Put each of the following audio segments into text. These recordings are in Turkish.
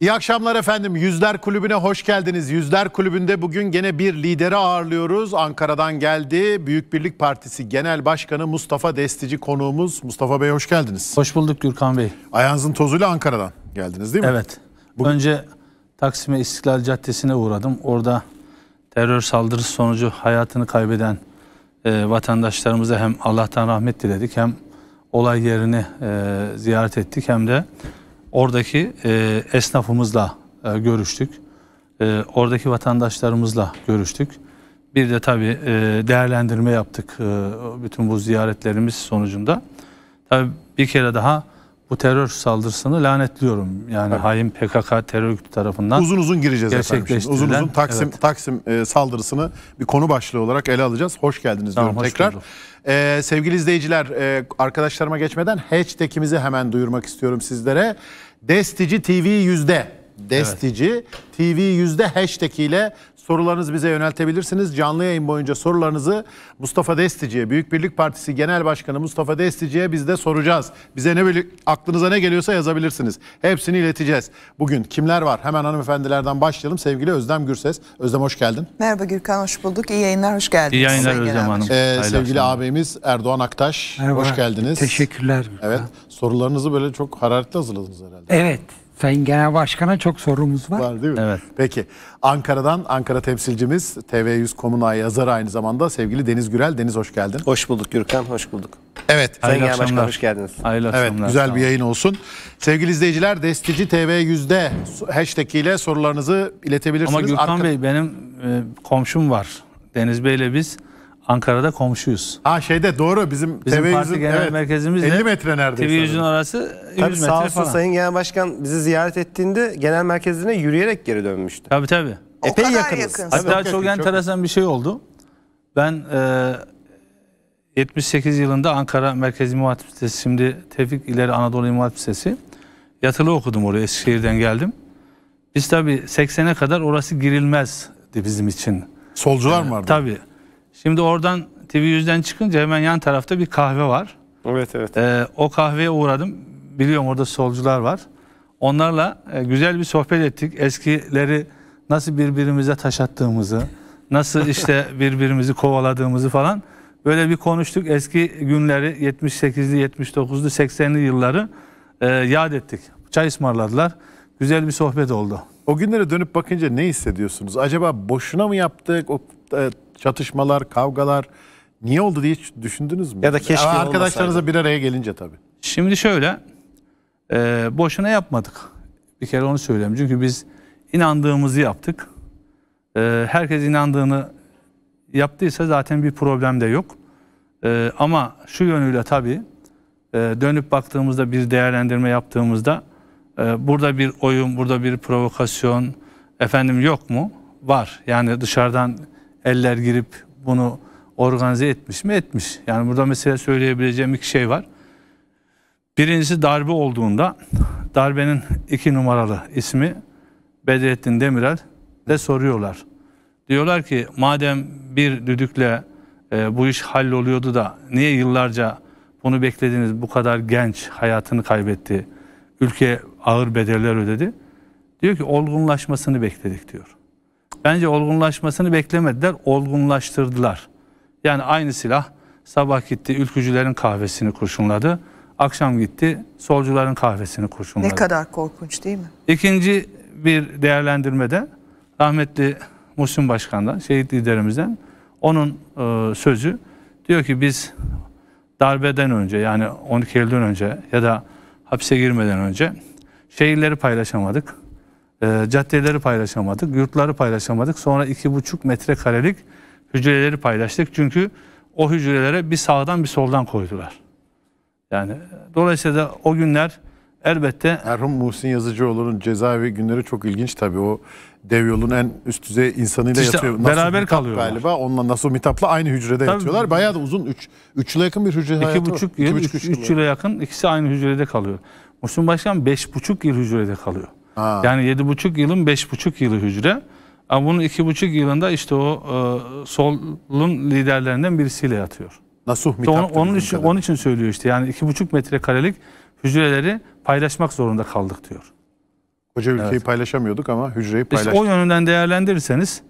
İyi akşamlar efendim. Yüzler Kulübü'ne hoş geldiniz. Yüzler Kulübü'nde bugün gene bir lideri ağırlıyoruz. Ankara'dan geldi. Büyük Birlik Partisi Genel Başkanı Mustafa Destici konuğumuz. Mustafa Bey hoş geldiniz. Hoş bulduk Gürkan Bey. Ayağınızın tozuyla Ankara'dan geldiniz değil mi? Evet. Bugün... Önce Taksim'e İstiklal Caddesi'ne uğradım. Orada terör saldırısı sonucu hayatını kaybeden e, vatandaşlarımıza hem Allah'tan rahmet diledik hem olay yerini e, ziyaret ettik hem de Oradaki e, esnafımızla e, görüştük. E, oradaki vatandaşlarımızla görüştük. Bir de tabii e, değerlendirme yaptık e, bütün bu ziyaretlerimiz sonucunda. Tabii bir kere daha bu terör saldırısını lanetliyorum. Yani evet. hain PKK terör örgütü tarafından uzun uzun gireceğiz gerçekleştirilen, Uzun uzun Taksim evet. Taksim e, saldırısını bir konu başlığı olarak ele alacağız. Hoş geldiniz tamam, diyorum hoş tekrar. Bulduk. E, sevgili izleyiciler, e, arkadaşlarıma geçmeden hashtag'imizi hemen duyurmak istiyorum sizlere. Destici TV yüzde Destici evet. TV yüzde hashtag ile sorularınızı bize yöneltebilirsiniz. Canlı yayın boyunca sorularınızı Mustafa Destici'ye, Büyük Birlik Partisi Genel Başkanı Mustafa Destici'ye biz de soracağız. Bize ne böyle aklınıza ne geliyorsa yazabilirsiniz. Hepsini ileteceğiz. Bugün kimler var? Hemen hanımefendilerden başlayalım. Sevgili Özlem Gürses. Özlem hoş geldin. Merhaba Gürkan hoş bulduk. İyi yayınlar hoş geldiniz. İyi yayınlar Özlem Hanım. Ee, sevgili akşam. Erdoğan Aktaş. Merhaba. Hoş geldiniz. Teşekkürler. Gürkan. Evet. Sorularınızı böyle çok hararetli hazırladınız herhalde. Evet. Sayın Genel Başkan'a çok sorumuz var. Var değil mi? Evet. Peki. Ankara'dan Ankara temsilcimiz TV100.com'un yazarı aynı zamanda sevgili Deniz Gürel. Deniz hoş geldin. Hoş bulduk Gürkan, hoş bulduk. Evet. Sayın Hayırlı Genel Başkan hoş geldiniz. Hayırlı evet, güzel bir yayın olsun. Sevgili izleyiciler, Destici TV100'de hashtag ile sorularınızı iletebilirsiniz. Ama Gürkan Arka... Bey benim e, komşum var. Deniz Bey'le biz Ankara'da komşuyuz. Ha şeyde doğru bizim, bizim TV parti genel evet, merkezimiz 50 metre neredeyse. TV yüzün orası 100 tabii, metre sağ olsun falan. Sayın Genel Başkan bizi ziyaret ettiğinde genel merkezine yürüyerek geri dönmüştü. Tabii tabii. O Epey yakınız. yakınız. Hatta çok, çok enteresan çok. bir şey oldu. Ben e, 78 yılında Ankara Merkez İmam Hatip şimdi Tevfik İleri Anadolu İmam Hatip Yatılı okudum oraya, Eskişehir'den geldim. Biz tabii 80'e kadar orası girilmezdi bizim için. Solcular yani, mı vardı? Tabii. Şimdi oradan TV yüzden çıkınca hemen yan tarafta bir kahve var. Evet evet. Ee, o kahveye uğradım. Biliyorum orada solcular var. Onlarla e, güzel bir sohbet ettik. Eskileri nasıl birbirimize taş attığımızı, nasıl işte birbirimizi kovaladığımızı falan. Böyle bir konuştuk. Eski günleri 78'li, 79'lu, 80'li yılları e, yad ettik. Çay ısmarladılar. Güzel bir sohbet oldu. O günlere dönüp bakınca ne hissediyorsunuz? Acaba boşuna mı yaptık? O e, çatışmalar, kavgalar niye oldu diye hiç düşündünüz mü? Ya da keşke Ama Arkadaşlarınızla bir araya gelince tabii. Şimdi şöyle, e, boşuna yapmadık. Bir kere onu söyleyeyim. Çünkü biz inandığımızı yaptık. E, herkes inandığını yaptıysa zaten bir problem de yok. E, ama şu yönüyle tabii e, dönüp baktığımızda bir değerlendirme yaptığımızda e, burada bir oyun, burada bir provokasyon efendim yok mu? Var. Yani dışarıdan eller girip bunu organize etmiş mi? Etmiş. Yani burada mesela söyleyebileceğim iki şey var. Birincisi darbe olduğunda darbenin iki numaralı ismi Bedrettin Demirel de soruyorlar. Diyorlar ki madem bir düdükle e, bu iş halloluyordu da niye yıllarca bunu beklediniz bu kadar genç hayatını kaybetti. Ülke ağır bedeller ödedi. Diyor ki olgunlaşmasını bekledik diyor. Bence olgunlaşmasını beklemediler, olgunlaştırdılar. Yani aynı silah sabah gitti ülkücülerin kahvesini kurşunladı. Akşam gitti solcuların kahvesini kurşunladı. Ne kadar korkunç değil mi? İkinci bir değerlendirmede rahmetli Muhsin Başkan'dan, şehit liderimizden onun e, sözü diyor ki biz darbeden önce yani 12 Eylül'den önce ya da hapse girmeden önce şehirleri paylaşamadık e, caddeleri paylaşamadık, yurtları paylaşamadık. Sonra iki 2,5 metrekarelik hücreleri paylaştık. Çünkü o hücrelere bir sağdan bir soldan koydular. Yani dolayısıyla da o günler elbette... Erhum Muhsin Yazıcıoğlu'nun cezaevi günleri çok ilginç tabii. O dev yolun en üst düzey insanıyla işte yatıyor. Nasuh beraber Mitap Galiba onunla Nasuh Mitap'la aynı hücrede tabii, yatıyorlar. Bayağı da uzun, 3 üç, yıla yakın bir hücre iki hayatı buçuk var. Yıl, buçuk yıl, üç, yıla yakın ikisi aynı hücrede kalıyor. Muhsin Başkan beş buçuk yıl hücrede kalıyor. Ha. Yani buçuk yılın beş buçuk yılı hücre. Ama bunun iki buçuk yılında işte o e, solun liderlerinden birisiyle yatıyor. Nasuh mitap. onun, onun, için, onun için söylüyor işte yani iki 2,5 metrekarelik hücreleri paylaşmak zorunda kaldık diyor. Koca ülkeyi evet. paylaşamıyorduk ama hücreyi paylaştık. İşte o yönünden değerlendirirseniz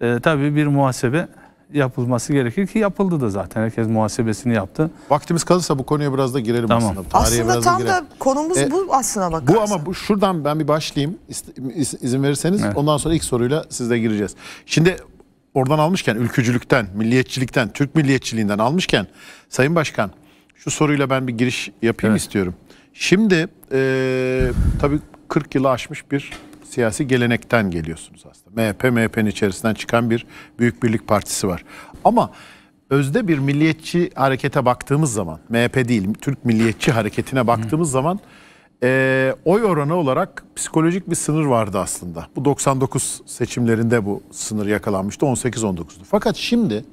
e, tabii bir muhasebe yapılması gerekir ki yapıldı da zaten. Herkes muhasebesini yaptı. Vaktimiz kalırsa bu konuya biraz da girelim tamam. aslında. Tarihe aslında biraz tam da, girelim. da konumuz e, bu aslına bakarsan. Bu ama bu, şuradan ben bir başlayayım iz, izin verirseniz. Evet. Ondan sonra ilk soruyla sizle gireceğiz. Şimdi oradan almışken ülkücülükten, milliyetçilikten, Türk milliyetçiliğinden almışken Sayın Başkan şu soruyla ben bir giriş yapayım evet. istiyorum. Şimdi e, tabii 40 yılı aşmış bir siyasi gelenekten geliyorsunuz aslında. MHP, MHP'nin içerisinden çıkan bir Büyük Birlik Partisi var. Ama özde bir milliyetçi harekete baktığımız zaman, MHP değil Türk Milliyetçi Hareketi'ne baktığımız Hı. zaman e, oy oranı olarak psikolojik bir sınır vardı aslında. Bu 99 seçimlerinde bu sınır yakalanmıştı 18-19'du. Fakat şimdi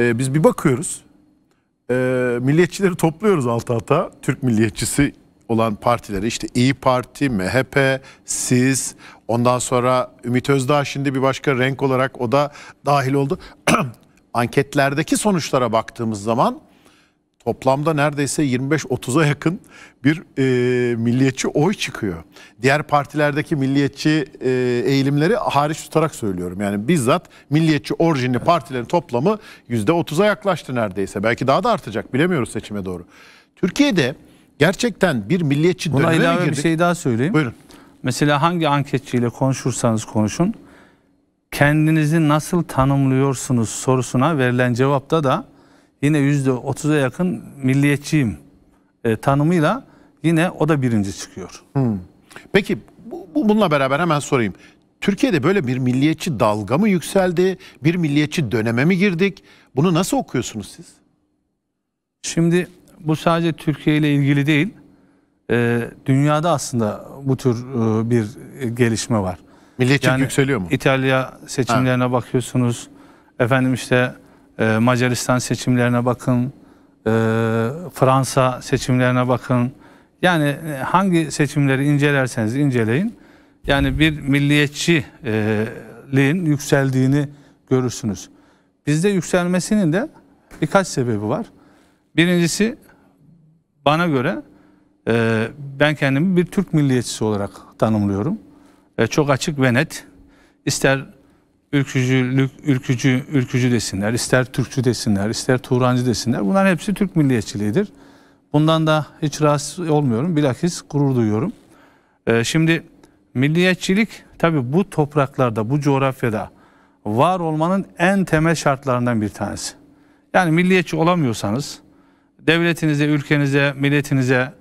e, biz bir bakıyoruz e, milliyetçileri topluyoruz alt alta. Türk milliyetçisi olan partileri işte İyi Parti, MHP, siz ondan sonra Ümit Özdağ şimdi bir başka renk olarak o da dahil oldu. Anketlerdeki sonuçlara baktığımız zaman toplamda neredeyse 25-30'a yakın bir e, milliyetçi oy çıkıyor. Diğer partilerdeki milliyetçi e, eğilimleri hariç tutarak söylüyorum. Yani bizzat milliyetçi orijinli evet. partilerin toplamı %30'a yaklaştı neredeyse. Belki daha da artacak bilemiyoruz seçime doğru. Türkiye'de gerçekten bir milliyetçi Buna döneme ilave bir şey daha söyleyeyim. Buyurun. Mesela hangi anketçiyle konuşursanız konuşun kendinizi nasıl tanımlıyorsunuz sorusuna verilen cevapta da yine yüzde otuz'a yakın milliyetçiyim e, tanımıyla yine o da birinci çıkıyor. Hmm. Peki bu, bununla beraber hemen sorayım. Türkiye'de böyle bir milliyetçi dalga mı yükseldi? Bir milliyetçi döneme mi girdik? Bunu nasıl okuyorsunuz siz? Şimdi bu sadece Türkiye ile ilgili değil, e, dünyada aslında bu tür e, bir gelişme var. Milliyetçi yani, yükseliyor mu? İtalya seçimlerine ha. bakıyorsunuz, efendim işte e, Macaristan seçimlerine bakın, Fransa seçimlerine bakın. Yani hangi seçimleri incelerseniz inceleyin, yani bir milliyetçiliğin yükseldiğini görürsünüz. Bizde yükselmesinin de birkaç sebebi var. Birincisi bana göre e, ben kendimi bir Türk milliyetçisi olarak tanımlıyorum. E, çok açık ve net. İster ülkücülük, ülkücü, ülkücü desinler, ister Türkçü desinler, ister Turancı desinler. Bunların hepsi Türk milliyetçiliğidir. Bundan da hiç rahatsız olmuyorum. Bilakis gurur duyuyorum. E, şimdi milliyetçilik tabii bu topraklarda, bu coğrafyada var olmanın en temel şartlarından bir tanesi. Yani milliyetçi olamıyorsanız, devletinize, ülkenize, milletinize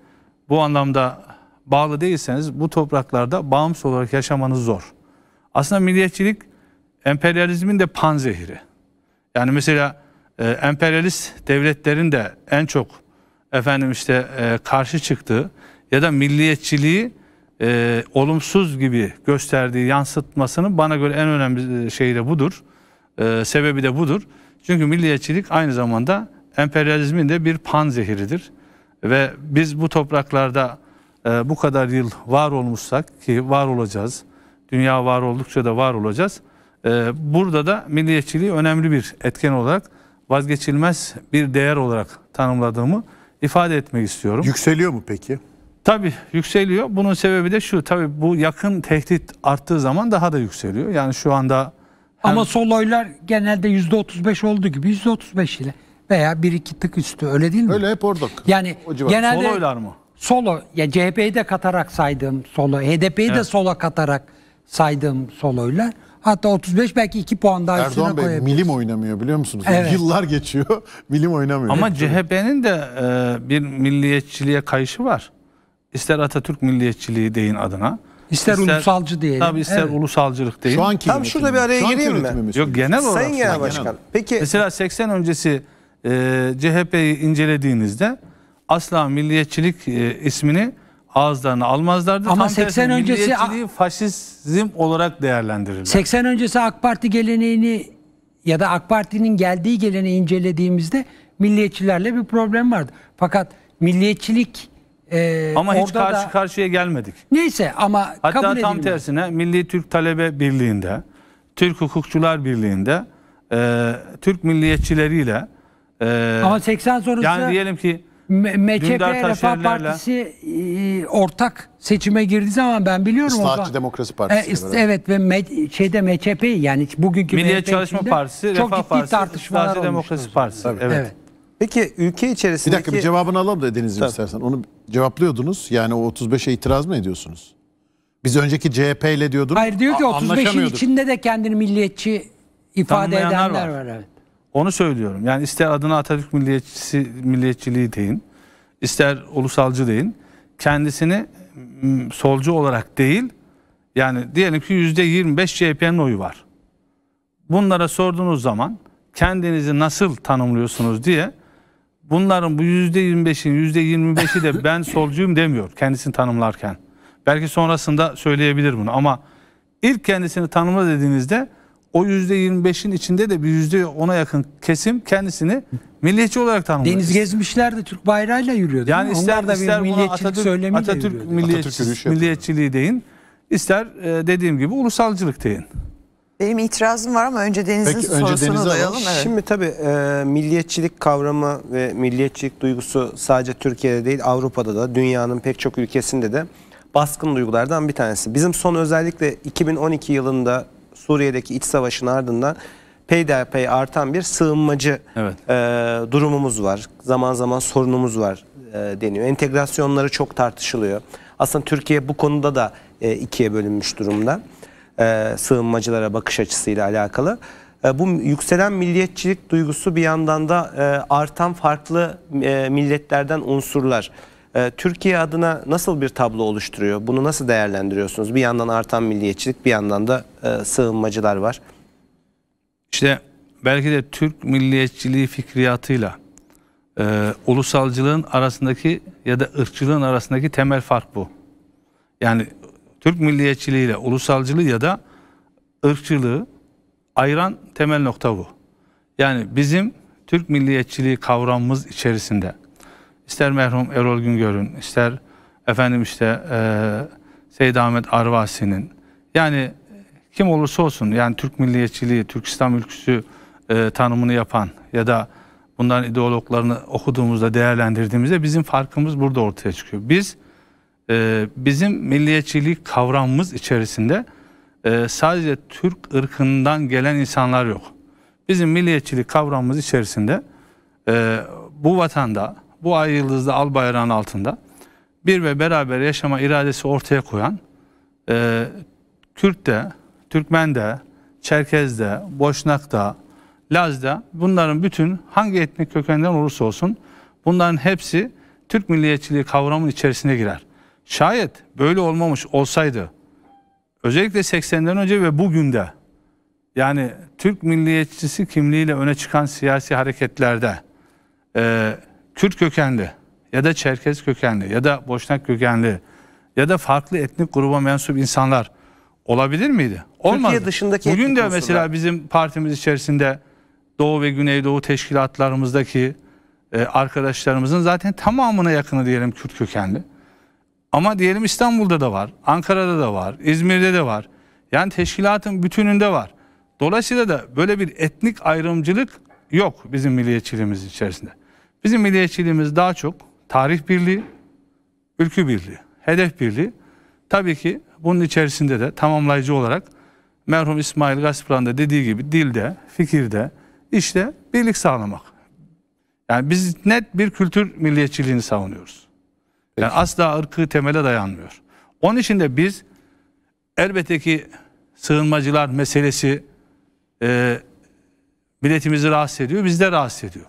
bu anlamda bağlı değilseniz bu topraklarda bağımsız olarak yaşamanız zor. Aslında milliyetçilik emperyalizmin de panzehiri. Yani mesela e, emperyalist devletlerin de en çok efendim işte e, karşı çıktığı ya da milliyetçiliği e, olumsuz gibi gösterdiği yansıtmasının bana göre en önemli şey de budur. E, sebebi de budur. Çünkü milliyetçilik aynı zamanda emperyalizmin de bir pan zehiridir Ve biz bu topraklarda e, bu kadar yıl var olmuşsak ki var olacağız, dünya var oldukça da var olacağız. E, burada da milliyetçiliği önemli bir etken olarak vazgeçilmez bir değer olarak tanımladığımı ifade etmek istiyorum. Yükseliyor mu peki? Tabii yükseliyor. Bunun sebebi de şu. Tabii bu yakın tehdit arttığı zaman daha da yükseliyor. Yani şu anda... Hem... Ama sol oylar genelde %35 oldu gibi %35 ile veya bir iki tık üstü öyle değil mi? Öyle hep orada. Yani genelde soloylar mı? Solo ya CHP'yi de katarak saydığım solo, HDP'yi evet. de sola katarak saydığım soloylar. Hatta 35 belki 2 puan daha Erdoğan üstüne Bey koyabilir. milim oynamıyor biliyor musunuz? Evet. Yıllar geçiyor milim oynamıyor. Ama CHP'nin de e, bir milliyetçiliğe kayışı var. İster Atatürk milliyetçiliği deyin adına. İster, ister ulusalcı diyelim. Tabii ister evet. ulusalcılık deyin. Şu anki Tam şurada bir araya gireyim mi? Yok genel olarak. Sayın Genel Başkan. Genel. Peki. Mesela 80 öncesi e, ee, CHP'yi incelediğinizde asla milliyetçilik e, ismini ağızlarına almazlardı. Ama Tam 80 tersi, öncesi faşizm olarak değerlendirildi. 80 öncesi AK Parti geleneğini ya da AK Parti'nin geldiği geleneği incelediğimizde milliyetçilerle bir problem vardı. Fakat milliyetçilik e, ama hiç karşı da, karşıya gelmedik. Neyse ama Hatta kabul tam tersine Milli Türk Talebe Birliği'nde, Türk Hukukçular Birliği'nde e, Türk milliyetçileriyle ee, Ama 80 sonrası yani diyelim ki Me Refah Partisi e, ortak seçime girdiği zaman ben biliyorum. İslahatçı e, Demokrasi Partisi. E, evet ve me şeyde MHP yani bugünkü Milliyet Çalışma Partisi, çok Refah Partisi, tartışmalar İslahatçı Demokrasi Partisi. Tabii. Evet. evet. Peki ülke içerisindeki... Bir dakika bir cevabını alalım da Denizli istersen. Onu cevaplıyordunuz. Yani o 35'e itiraz mı ediyorsunuz? Biz önceki CHP ile diyorduk. Hayır diyor ki 35'in içinde de kendini milliyetçi ifade edenler var. var evet. Onu söylüyorum. Yani ister adına Atatürk milliyetçisi, milliyetçiliği deyin, ister ulusalcı deyin. Kendisini solcu olarak değil, yani diyelim ki %25 CHP'nin oyu var. Bunlara sorduğunuz zaman kendinizi nasıl tanımlıyorsunuz diye bunların bu %25'in %25'i de ben solcuyum demiyor kendisini tanımlarken. Belki sonrasında söyleyebilir bunu ama ilk kendisini tanımla dediğinizde o %25'in içinde de bir %10'a yakın kesim kendisini milliyetçi olarak tanımlıyor. Deniz gezmişler de Türk bayrağıyla yürüyor. Yani ister, Onlar da ister bir milliyetçilik Atatürk, Atatürk, yürüyor. Milliyetçi, Atatürk şey milliyetçiliği deyin. İster e, dediğim gibi ulusalcılık deyin. Benim itirazım var ama önce Deniz'in Peki, sorusunu önce Deniz'e dayalım. Evet. Şimdi tabii e, milliyetçilik kavramı ve milliyetçilik duygusu sadece Türkiye'de değil Avrupa'da da dünyanın pek çok ülkesinde de baskın duygulardan bir tanesi. Bizim son özellikle 2012 yılında Suriye'deki iç savaşın ardından peyderpey artan bir sığınmacı evet. e, durumumuz var. Zaman zaman sorunumuz var e, deniyor. Entegrasyonları çok tartışılıyor. Aslında Türkiye bu konuda da e, ikiye bölünmüş durumda. E, sığınmacılara bakış açısıyla alakalı. E, bu yükselen milliyetçilik duygusu bir yandan da e, artan farklı e, milletlerden unsurlar ee, Türkiye adına nasıl bir tablo oluşturuyor? Bunu nasıl değerlendiriyorsunuz? Bir yandan artan milliyetçilik, bir yandan da e, sığınmacılar var. İşte belki de Türk milliyetçiliği fikriyatıyla e, ulusalcılığın arasındaki ya da ırkçılığın arasındaki temel fark bu. Yani Türk milliyetçiliğiyle ulusalcılığı ya da ırkçılığı ayıran temel nokta bu. Yani bizim Türk milliyetçiliği kavramımız içerisinde ister merhum Erol Güngör'ün, ister efendim işte e, Seyyid Ahmet Arvasi'nin yani e, kim olursa olsun yani Türk milliyetçiliği, Türk İslam ülküsü e, tanımını yapan ya da bunların ideologlarını okuduğumuzda değerlendirdiğimizde bizim farkımız burada ortaya çıkıyor. Biz e, bizim milliyetçilik kavramımız içerisinde e, sadece Türk ırkından gelen insanlar yok. Bizim milliyetçilik kavramımız içerisinde e, bu vatanda bu ay yıldızda al bayrağın altında bir ve beraber yaşama iradesi ortaya koyan e, Kürt de, Türkmen de, Çerkez de, Boşnak da, Laz da bunların bütün hangi etnik kökenden olursa olsun bunların hepsi Türk milliyetçiliği kavramının içerisine girer. Şayet böyle olmamış olsaydı özellikle 80'den önce ve bugün de yani Türk milliyetçisi kimliğiyle öne çıkan siyasi hareketlerde e, Kürt kökenli ya da Çerkez kökenli ya da Boşnak kökenli ya da farklı etnik gruba mensup insanlar olabilir miydi? Olmaz. Türkiye dışındaki Bugün de mesela bizim partimiz içerisinde Doğu ve Güneydoğu teşkilatlarımızdaki e, arkadaşlarımızın zaten tamamına yakını diyelim Kürt kökenli. Ama diyelim İstanbul'da da var, Ankara'da da var, İzmir'de de var. Yani teşkilatın bütününde var. Dolayısıyla da böyle bir etnik ayrımcılık yok bizim milliyetçiliğimiz içerisinde. Bizim milliyetçiliğimiz daha çok tarih birliği, ülkü birliği, hedef birliği. Tabii ki bunun içerisinde de tamamlayıcı olarak merhum İsmail Gaspran da dediği gibi dilde, fikirde işte birlik sağlamak. Yani biz net bir kültür milliyetçiliğini savunuyoruz. Peki. asla ırkı temele dayanmıyor. Onun için de biz elbette ki sığınmacılar meselesi e, milletimizi rahatsız ediyor, biz de rahatsız ediyor.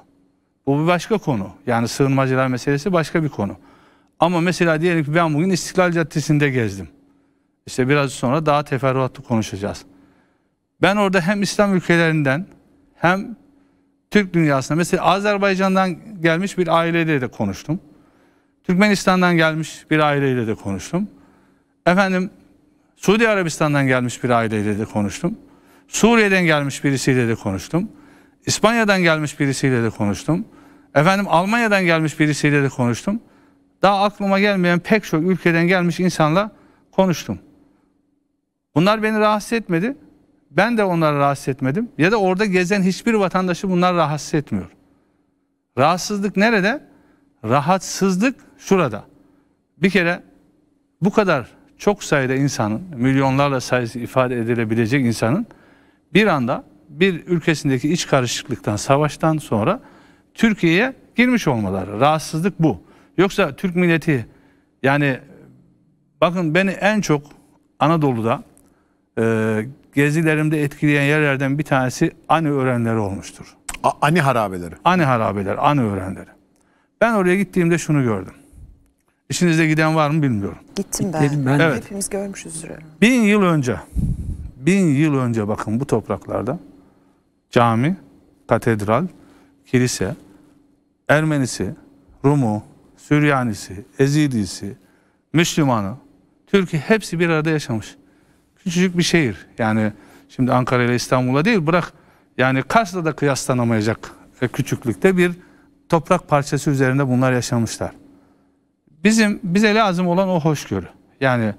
Bu bir başka konu. Yani sığınmacılar meselesi başka bir konu. Ama mesela diyelim ki ben bugün İstiklal Caddesi'nde gezdim. İşte biraz sonra daha teferruatlı konuşacağız. Ben orada hem İslam ülkelerinden hem Türk dünyasına mesela Azerbaycan'dan gelmiş bir aileyle de konuştum. Türkmenistan'dan gelmiş bir aileyle de konuştum. Efendim Suudi Arabistan'dan gelmiş bir aileyle de konuştum. Suriye'den gelmiş birisiyle de konuştum. İspanya'dan gelmiş birisiyle de konuştum. Efendim Almanya'dan gelmiş birisiyle de konuştum. Daha aklıma gelmeyen pek çok ülkeden gelmiş insanla konuştum. Bunlar beni rahatsız etmedi. Ben de onları rahatsız etmedim. Ya da orada gezen hiçbir vatandaşı bunlar rahatsız etmiyor. Rahatsızlık nerede? Rahatsızlık şurada. Bir kere bu kadar çok sayıda insanın, milyonlarla sayısı ifade edilebilecek insanın bir anda bir ülkesindeki iç karışıklıktan, savaştan sonra Türkiye'ye girmiş olmaları. Rahatsızlık bu. Yoksa Türk milleti yani bakın beni en çok Anadolu'da e, gezilerimde etkileyen yerlerden bir tanesi Ani öğrenleri olmuştur. A ani harabeleri. Ani harabeler, Ani öğrenleri. Ben oraya gittiğimde şunu gördüm. İşinizde giden var mı bilmiyorum. Gittim ben. ben. Evet. Hepimiz görmüşüzdür. Bin yıl önce, bin yıl önce bakın bu topraklarda Cami, katedral, kilise, Ermenisi, Rumu, Süryanisi, Ezidisi, Müslümanı, Türkiye hepsi bir arada yaşamış. Küçücük bir şehir. Yani şimdi Ankara ile İstanbul'a değil bırak yani Kars'la da kıyaslanamayacak e, küçüklükte bir toprak parçası üzerinde bunlar yaşamışlar. Bizim bize lazım olan o hoşgörü. Yani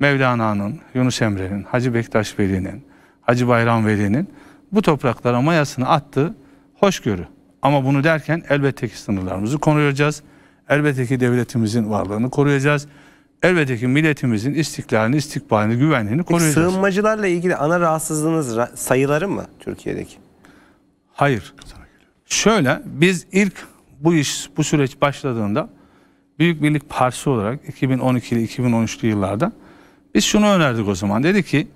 Mevlana'nın, Yunus Emre'nin, Hacı Bektaş Veli'nin, Hacı Bayram Veli'nin bu topraklara mayasını attı hoşgörü. Ama bunu derken elbette ki sınırlarımızı koruyacağız. Elbette ki devletimizin varlığını koruyacağız. Elbette ki milletimizin istiklalini, istikbalini, güvenliğini koruyacağız. Peki, sığınmacılarla ilgili ana rahatsızlığınız sayıları mı Türkiye'deki? Hayır. Şöyle biz ilk bu iş bu süreç başladığında Büyük Birlik Partisi olarak 2012'li 2013'lü yıllarda biz şunu önerdik o zaman. Dedi ki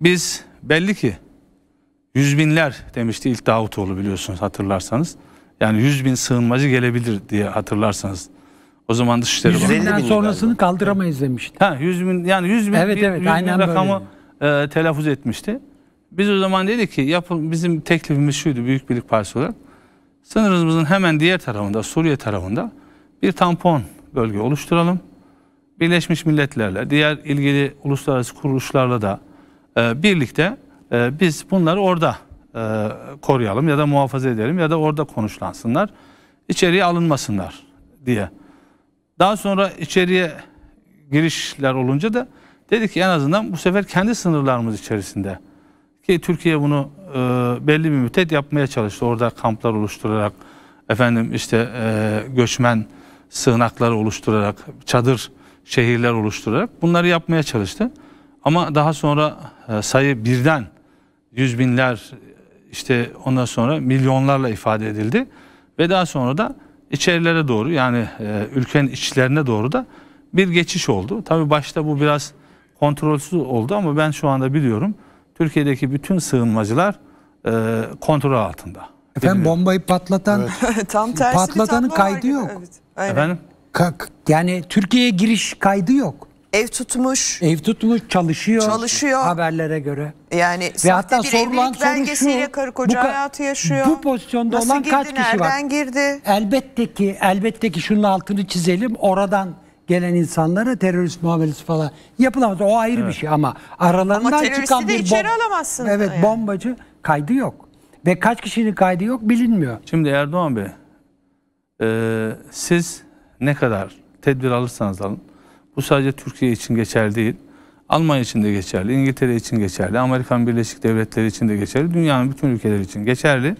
biz belli ki yüz binler demişti ilk Davutoğlu biliyorsunuz hatırlarsanız. Yani yüz bin sığınmacı gelebilir diye hatırlarsanız. O zaman Dışişleri Bakanı. sonrasını galiba. kaldıramayız demişti. Ha, 100 bin, yani 100 bin, evet, evet, 100 aynen bin rakamı yani. e, telaffuz etmişti. Biz o zaman dedik ki yapın, bizim teklifimiz şuydu Büyük Birlik Partisi olarak. Sınırımızın hemen diğer tarafında Suriye tarafında bir tampon bölge oluşturalım. Birleşmiş Milletler'le diğer ilgili uluslararası kuruluşlarla da e, birlikte ee, biz bunları orada e, koruyalım ya da muhafaza edelim ya da orada konuşlansınlar. içeriye alınmasınlar diye. Daha sonra içeriye girişler olunca da dedik ki en azından bu sefer kendi sınırlarımız içerisinde ki Türkiye bunu e, belli bir müddet yapmaya çalıştı. Orada kamplar oluşturarak efendim işte e, göçmen sığınakları oluşturarak, çadır şehirler oluşturarak bunları yapmaya çalıştı. Ama daha sonra e, sayı birden yüz binler işte ondan sonra milyonlarla ifade edildi ve daha sonra da içerilere doğru yani e, ülkenin içlerine doğru da bir geçiş oldu. Tabii başta bu biraz kontrolsüz oldu ama ben şu anda biliyorum Türkiye'deki bütün sığınmacılar e, kontrol altında. Efendim Bilmiyorum. bombayı patlatan evet. tam tersi patlatanın kaydı yok. Evet, Efendim? yani Türkiye'ye giriş kaydı yok. Ev tutmuş. Ev tutmuş, çalışıyor. Çalışıyor. Haberlere göre. Yani Ve sahte hatta bir sorulan evlilik şu, karı koca bu, hayatı yaşıyor. Bu pozisyonda Nasıl olan girdi, kaç kişi var? Nereden girdi? Elbette ki, elbette ki şunun altını çizelim. Oradan gelen insanlara terörist muamelesi falan yapılamaz. O ayrı evet. bir şey ama aralarından ama çıkan bir içeri alamazsın. Evet, yani. bombacı kaydı yok. Ve kaç kişinin kaydı yok bilinmiyor. Şimdi Erdoğan Bey, e, siz ne kadar tedbir alırsanız alın bu sadece Türkiye için geçerli değil. Almanya için de geçerli, İngiltere için geçerli, Amerikan Birleşik Devletleri için de geçerli, dünyanın bütün ülkeleri için geçerli.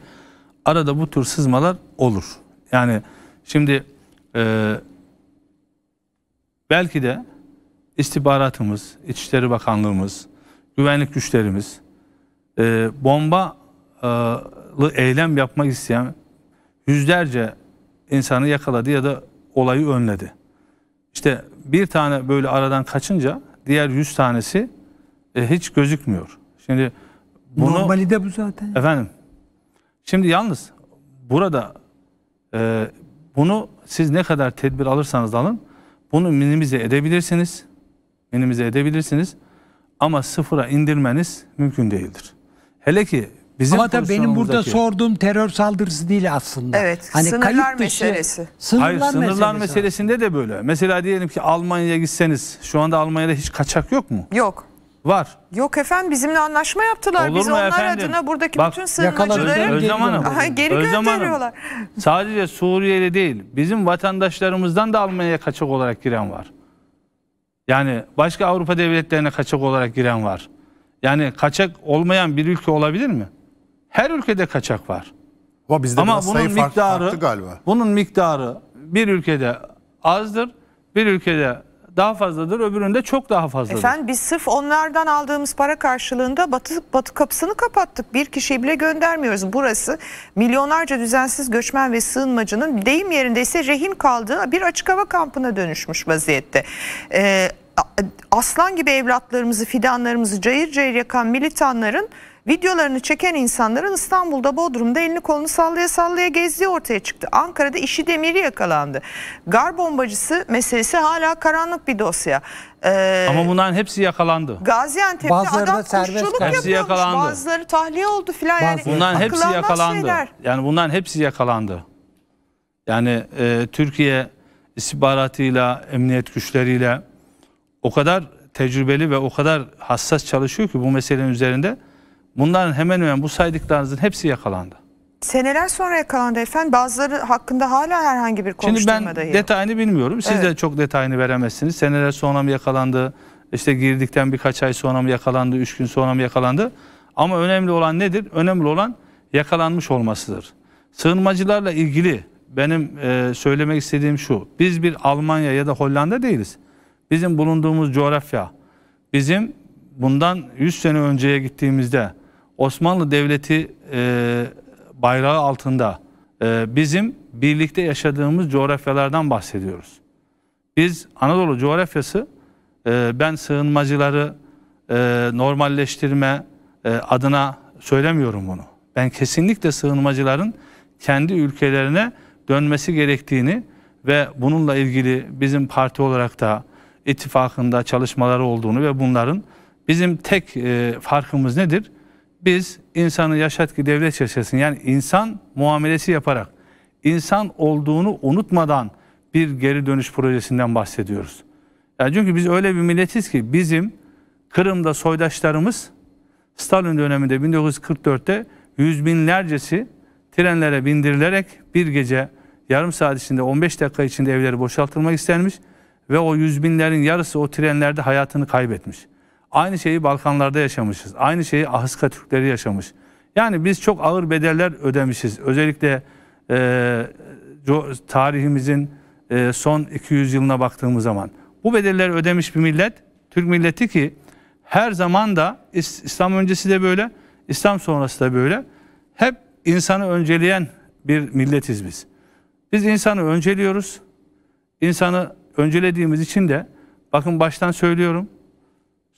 Arada bu tür sızmalar olur. Yani şimdi e, belki de istihbaratımız, İçişleri Bakanlığımız, güvenlik güçlerimiz e, bombalı e, eylem yapmak isteyen yüzlerce insanı yakaladı ya da olayı önledi. İşte bir tane böyle aradan kaçınca diğer 100 tanesi e, hiç gözükmüyor. Şimdi bunu, normali de bu zaten. Efendim. Şimdi yalnız burada e, bunu siz ne kadar tedbir alırsanız alın bunu minimize edebilirsiniz. Minimize edebilirsiniz ama sıfıra indirmeniz mümkün değildir. Hele ki Bizim Ama da benim burada sorduğum terör saldırısı değil aslında. Evet, hani sınırlar dışı, meselesi. Sınırlar Hayır, sınırlar meselesi meselesinde de böyle. Mesela diyelim ki Almanya'ya gitseniz, şu anda Almanya'da hiç kaçak yok mu? Yok. Var. Yok efendim bizimle anlaşma yaptılar. Olur Biz onlar efendim? adına buradaki Bak, bütün sığınmacıları Özlem Hanım, aha, geri gönderiyorlar. Hanım, sadece Suriye'de değil, bizim vatandaşlarımızdan da Almanya'ya kaçak olarak giren var. Yani başka Avrupa devletlerine kaçak olarak giren var. Yani kaçak olmayan bir ülke olabilir mi? Her ülkede kaçak var. Ama, bizde Ama bunun sayı miktarı farklı galiba. Bunun miktarı bir ülkede azdır, bir ülkede daha fazladır, öbüründe çok daha fazladır. Efendim biz sırf onlardan aldığımız para karşılığında batı, batı kapısını kapattık. Bir kişiyi bile göndermiyoruz. Burası milyonlarca düzensiz göçmen ve sığınmacının deyim yerinde ise rehin kaldığı bir açık hava kampına dönüşmüş vaziyette. Ee, aslan gibi evlatlarımızı, fidanlarımızı cayır cayır yakan militanların Videolarını çeken insanların İstanbul'da Bodrum'da elini kolunu sallaya sallaya gezdiği ortaya çıktı. Ankara'da işi demiri yakalandı. Gar bombacısı meselesi hala karanlık bir dosya. Ee, Ama bunların hepsi yakalandı. Gaziantep'te Bazıları adam kuşçuluk yapıyormuş. Yakalandı. Bazıları tahliye oldu filan. Yani bunların hepsi yakalandı. Şeyler. Yani bunların hepsi yakalandı. Yani e, Türkiye istihbaratıyla, emniyet güçleriyle o kadar tecrübeli ve o kadar hassas çalışıyor ki bu meselenin üzerinde. Bunların hemen hemen bu saydıklarınızın hepsi yakalandı. Seneler sonra yakalandı efendim. Bazıları hakkında hala herhangi bir konuşturma Şimdi ben detayını bilmiyorum. Siz evet. de çok detayını veremezsiniz. Seneler sonra mı yakalandı? İşte girdikten birkaç ay sonra mı yakalandı? Üç gün sonra mı yakalandı? Ama önemli olan nedir? Önemli olan yakalanmış olmasıdır. Sığınmacılarla ilgili benim e, söylemek istediğim şu. Biz bir Almanya ya da Hollanda değiliz. Bizim bulunduğumuz coğrafya, bizim bundan 100 sene önceye gittiğimizde Osmanlı Devleti e, bayrağı altında e, bizim birlikte yaşadığımız coğrafyalardan bahsediyoruz. Biz Anadolu coğrafyası e, ben sığınmacıları e, normalleştirme e, adına söylemiyorum bunu. Ben kesinlikle sığınmacıların kendi ülkelerine dönmesi gerektiğini ve bununla ilgili bizim parti olarak da ittifakında çalışmaları olduğunu ve bunların bizim tek e, farkımız nedir? biz insanı yaşat ki devlet yaşasın. Yani insan muamelesi yaparak, insan olduğunu unutmadan bir geri dönüş projesinden bahsediyoruz. Yani çünkü biz öyle bir milletiz ki bizim Kırım'da soydaşlarımız Stalin döneminde 1944'te yüz binlercesi trenlere bindirilerek bir gece yarım saat içinde 15 dakika içinde evleri boşaltılmak istenmiş ve o yüz binlerin yarısı o trenlerde hayatını kaybetmiş. Aynı şeyi Balkanlarda yaşamışız. Aynı şeyi Ahıska Türkleri yaşamış. Yani biz çok ağır bedeller ödemişiz. Özellikle e, tarihimizin e, son 200 yılına baktığımız zaman. Bu bedeller ödemiş bir millet, Türk milleti ki her zaman da İslam öncesi de böyle, İslam sonrası da böyle. Hep insanı önceleyen bir milletiz biz. Biz insanı önceliyoruz. İnsanı öncelediğimiz için de bakın baştan söylüyorum.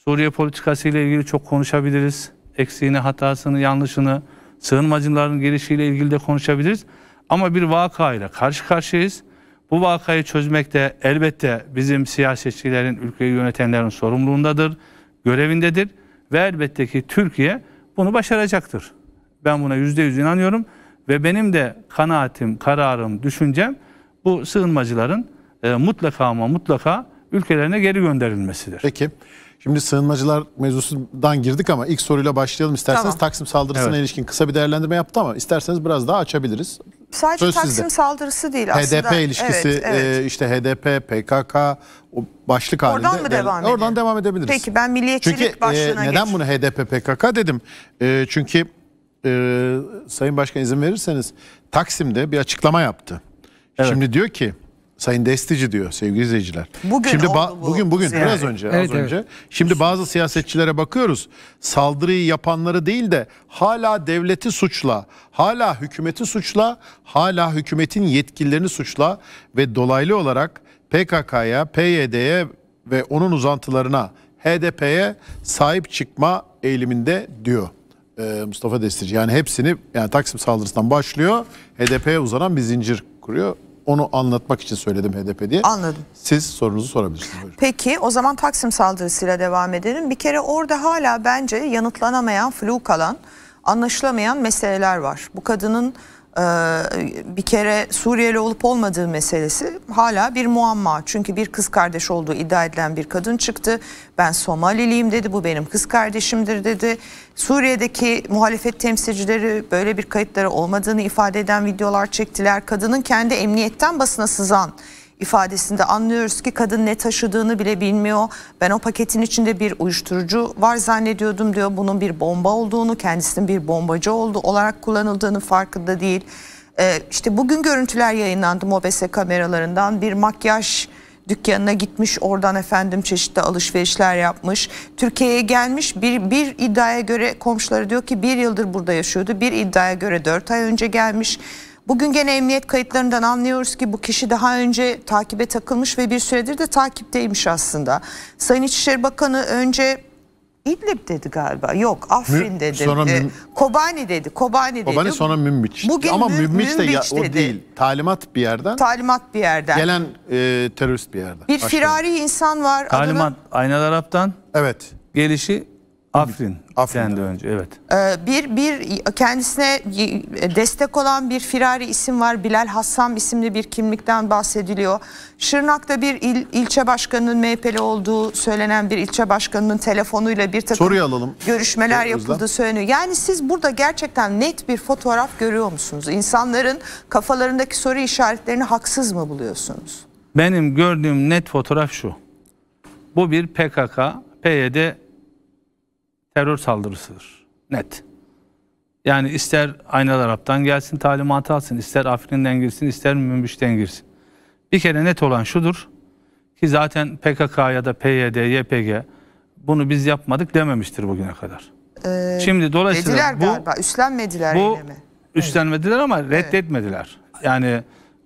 Suriye politikası ile ilgili çok konuşabiliriz. Eksiğini, hatasını, yanlışını, sığınmacıların gelişiyle ilgili de konuşabiliriz. Ama bir vakayla karşı karşıyayız. Bu vakayı çözmekte elbette bizim siyasetçilerin, ülkeyi yönetenlerin sorumluluğundadır, görevindedir. Ve elbette ki Türkiye bunu başaracaktır. Ben buna yüzde yüz inanıyorum. Ve benim de kanaatim, kararım, düşüncem bu sığınmacıların e, mutlaka ama mutlaka ülkelerine geri gönderilmesidir. Peki. Şimdi sığınmacılar mevzusundan girdik ama ilk soruyla başlayalım isterseniz. Tamam. Taksim saldırısına evet. ilişkin kısa bir değerlendirme yaptı ama isterseniz biraz daha açabiliriz. Sadece Söz Taksim sizde. saldırısı değil aslında. HDP ilişkisi, evet, evet. E, işte HDP, PKK o başlık Oradan halinde. Oradan mı devam edelim? Oradan devam edebiliriz. Peki ben milliyetçilik çünkü, e, başlığına e, Neden geç. bunu HDP, PKK dedim? E, çünkü e, Sayın Başkan izin verirseniz Taksim'de bir açıklama yaptı. Evet. Şimdi diyor ki Sayın Destici diyor sevgili izleyiciler. Bugün Şimdi oldu bu. Bugün bugün yani. biraz önce evet, az evet. önce. Şimdi bazı siyasetçilere bakıyoruz. Saldırıyı yapanları değil de hala devleti suçla, hala hükümeti suçla, hala hükümetin yetkililerini suçla ve dolaylı olarak PKK'ya, PYD'ye ve onun uzantılarına HDP'ye sahip çıkma eğiliminde diyor. E, Mustafa Destici. Yani hepsini yani Taksim saldırısından başlıyor. HDP'ye uzanan bir zincir kuruyor onu anlatmak için söyledim HDP diye. Anladım. Siz sorunuzu sorabilirsiniz. Buyurun. Peki o zaman Taksim saldırısıyla devam edelim. Bir kere orada hala bence yanıtlanamayan, flu kalan, anlaşılamayan meseleler var. Bu kadının ee, bir kere Suriyeli olup olmadığı meselesi hala bir muamma. Çünkü bir kız kardeş olduğu iddia edilen bir kadın çıktı. Ben Somaliliyim dedi, bu benim kız kardeşimdir dedi. Suriye'deki muhalefet temsilcileri böyle bir kayıtları olmadığını ifade eden videolar çektiler. Kadının kendi emniyetten basına sızan ifadesinde anlıyoruz ki kadın ne taşıdığını bile bilmiyor. Ben o paketin içinde bir uyuşturucu var zannediyordum diyor. Bunun bir bomba olduğunu, kendisinin bir bombacı oldu olarak kullanıldığını farkında değil. Ee, işte bugün görüntüler yayınlandı MOBESE kameralarından. Bir makyaj dükkanına gitmiş oradan efendim çeşitli alışverişler yapmış. Türkiye'ye gelmiş bir, bir iddiaya göre komşuları diyor ki bir yıldır burada yaşıyordu. Bir iddiaya göre dört ay önce gelmiş. Bugün gene emniyet kayıtlarından anlıyoruz ki bu kişi daha önce takibe takılmış ve bir süredir de takipteymiş aslında. Sayın İçişleri Bakanı önce İdlib dedi galiba. Yok Afrin dedi. Sonra ee, Kobani dedi. Kobani dedi. Kobani sonra Münbiç. Bugün Ama Mü, de ya, o dedi. değil. Talimat bir yerden. Talimat bir yerden. Gelen e, terörist bir yerden. Bir Başka firari insan var. Talimat adını... Aynel Arap'tan. Evet. Gelişi Afrin. Afrin'den de önce evet. Ee, bir bir kendisine destek olan bir firari isim var. Bilal Hassam isimli bir kimlikten bahsediliyor. Şırnak'ta bir il, ilçe başkanının MHP'li olduğu söylenen bir ilçe başkanının telefonuyla bir takım Soruyu alalım. görüşmeler yapıldı söyleniyor. Yani siz burada gerçekten net bir fotoğraf görüyor musunuz? İnsanların kafalarındaki soru işaretlerini haksız mı buluyorsunuz? Benim gördüğüm net fotoğraf şu. Bu bir PKK, PYD terör saldırısıdır. Net. Yani ister Aynal Arap'tan gelsin talimatı alsın, ister Afrin'den girsin, ister Münbiş'ten girsin. Bir kere net olan şudur ki zaten PKK ya da PYD, YPG bunu biz yapmadık dememiştir bugüne kadar. Ee, Şimdi dolayısıyla dediler bu, galiba, üstlenmediler bu, yine mi? Üstlenmediler ama reddetmediler. Evet. Yani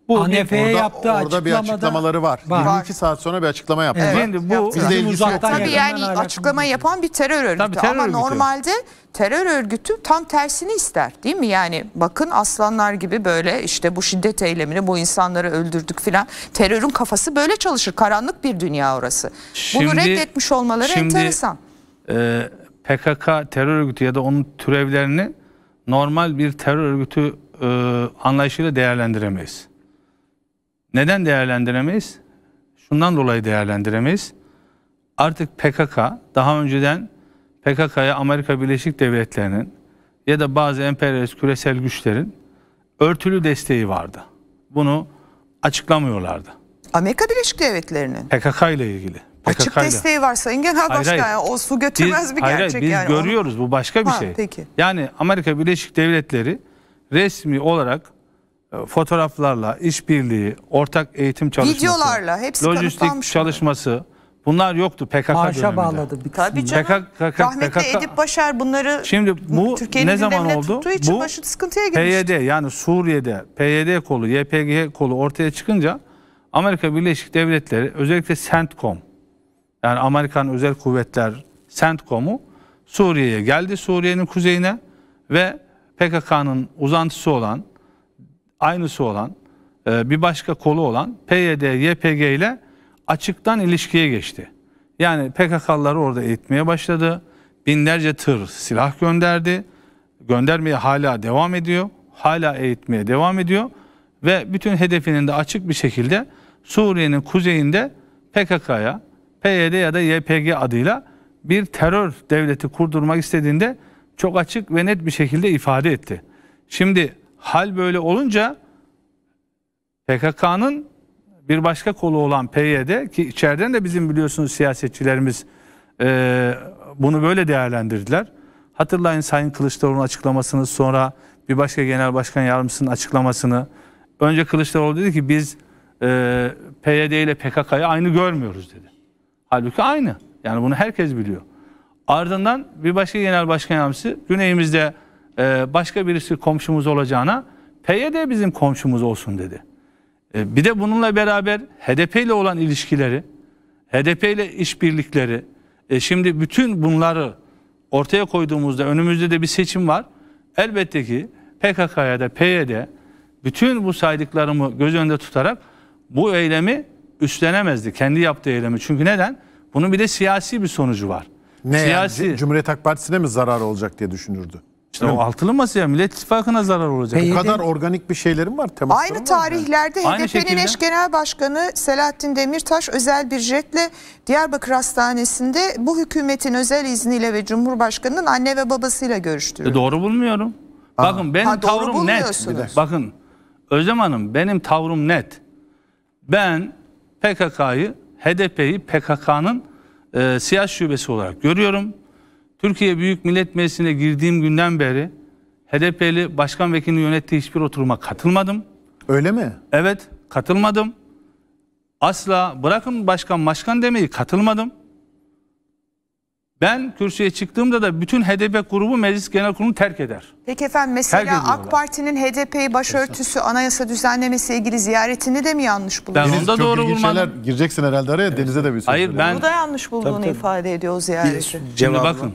bu ANF'ye orada, yaptığı orada bir açıklamaları var. var. 22 saat sonra bir açıklama yaptı. Evet. Şimdi bu Bizde ilgisi yok. Tabii yani açıklama yapan bir terör örgütü. Tabii, terör Ama örgütü. normalde terör örgütü tam tersini ister değil mi? Yani bakın aslanlar gibi böyle işte bu şiddet eylemini bu insanları öldürdük filan. Terörün kafası böyle çalışır. Karanlık bir dünya orası. Şimdi, Bunu reddetmiş olmaları şimdi, enteresan. E, PKK terör örgütü ya da onun türevlerini normal bir terör örgütü e, anlayışıyla değerlendiremeyiz. Neden değerlendiremeyiz? Şundan dolayı değerlendiremeyiz. Artık PKK daha önceden PKK'ya Amerika Birleşik Devletleri'nin ya da bazı emperyalist küresel güçlerin örtülü desteği vardı. Bunu açıklamıyorlardı. Amerika Birleşik Devletleri'nin PKK ile ilgili. PKK Açık desteği var Sayın Genel Başkan. Hayır, yani o su götürmez biz, bir gerçek hayır, biz yani. Biz görüyoruz onu... bu başka bir ha, şey. Peki. Yani Amerika Birleşik Devletleri resmi olarak e, fotoğraflarla, işbirliği, ortak eğitim çalışması, videolarla hepsi lojistik çalışması bunlar yoktu PKK Maaşa döneminde. bağladı bir Tabii canım. PKK, PKK, Rahmetli PKK, Edip Başar bunları Şimdi bu ne zaman oldu? Için bu başı sıkıntıya girmişti. PYD yani Suriye'de PYD kolu, YPG kolu ortaya çıkınca Amerika Birleşik Devletleri özellikle CENTCOM yani Amerikan Özel Kuvvetler CENTCOM'u Suriye'ye geldi Suriye'nin kuzeyine ve PKK'nın uzantısı olan aynısı olan e, bir başka kolu olan PYD, YPG ile açıktan ilişkiye geçti. Yani PKK'lıları orada eğitmeye başladı. Binlerce tır silah gönderdi. Göndermeye hala devam ediyor. Hala eğitmeye devam ediyor. Ve bütün hedefinin de açık bir şekilde Suriye'nin kuzeyinde PKK'ya, PYD ya da YPG adıyla bir terör devleti kurdurmak istediğinde çok açık ve net bir şekilde ifade etti. Şimdi Hal böyle olunca PKK'nın bir başka kolu olan PYD ki içeriden de bizim biliyorsunuz siyasetçilerimiz e, bunu böyle değerlendirdiler. Hatırlayın Sayın Kılıçdaroğlu'nun açıklamasını sonra bir başka genel başkan yardımcısının açıklamasını. Önce Kılıçdaroğlu dedi ki biz e, PYD ile PKK'yı aynı görmüyoruz dedi. Halbuki aynı. Yani bunu herkes biliyor. Ardından bir başka genel başkan yardımcısı güneyimizde ee, başka birisi komşumuz olacağına PYD bizim komşumuz olsun dedi. Ee, bir de bununla beraber HDP ile olan ilişkileri, HDP ile işbirlikleri, e, şimdi bütün bunları ortaya koyduğumuzda önümüzde de bir seçim var. Elbette ki PKK'ya da PYD bütün bu saydıklarımı göz önünde tutarak bu eylemi üstlenemezdi. Kendi yaptığı eylemi. Çünkü neden? Bunun bir de siyasi bir sonucu var. Ne siyasi, yani? Cumhuriyet Halk Partisi'ne mi zarar olacak diye düşünürdü? İşte o mi? altılı masaya Millet İttifakı'na zarar olacak. Bu kadar organik bir şeylerim var. Aynı tarihlerde yani. HDP'nin eş genel başkanı Selahattin Demirtaş özel bir jetle Diyarbakır Hastanesi'nde bu hükümetin özel izniyle ve Cumhurbaşkanı'nın anne ve babasıyla görüştürüyor. E doğru bulmuyorum. Aa. Bakın benim ha, tavrım net. Bakın Özlem Hanım benim tavrım net. Ben PKK'yı, HDP'yi PKK'nın e, siyasi şubesi olarak görüyorum. Türkiye Büyük Millet Meclisi'ne girdiğim günden beri HDP'li başkan vekilini yönettiği hiçbir oturuma katılmadım. Öyle mi? Evet katılmadım. Asla bırakın başkan başkan demeyi katılmadım. Ben kürsüye çıktığımda da bütün HDP grubu meclis genel kurulunu terk eder. Peki efendim mesela AK Parti'nin HDP'yi başörtüsü anayasa düzenlemesi ilgili ziyaretini de mi yanlış buluyorsunuz? Ben onda doğru bulmadım. Şeyler, gireceksin herhalde araya evet. denize de bir söz. Hayır ben. Bu da yanlış bulduğunu tabii, tabii. ifade ediyor o ziyareti. Şimdi bakın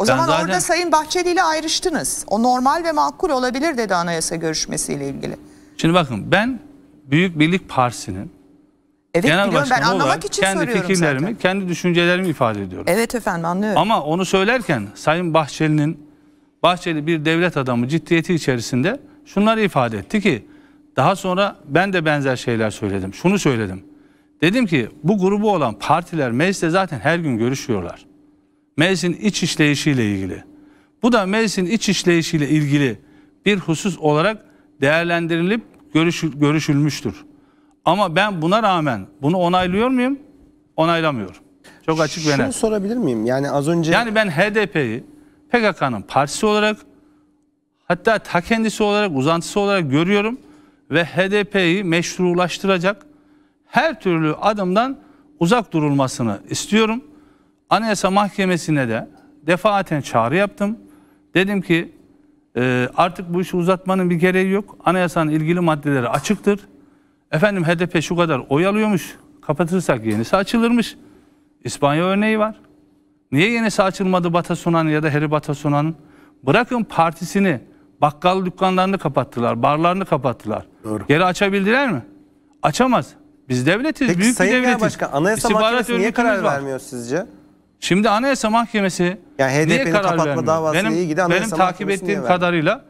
o ben zaman zaten... orada Sayın Bahçeli ile ayrıştınız. O normal ve makul olabilir dedi anayasa görüşmesiyle ilgili. Şimdi bakın ben Büyük Birlik Partisi'nin evet, genel başkanı ben anlamak olarak için kendi fikirlerimi, zaten. kendi düşüncelerimi ifade ediyorum. Evet efendim anlıyorum. Ama onu söylerken Sayın Bahçeli'nin, Bahçeli bir devlet adamı ciddiyeti içerisinde şunları ifade etti ki daha sonra ben de benzer şeyler söyledim. Şunu söyledim. Dedim ki bu grubu olan partiler mecliste zaten her gün görüşüyorlar. Meclisin iç işleyişiyle ilgili. Bu da meclisin iç işleyişiyle ilgili bir husus olarak değerlendirilip görüş, görüşülmüştür. Ama ben buna rağmen bunu onaylıyor muyum? Onaylamıyorum. Çok açık Şunu ve net. Şunu sorabilir miyim? Yani az önce... Yani ben HDP'yi PKK'nın partisi olarak hatta ta kendisi olarak uzantısı olarak görüyorum ve HDP'yi meşrulaştıracak her türlü adımdan uzak durulmasını istiyorum. Anayasa Mahkemesi'ne de defaaten çağrı yaptım. Dedim ki e, artık bu işi uzatmanın bir gereği yok. Anayasanın ilgili maddeleri açıktır. Efendim HDP şu kadar oy alıyormuş. Kapatırsak yenisi açılırmış. İspanya örneği var. Niye yenisi açılmadı Batasunan ya da Heri Batasunan'ın? Bırakın partisini, bakkal dükkanlarını kapattılar, barlarını kapattılar. Doğru. Geri açabildiler mi? Açamaz. Biz devletiz, Peki, büyük Sayın bir devletiz. Başkan, Anayasa İstihbarat Mahkemesi niye karar var. vermiyor sizce? Şimdi Anayasa Mahkemesi yani niye karar vermiyor? Davası benim iyi giden benim takip ettiğim kadarıyla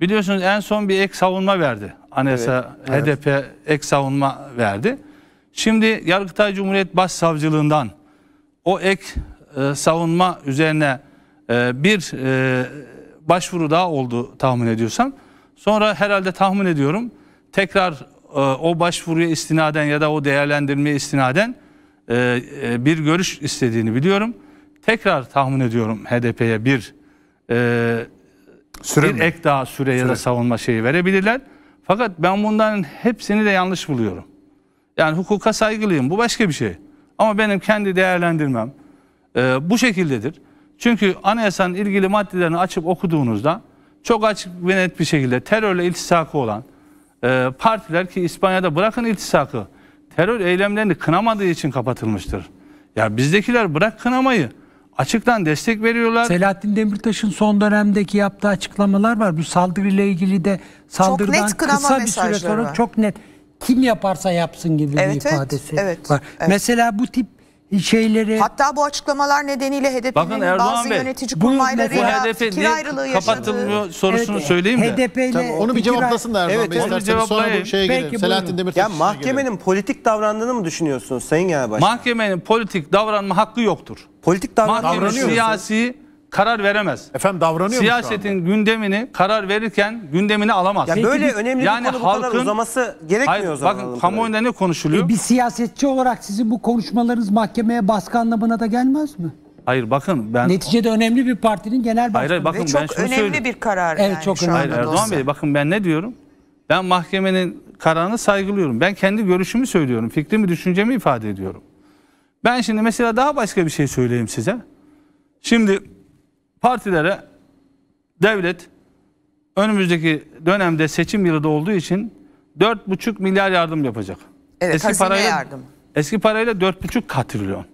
biliyorsunuz en son bir ek savunma verdi. Anayasa evet, HDP evet. ek savunma verdi. Şimdi Yargıtay Cumhuriyet Başsavcılığından o ek e, savunma üzerine e, bir e, başvuru daha oldu tahmin ediyorsam. Sonra herhalde tahmin ediyorum tekrar e, o başvuruya istinaden ya da o değerlendirmeye istinaden ee, e, bir görüş istediğini biliyorum. Tekrar tahmin ediyorum HDP'ye bir e, süre bir mi? ek daha süre, süre ya da savunma şeyi verebilirler. Fakat ben bunların hepsini de yanlış buluyorum. Yani hukuka saygılıyım. Bu başka bir şey. Ama benim kendi değerlendirmem e, bu şekildedir. Çünkü anayasanın ilgili maddelerini açıp okuduğunuzda çok açık ve net bir şekilde terörle iltisakı olan e, partiler ki İspanya'da bırakın iltisakı terör eylemlerini kınamadığı için kapatılmıştır. Ya bizdekiler bırak kınamayı açıktan destek veriyorlar. Selahattin Demirtaş'ın son dönemdeki yaptığı açıklamalar var. Bu saldırıyla ilgili de saldırıdan kısa bir süre sonra var. çok net kim yaparsa yapsın gibi evet, bir ifadesi evet, evet, var. Evet. Mesela bu tip şeyleri... Hatta bu açıklamalar nedeniyle HDP'nin bazı Bey, yönetici kurmaylarıyla fikir ayrılığı yaşadığı... sorusunu evet, söyleyeyim de. HDP onu bir cevaplasın da Erdoğan evet, Bey. Onu cevaplayayım. Şeye Peki, Selahattin Demirtaş ya, mahkemenin girelim. politik davrandığını mı düşünüyorsunuz Sayın başkan? Mahkemenin politik davranma hakkı yoktur. Politik davranma davranıyor. siyasi karar veremez. Efendim davranıyor Siyasetin gündemini karar verirken gündemini alamaz. Ya böyle önemli yani bir konu bu kadar uzaması gerekmiyor Hayır, o zaman. bakın kamuoyunda ne konuşuluyor? E bir siyasetçi olarak sizin bu konuşmalarınız mahkemeye baskı anlamına da gelmez mi? Hayır bakın ben Neticede önemli bir partinin genel başkanı. hayır, bakın Ve ben çok önemli söyleyeyim. bir karar Evet, yani çok şu önemli. anda Erdoğan Bey bakın ben ne diyorum? Ben mahkemenin kararını saygılıyorum. Ben kendi görüşümü söylüyorum. Fikrimi, düşüncemi ifade ediyorum. Ben şimdi mesela daha başka bir şey söyleyeyim size. Şimdi partilere devlet önümüzdeki dönemde seçim yılı da olduğu için 4,5 milyar yardım yapacak. Evet, eski parayla yardım. Eski parayla 4,5 trilyon.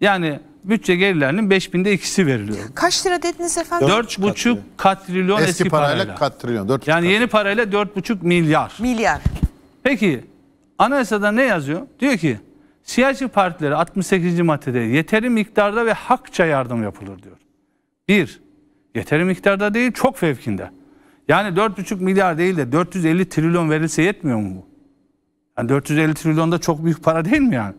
Yani bütçe gelirlerinin 5000'de ikisi veriliyor. Kaç lira dediniz efendim? 4,5 katrilyon eski, eski parayla. kat trilyon 4 yani yeni parayla 4,5 milyar. Milyar. Peki anayasada ne yazıyor? Diyor ki siyasi partilere 68. maddede yeteri miktarda ve hakça yardım yapılır diyor. Bir, yeteri miktarda değil çok fevkinde. Yani 4,5 milyar değil de 450 trilyon verilse yetmiyor mu bu? Yani 450 trilyon da çok büyük para değil mi yani?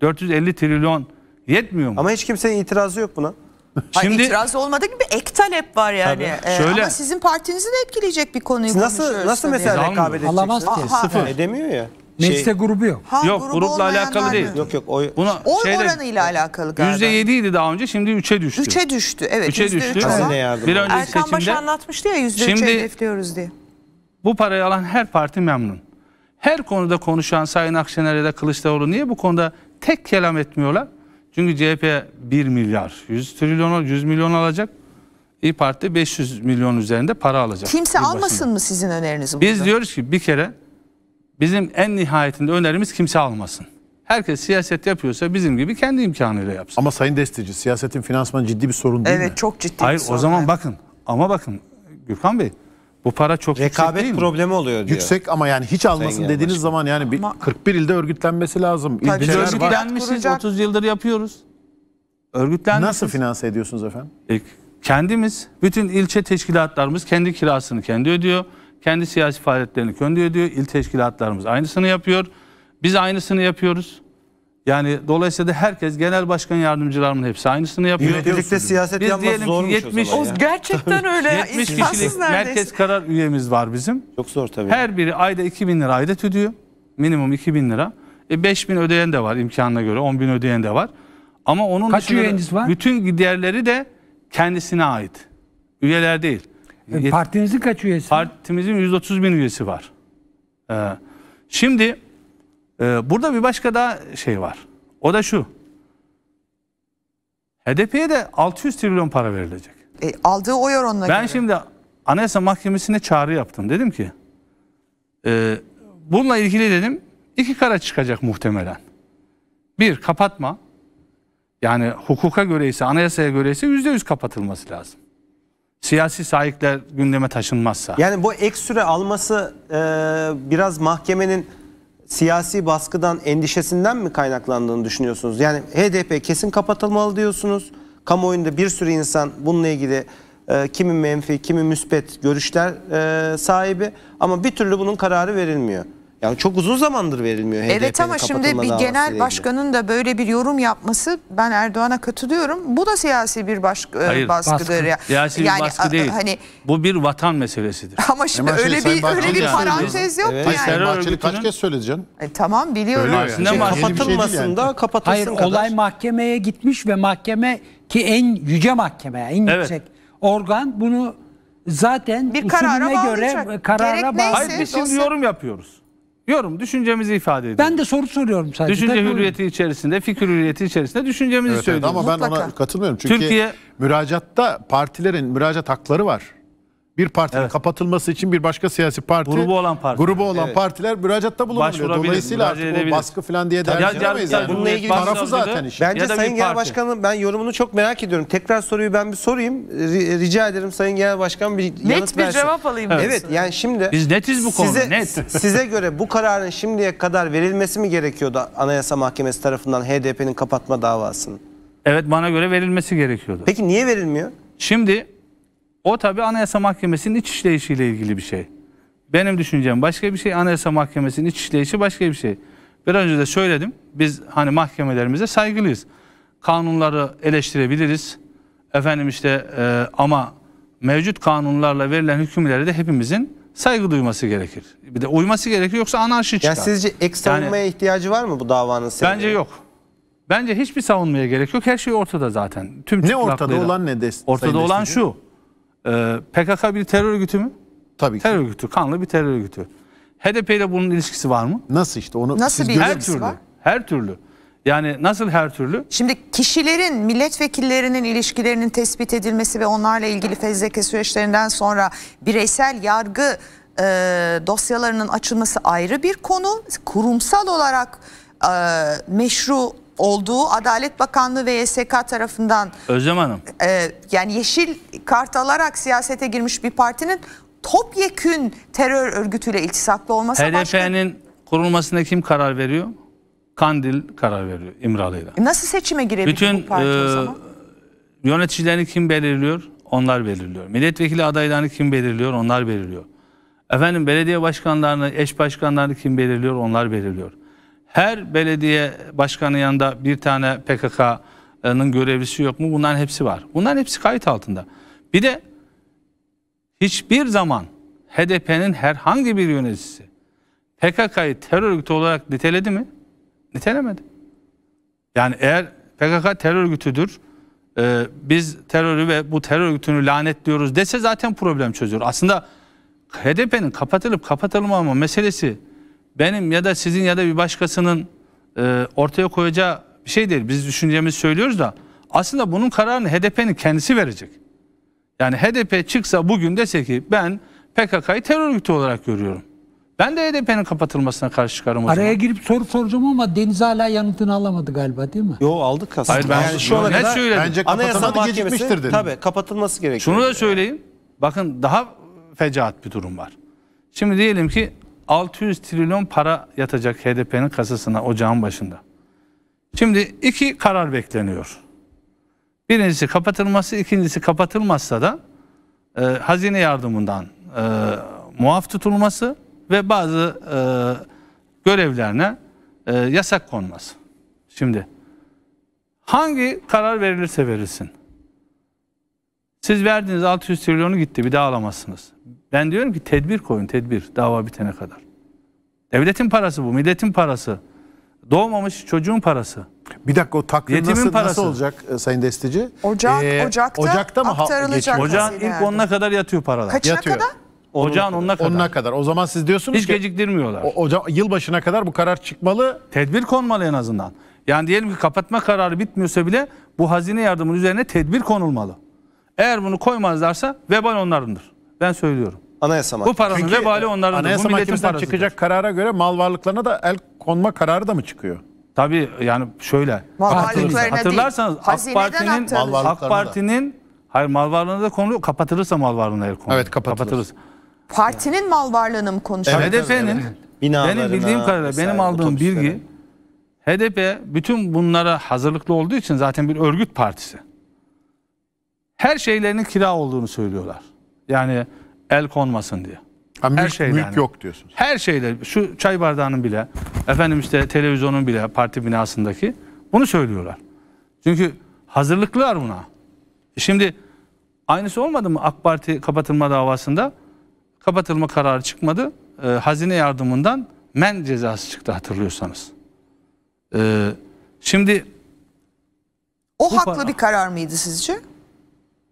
450 trilyon yetmiyor mu? Ama hiç kimsenin itirazı yok buna. Şimdi Hayır, itiraz olmadığı gibi ek talep var yani. Tabii, ee, şöyle, ee, ama sizin partinizi de etkileyecek bir konuyu Siz nasıl nasıl mesela rekabet edeceksiniz? Alamaz ki. Sıfır. Edemiyor ya. Mecliste şey, grubu yok. Ha, yok grubu grupla alakalı değil. Yok yok. Oy, Buna oy şeyde, oranıyla alakalı galiba. %7 idi daha önce şimdi 3'e düştü. 3'e düştü evet. 3'e düştü. bir önceki Erkan seçimde. Baş anlatmıştı ya %3'e hedefliyoruz diye. Bu parayı alan her parti memnun. Her konuda konuşan Sayın Akşener ya da Kılıçdaroğlu niye bu konuda tek kelam etmiyorlar? Çünkü CHP 1 milyar, 100 trilyon, 100 milyon alacak. İyi Parti 500 milyon üzerinde para alacak. Kimse almasın mı sizin öneriniz? Burada? Biz diyoruz ki bir kere bizim en nihayetinde önerimiz kimse almasın. Herkes siyaset yapıyorsa bizim gibi kendi imkanıyla yapsın. Ama Sayın Destici siyasetin finansmanı ciddi bir sorun değil evet, mi? Evet çok ciddi Hayır, bir sorun. Hayır o zaman yani. bakın ama bakın Gürkan Bey bu para çok Rekabet yüksek problemi mi? oluyor diyor. Yüksek ama yani hiç almasın Zengin dediğiniz başka. zaman yani bir 41 ilde örgütlenmesi lazım. biz örgütlenmişiz kuracak. 30 yıldır yapıyoruz. Örgütlenmişiz. Nasıl finanse ediyorsunuz efendim? E, kendimiz bütün ilçe teşkilatlarımız kendi kirasını kendi ödüyor kendi siyasi faaliyetlerini kendi ediyor. İl teşkilatlarımız aynısını yapıyor. Biz aynısını yapıyoruz. Yani dolayısıyla da herkes genel başkan yardımcılarının hepsi aynısını yapıyor. Yöneticilikte siyaset Biz yapmak zormuş 70, o zaman. Ya. O gerçekten öyle. 70 kişilik neredeyse. merkez karar üyemiz var bizim. Çok zor tabii. Her biri ayda 2 bin lira aidat ödüyor. Minimum 2 bin lira. E bin ödeyen de var imkanına göre. 10 bin ödeyen de var. Ama onun Kaç üyeniz var? Bütün giderleri de kendisine ait. Üyeler değil. E, partinizin kaç üyesi? Partimizin 130 bin üyesi var. Ee, şimdi e, burada bir başka daha şey var. O da şu. HDP'ye de 600 trilyon para verilecek. E, aldığı oy oranına Ben göre. şimdi Anayasa Mahkemesi'ne çağrı yaptım. Dedim ki e, bununla ilgili dedim iki kara çıkacak muhtemelen. Bir kapatma. Yani hukuka göre ise anayasaya göre ise %100 kapatılması lazım siyasi sahipler gündeme taşınmazsa. Yani bu ek süre alması e, biraz mahkemenin siyasi baskıdan endişesinden mi kaynaklandığını düşünüyorsunuz? Yani HDP kesin kapatılmalı diyorsunuz. Kamuoyunda bir sürü insan bununla ilgili e, kimi menfi, kimi müspet görüşler e, sahibi ama bir türlü bunun kararı verilmiyor. Yani çok uzun zamandır verilmiyor HDP'nin Evet ama şimdi bir genel başkanın da böyle bir yorum yapması ben Erdoğan'a katılıyorum. Bu da siyasi bir baş, e, Hayır, baskıdır. Baskı, ya. Siyasi yani, bir baskı değil. Hani, Bu bir vatan meselesidir. Ama şimdi Hemen öyle bir öyle bahçeli bir parantez yok evet. yani. Hayır, Bahçeli kaç kez söyledi E, tamam biliyorum. Öyle şey yani. kapatılmasın da kapatılsın Hayır, kadar. olay mahkemeye gitmiş ve mahkeme ki en yüce mahkeme en evet. yüksek organ bunu zaten bir karara göre karara bağlı. Hayır biz şimdi yorum yapıyoruz. Yorum, düşüncemizi ifade ediyoruz. Ben de soru soruyorum sadece. Düşünce Tabii hürriyeti öyle. içerisinde, fikir hürriyeti içerisinde düşüncemizi evet, söylüyoruz. Evet, ama ben ona katılmıyorum. Çünkü Türkiye müraacatta partilerin müracaat hakları var bir partinin evet. kapatılması için bir başka siyasi parti grubu olan parti grubu olan evet. partiler müracaatta bulunuyor. Dolayısıyla artık edebilir. baskı falan diye değerlendiremeyiz. Yani. Bununla ilgili tarafı zaten iş. Bence Sayın Genel Başkan'ın ben yorumunu çok merak ediyorum. Tekrar soruyu ben bir sorayım. Rica ederim Sayın Genel Başkan bir yanıt versin. Net bir cevap alayım. Evet. evet yani şimdi biz netiz bu konuda. Size, net. size göre bu kararın şimdiye kadar verilmesi mi gerekiyordu Anayasa Mahkemesi tarafından HDP'nin kapatma davasının? Evet bana göre verilmesi gerekiyordu. Peki niye verilmiyor? Şimdi o tabi Anayasa Mahkemesi'nin iç işleyişiyle ilgili bir şey. Benim düşüncem başka bir şey, Anayasa Mahkemesi'nin iç işleyişi başka bir şey. Bir önce de söyledim, biz hani mahkemelerimize saygılıyız. Kanunları eleştirebiliriz. Efendim işte e, ama mevcut kanunlarla verilen hükümlere de hepimizin saygı duyması gerekir. Bir de uyması gerekir yoksa anarşi çıkar. Ya sizce ek savunmaya yani, ihtiyacı var mı bu davanın sebebi? Bence yok. Bence hiçbir savunmaya gerek yok. Her şey ortada zaten. Tüm ne ortada olan ne de? Ortada olan şu. Ee, PKK bir terör örgütü mü? Tabii ki. Terör örgütü, kanlı bir terör örgütü. HDP ile bunun ilişkisi var mı? Nasıl işte onu Nasıl siz bir her türlü, var? Her türlü. Yani nasıl her türlü? Şimdi kişilerin, milletvekillerinin ilişkilerinin tespit edilmesi ve onlarla ilgili fezleke süreçlerinden sonra bireysel yargı e, dosyalarının açılması ayrı bir konu. Kurumsal olarak e, meşru olduğu Adalet Bakanlığı ve YSK tarafından Özlem Hanım. E, yani yeşil kart alarak siyasete girmiş bir partinin topyekün terör örgütüyle iltisaklı olması HDP'nin başka... kurulmasına kim karar veriyor? Kandil karar veriyor İmralı'yla. E nasıl seçime girebilir Bütün, bu parti e, o zaman? Yöneticilerini kim belirliyor? Onlar belirliyor. Milletvekili adaylarını kim belirliyor? Onlar belirliyor. Efendim belediye başkanlarını, eş başkanlarını kim belirliyor? Onlar belirliyor. Her belediye başkanı yanında bir tane PKK'nın görevlisi yok mu? Bunların hepsi var. Bunların hepsi kayıt altında. Bir de hiçbir zaman HDP'nin herhangi bir yöneticisi PKK'yı terör örgütü olarak niteledi mi? Nitelemedi. Yani eğer PKK terör örgütüdür, e, biz terörü ve bu terör örgütünü lanetliyoruz dese zaten problem çözüyor. Aslında HDP'nin kapatılıp kapatılmama meselesi benim ya da sizin ya da bir başkasının e, ortaya koyacağı bir şey değil. Biz düşüncemizi söylüyoruz da aslında bunun kararını HDP'nin kendisi verecek. Yani HDP çıksa bugün dese ki ben PKK'yı terör örgütü olarak görüyorum. Ben de HDP'nin kapatılmasına karşı çıkarım o Araya zaman. girip soru soracağım ama Deniz hala yanıtını alamadı galiba değil mi? Yo aldık aslında. Hayır ben yani şu ana ne kadar söyledim? Bence Anayasa Mahkemesi dedim. tabii kapatılması gerekiyor. Şunu da söyleyeyim. Bakın daha fecaat bir durum var. Şimdi diyelim ki 600 trilyon para yatacak HDP'nin kasasına ocağın başında. Şimdi iki karar bekleniyor. Birincisi kapatılması, ikincisi kapatılmazsa da e, hazine yardımından e, muaf tutulması ve bazı e, görevlerine e, yasak konması. Şimdi hangi karar verilirse verilsin siz verdiğiniz 600 trilyonu gitti bir daha alamazsınız. Ben diyorum ki tedbir koyun tedbir dava bitene kadar. Devletin parası bu milletin parası. Doğmamış çocuğun parası. Bir dakika o takvim nasıl, nasıl olacak e, Sayın Destici? Ocak, ee, Ocak'ta, Ocak'ta mı aktarılacak. Ocağın ilk yani. onuna kadar yatıyor paralar. Kaçına yatıyor. kadar? Ocağın onuna kadar. Onuna kadar. O zaman siz diyorsunuz Hiç ki... Hiç geciktirmiyorlar. O, oca, yılbaşına kadar bu karar çıkmalı. Tedbir konmalı en azından. Yani diyelim ki kapatma kararı bitmiyorsa bile bu hazine yardımının üzerine tedbir konulmalı. Eğer bunu koymazlarsa vebal onlarındır. Ben söylüyorum. Anayasa Bu Mahkemesi. paranın Peki, vebali onlarındır. Anayasa Bu milletin Mahkemesi'nden parasıdır. çıkacak karara göre mal varlıklarına da el konma kararı da mı çıkıyor? Tabii yani şöyle. hatırlarsanız AK Parti'nin AK Parti'nin hayır mal varlığına da konuluyor. Kapatılırsa mal varlığına el konuluyor. Evet, kapatılır. Partinin mal varlığını mı konuşuyor? Evet, HDP'nin Binalarına, benim bildiğim kadarıyla vesaire, benim aldığım bilgi HDP bütün bunlara hazırlıklı olduğu için zaten bir örgüt partisi her şeylerinin kira olduğunu söylüyorlar. Yani el konmasın diye. Ha, mülk, her şeyler. Mülk yok diyorsunuz. Her şeyler. Şu çay bardağının bile, efendim işte televizyonun bile parti binasındaki bunu söylüyorlar. Çünkü hazırlıklılar buna. E şimdi aynısı olmadı mı AK Parti kapatılma davasında? Kapatılma kararı çıkmadı. E, hazine yardımından men cezası çıktı hatırlıyorsanız. E, şimdi o haklı bir karar mıydı sizce?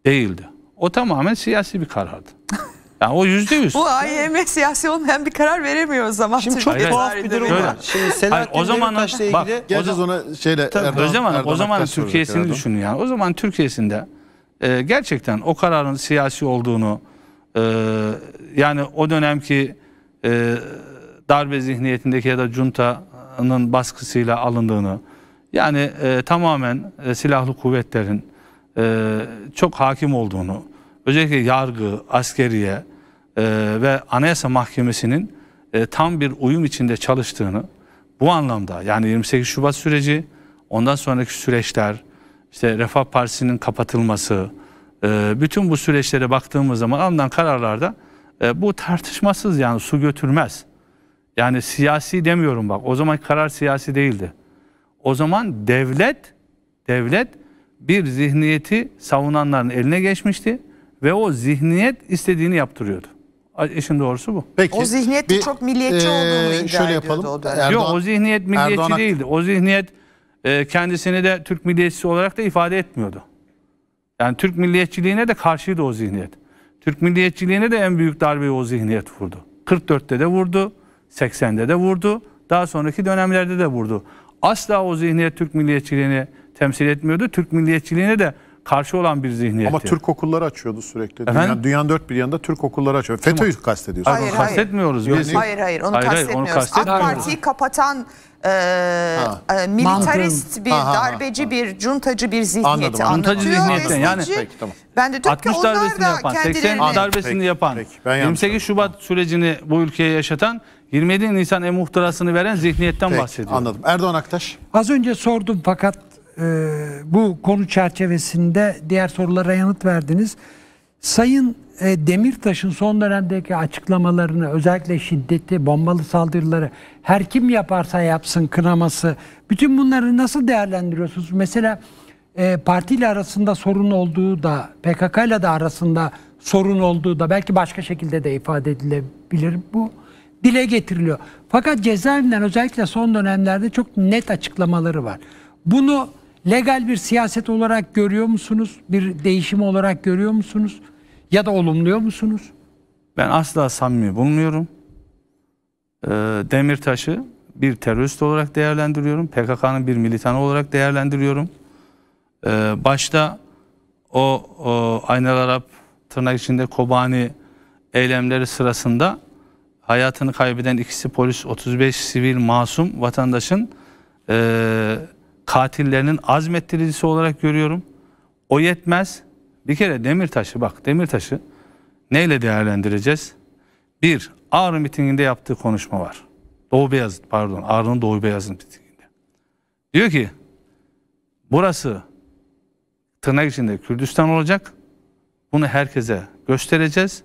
değildi. O tamamen siyasi bir karardı. Yani o yüzde yüz. Bu AYM siyasi olmayan bir karar veremiyor o zaman. Şimdi çok Hayır, tuhaf bir durum var. Şimdi Selahattin o zamanla, ilgili bak, geleceğiz ona şeyle tabii, Erdoğan, Özlem Erdoğan o zaman Türkiye'sini Erdoğan. düşünün yani. O zaman Türkiye'sinde e, gerçekten o kararın siyasi olduğunu e, yani o dönemki e, darbe zihniyetindeki ya da junta'nın baskısıyla alındığını yani e, tamamen e, silahlı kuvvetlerin e, çok hakim olduğunu, özellikle yargı, askeriye e, ve Anayasa Mahkemesi'nin e, tam bir uyum içinde çalıştığını bu anlamda yani 28 Şubat süreci, ondan sonraki süreçler, işte Refah Partisi'nin kapatılması, e, bütün bu süreçlere baktığımız zaman alınan kararlarda e, bu tartışmasız yani su götürmez. Yani siyasi demiyorum bak. O zaman karar siyasi değildi. O zaman devlet devlet bir zihniyeti savunanların eline geçmişti ve o zihniyet istediğini yaptırıyordu. İşin doğrusu bu. Peki. O zihniyet çok milliyetçi ee, olduğunu iddia şöyle yapalım. o Erdoğan, Yok o zihniyet milliyetçi Erdoğan... değildi. O zihniyet e, kendisini de Türk milliyetçisi olarak da ifade etmiyordu. Yani Türk milliyetçiliğine de karşıydı o zihniyet. Türk milliyetçiliğine de en büyük darbeyi o zihniyet vurdu. 44'te de vurdu, 80'de de vurdu, daha sonraki dönemlerde de vurdu. Asla o zihniyet Türk milliyetçiliğini temsil etmiyordu. Türk milliyetçiliğine de karşı olan bir zihniyetti. Ama Türk okulları açıyordu sürekli. Dünyanın, dünyanın dört bir yanında Türk okulları açıyor. FETÖ'yü tamam. kastediyorsun. Hayır, hayır. Kastetmiyoruz. Hayır hayır, hayır onu hayır, kastetmiyoruz. Hayır, onu kastetmiyoruz. AK Parti'yi kapatan e, e militarist bir, ha, ha, darbeci ha, bir, cuntacı bir zihniyeti Anladım. anlatıyor. Cuntacı zihniyetten yani. Peki, tamam. Ben de 60 darbesini yapan, 80 darbesini peki, yapan, peki, ben 28 Şubat tamam. sürecini bu ülkeye yaşatan 27 Nisan e veren zihniyetten Peki, bahsediyorum. Anladım. Erdoğan Aktaş. Az önce sordum fakat e, bu konu çerçevesinde diğer sorulara yanıt verdiniz. Sayın e, Demirtaş'ın son dönemdeki açıklamalarını özellikle şiddeti, bombalı saldırıları her kim yaparsa yapsın kınaması bütün bunları nasıl değerlendiriyorsunuz? Mesela e, partiyle arasında sorun olduğu da PKK ile de arasında sorun olduğu da belki başka şekilde de ifade edilebilir bu dile getiriliyor. Fakat cezaevinden özellikle son dönemlerde çok net açıklamaları var. Bunu legal bir siyaset olarak görüyor musunuz? Bir değişim olarak görüyor musunuz? Ya da olumluyor musunuz? Ben asla samimi bulmuyorum. Ee, Demirtaş'ı bir terörist olarak değerlendiriyorum. PKK'nın bir militanı olarak değerlendiriyorum. Ee, başta o, o Aynalar Arap tırnak içinde Kobani eylemleri sırasında hayatını kaybeden ikisi polis 35 sivil masum vatandaşın e, katillerinin azmettiricisi olarak görüyorum. O yetmez. Bir kere Demirtaş'ı bak Demirtaş'ı neyle değerlendireceğiz? Bir, Ağrı mitinginde yaptığı konuşma var. Doğu Beyazıt pardon Ağrı'nın Doğu Beyazıt mitinginde. Diyor ki burası tırnak içinde Kürdistan olacak. Bunu herkese göstereceğiz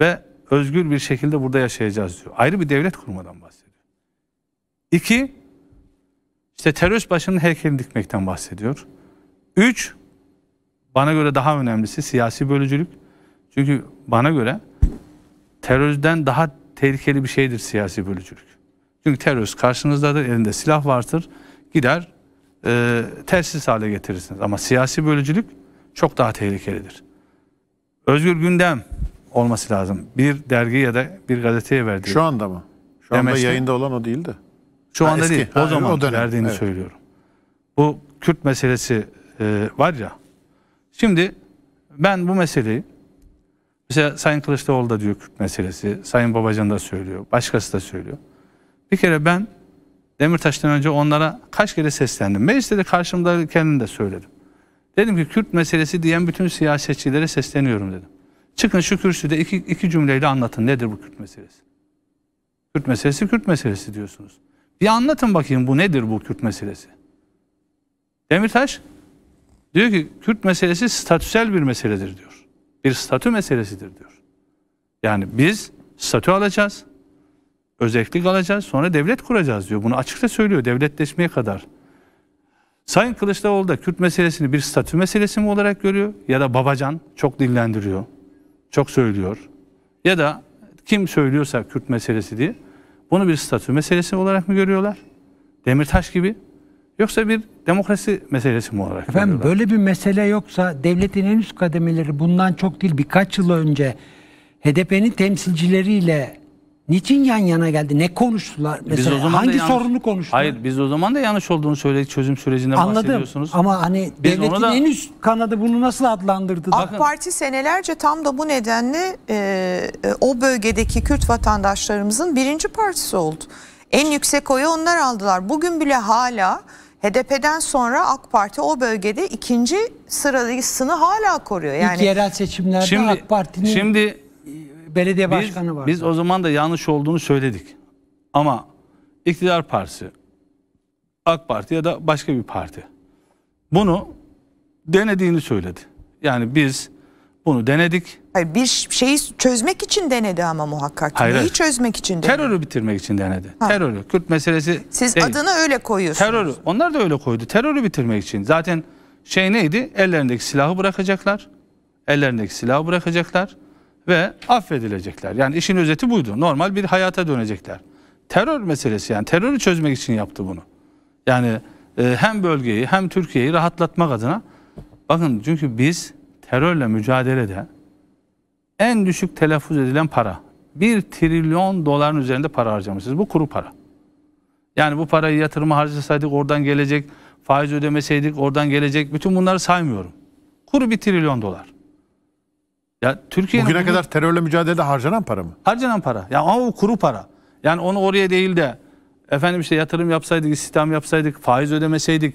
ve özgür bir şekilde burada yaşayacağız diyor. Ayrı bir devlet kurmadan bahsediyor. İki, işte terörist başının heykelini dikmekten bahsediyor. Üç, bana göre daha önemlisi siyasi bölücülük. Çünkü bana göre terörden daha tehlikeli bir şeydir siyasi bölücülük. Çünkü terörist karşınızdadır, elinde silah vardır, gider e, tersiz hale getirirsiniz. Ama siyasi bölücülük çok daha tehlikelidir. Özgür gündem olması lazım. Bir dergi ya da bir gazeteye verdiği. Şu anda mı? Şu anda demesi, yayında olan o değil de. Şu ha, anda eski. değil. Ha, o zaman o dönem. verdiğini evet. söylüyorum. Bu Kürt meselesi e, var ya. Şimdi ben bu meseleyi mesela Sayın Kılıçdaroğlu da diyor Kürt meselesi. Sayın Babacan da söylüyor. Başkası da söylüyor. Bir kere ben Demirtaş'tan önce onlara kaç kere seslendim. Mecliste de karşımda kendim de söyledim. Dedim ki Kürt meselesi diyen bütün siyasetçilere sesleniyorum dedim. Çıkın şu kürsüde iki, iki cümleyle anlatın nedir bu Kürt meselesi. Kürt meselesi Kürt meselesi diyorsunuz. Bir anlatın bakayım bu nedir bu Kürt meselesi? Demirtaş diyor ki Kürt meselesi statüsel bir meseledir diyor. Bir statü meselesidir diyor. Yani biz statü alacağız, özellik alacağız, sonra devlet kuracağız diyor. Bunu açıkça söylüyor devletleşmeye kadar. Sayın Kılıçdaroğlu da Kürt meselesini bir statü meselesi mi olarak görüyor ya da Babacan çok dillendiriyor, çok söylüyor ya da kim söylüyorsa Kürt meselesi diye bunu bir statü meselesi olarak mı görüyorlar? Demirtaş gibi Yoksa bir demokrasi meselesi mi olarak? Efendim görüyorlar? böyle bir mesele yoksa devletin en üst kademeleri bundan çok değil birkaç yıl önce HDP'nin temsilcileriyle Niçin yan yana geldi? Ne konuştular? Mesela biz o hangi yanlış, sorunu konuştular? Hayır biz o zaman da yanlış olduğunu söyledik çözüm sürecinde. Anladım. bahsediyorsunuz. Ama hani biz devletin da, en üst kanadı bunu nasıl adlandırdı? AK Bakın. Parti senelerce tam da bu nedenle e, e, o bölgedeki Kürt vatandaşlarımızın birinci partisi oldu. En yüksek oyu onlar aldılar. Bugün bile hala HDP'den sonra AK Parti o bölgede ikinci sıradaki sını hala koruyor. Yani İlk yerel seçimlerde şimdi, AK Parti'nin... Şimdi belediye başkanı var. Biz o zaman da yanlış olduğunu söyledik. Ama iktidar partisi, AK Parti ya da başka bir parti bunu denediğini söyledi. Yani biz bunu denedik. Hayır, bir şeyi çözmek için denedi ama muhakkak. Hayır, Neyi çözmek için denedi? Terörü bitirmek için denedi. Ha. Terörü, Kürt meselesi Siz değil. adını öyle koyuyorsunuz. Terörü, onlar da öyle koydu. Terörü bitirmek için. Zaten şey neydi? Ellerindeki silahı bırakacaklar. Ellerindeki silahı bırakacaklar ve affedilecekler. Yani işin özeti buydu. Normal bir hayata dönecekler. Terör meselesi yani terörü çözmek için yaptı bunu. Yani e, hem bölgeyi hem Türkiye'yi rahatlatmak adına bakın çünkü biz terörle mücadelede en düşük telaffuz edilen para 1 trilyon doların üzerinde para harcamışız. Bu kuru para. Yani bu parayı yatırıma harcasaydık oradan gelecek, faiz ödemeseydik oradan gelecek. Bütün bunları saymıyorum. Kuru bir trilyon dolar. Ya Türkiye'nin Bugüne kadar terörle mücadelede harcanan para mı? harcanan para. Ya ama o kuru para. Yani onu oraya değil de efendim işte yatırım yapsaydık, istihdam yapsaydık, faiz ödemeseydik,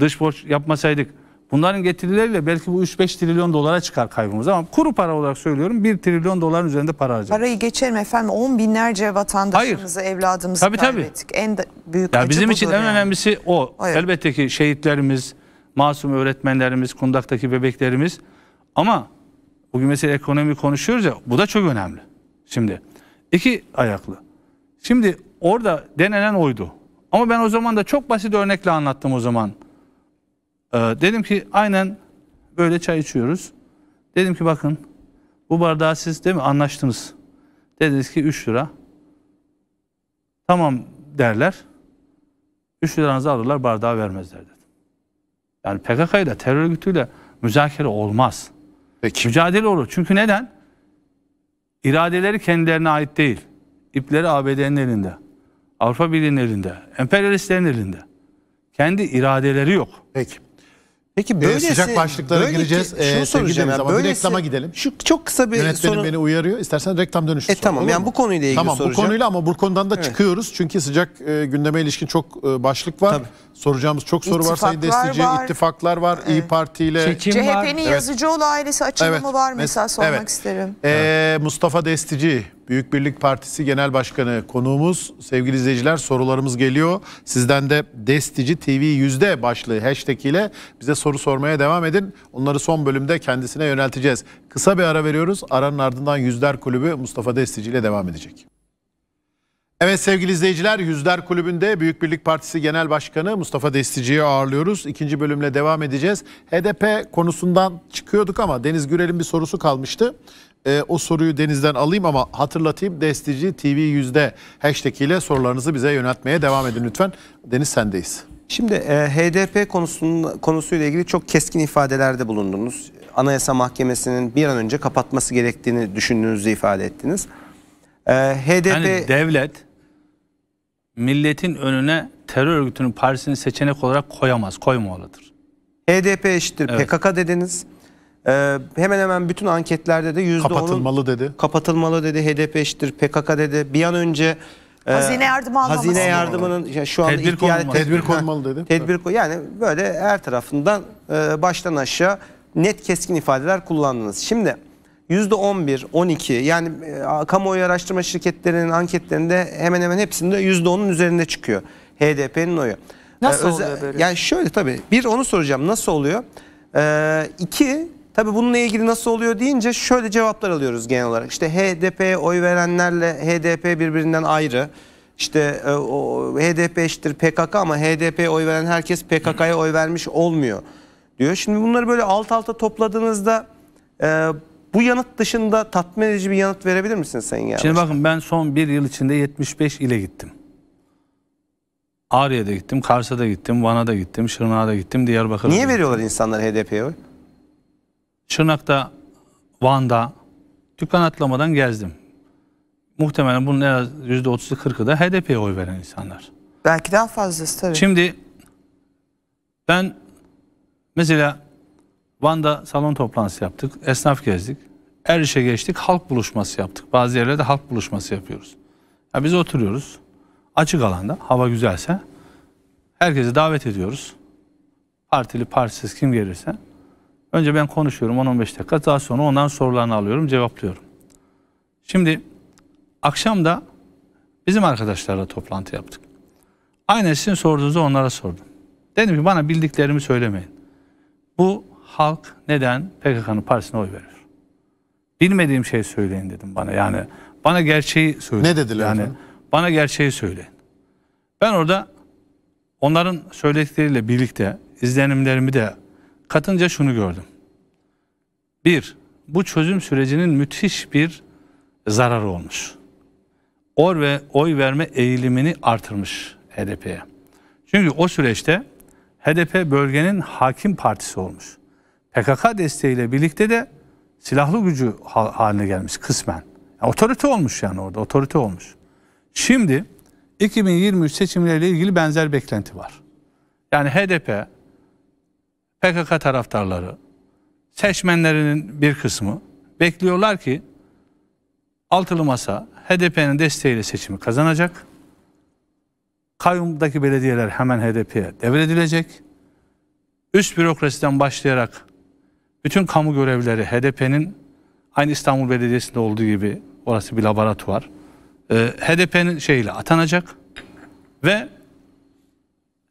dış borç yapmasaydık. Bunların getirileriyle belki bu 3-5 trilyon dolara çıkar kaybımız ama kuru para olarak söylüyorum 1 trilyon doların üzerinde para harcayacağız. Parayı geçelim efendim. On binlerce vatandaşımızı, evladımızı Tabii, tabii. kaybettik. En da- büyük Ya acı bizim için budur en önemlisi o. Evet. Elbette ki şehitlerimiz, masum öğretmenlerimiz, kundaktaki bebeklerimiz. Ama Bugün mesela ekonomi konuşuyoruz ya bu da çok önemli. Şimdi iki ayaklı. Şimdi orada denenen oydu. Ama ben o zaman da çok basit örnekle anlattım o zaman. Ee, dedim ki aynen böyle çay içiyoruz. Dedim ki bakın bu bardağı siz değil mi anlaştınız. Dediniz ki 3 lira. Tamam derler. 3 liranızı alırlar bardağı vermezler dedim. Yani PKK ile terör örgütüyle müzakere olmaz. Peki. Mücadele olur. Çünkü neden? İradeleri kendilerine ait değil. İpleri ABD'nin elinde. Avrupa Birliği'nin elinde. Emperyalistlerin elinde. Kendi iradeleri yok. Peki. Peki ee, böyle sıcak başlıklara böyle gireceğiz. Ki, şunu ee, soracağım. Yani, böylesi, reklama gidelim. Şu çok kısa bir Yönetmenim soru... beni uyarıyor. İstersen reklam dönüşü. E sorun, tamam yani mu? bu konuyla ilgili tamam, soracağım. Tamam bu konuyla ama bu konudan da evet. çıkıyoruz. Çünkü sıcak e, gündeme ilişkin çok e, başlık var. Tabii. Soracağımız çok soru İttifaklar var Sayın Destici. Var. İttifaklar var. Evet. İyi Parti ile. CHP'nin evet. Yazıcıoğlu ailesi açılımı evet. var mesela sormak evet. isterim. Ee, Mustafa Destici Büyük Birlik Partisi Genel Başkanı konuğumuz. Sevgili izleyiciler sorularımız geliyor. Sizden de Destici TV yüzde başlığı hashtag ile bize soru sormaya devam edin. Onları son bölümde kendisine yönelteceğiz. Kısa bir ara veriyoruz. Aranın ardından Yüzler Kulübü Mustafa Destici ile devam edecek. Evet sevgili izleyiciler Yüzler Kulübü'nde Büyük Birlik Partisi Genel Başkanı Mustafa Destici'yi ağırlıyoruz. İkinci bölümle devam edeceğiz. HDP konusundan çıkıyorduk ama Deniz Gürel'in bir sorusu kalmıştı e, o soruyu denizden alayım ama hatırlatayım destici TV yüzde hashtag ile sorularınızı bize yöneltmeye devam edin lütfen. Deniz sendeyiz. Şimdi e, HDP konusunun, konusuyla ilgili çok keskin ifadelerde bulundunuz. Anayasa Mahkemesi'nin bir an önce kapatması gerektiğini düşündüğünüzü ifade ettiniz. E, HDP... Yani devlet milletin önüne terör örgütünün partisini seçenek olarak koyamaz, koymamalıdır. HDP eşittir evet. PKK dediniz. Ee, hemen hemen bütün anketlerde de yüzde kapatılmalı dedi. Kapatılmalı dedi. HDP eşittir PKK dedi. Bir an önce e, hazine yardımı hazine yardımının ya şu an tedbir ihtiyar, konulmalı. Tedbir, tedbir konulmalı dedi. Tedbir yani böyle her tarafından e, baştan aşağı net keskin ifadeler kullandınız. Şimdi %11, 12 yani e, kamuoyu araştırma şirketlerinin anketlerinde hemen hemen hepsinde %10'un üzerinde çıkıyor HDP'nin oyu. Nasıl ee, oluyor böyle? Yani şöyle tabii bir onu soracağım nasıl oluyor? Ee, iki Tabii bununla ilgili nasıl oluyor deyince şöyle cevaplar alıyoruz genel olarak. İşte HDP'ye oy verenlerle HDP birbirinden ayrı. İşte e, o, HDP eşittir PKK ama HDP'ye oy veren herkes PKK'ya oy vermiş olmuyor diyor. Şimdi bunları böyle alt alta topladığınızda e, bu yanıt dışında tatmin edici bir yanıt verebilir misin sen ya? Şimdi bakın ben son bir yıl içinde 75 ile gittim. Ağrı'ya da gittim, Kars'a da gittim, Van'a da gittim, Şırnak'a da gittim, Diyarbakır'a Niye veriyorlar insanlar HDP'ye oy? Şırnak'ta, Van'da dükkan atlamadan gezdim. Muhtemelen bunun en az %30'u 40'ı da HDP'ye oy veren insanlar. Belki daha fazlası tabii. Şimdi ben mesela Van'da salon toplantısı yaptık, esnaf gezdik. Her işe geçtik, halk buluşması yaptık. Bazı yerlerde halk buluşması yapıyoruz. Ya biz oturuyoruz, açık alanda, hava güzelse. Herkesi davet ediyoruz. Partili, partisiz kim gelirse. Önce ben konuşuyorum 10-15 dakika. Daha sonra ondan sorularını alıyorum, cevaplıyorum. Şimdi akşam da bizim arkadaşlarla toplantı yaptık. Aynen sizin sorduğunuzu onlara sordum. Dedim ki bana bildiklerimi söylemeyin. Bu halk neden PKK'nın partisine oy verir? Bilmediğim şeyi söyleyin dedim bana. Yani bana gerçeği söyleyin. Ne dediler? Yani efendim? bana gerçeği söyleyin. Ben orada onların söyledikleriyle birlikte izlenimlerimi de katınca şunu gördüm. Bir, bu çözüm sürecinin müthiş bir zararı olmuş. Or ve oy verme eğilimini artırmış HDP'ye. Çünkü o süreçte HDP bölgenin hakim partisi olmuş. PKK desteğiyle birlikte de silahlı gücü haline gelmiş kısmen. Yani otorite olmuş yani orada otorite olmuş. Şimdi 2023 seçimleriyle ilgili benzer beklenti var. Yani HDP PKK taraftarları, seçmenlerinin bir kısmı bekliyorlar ki altılı masa HDP'nin desteğiyle seçimi kazanacak. Kayyumdaki belediyeler hemen HDP'ye devredilecek. Üst bürokrasiden başlayarak bütün kamu görevleri HDP'nin aynı İstanbul Belediyesi'nde olduğu gibi orası bir laboratuvar. E, HDP'nin şeyiyle atanacak ve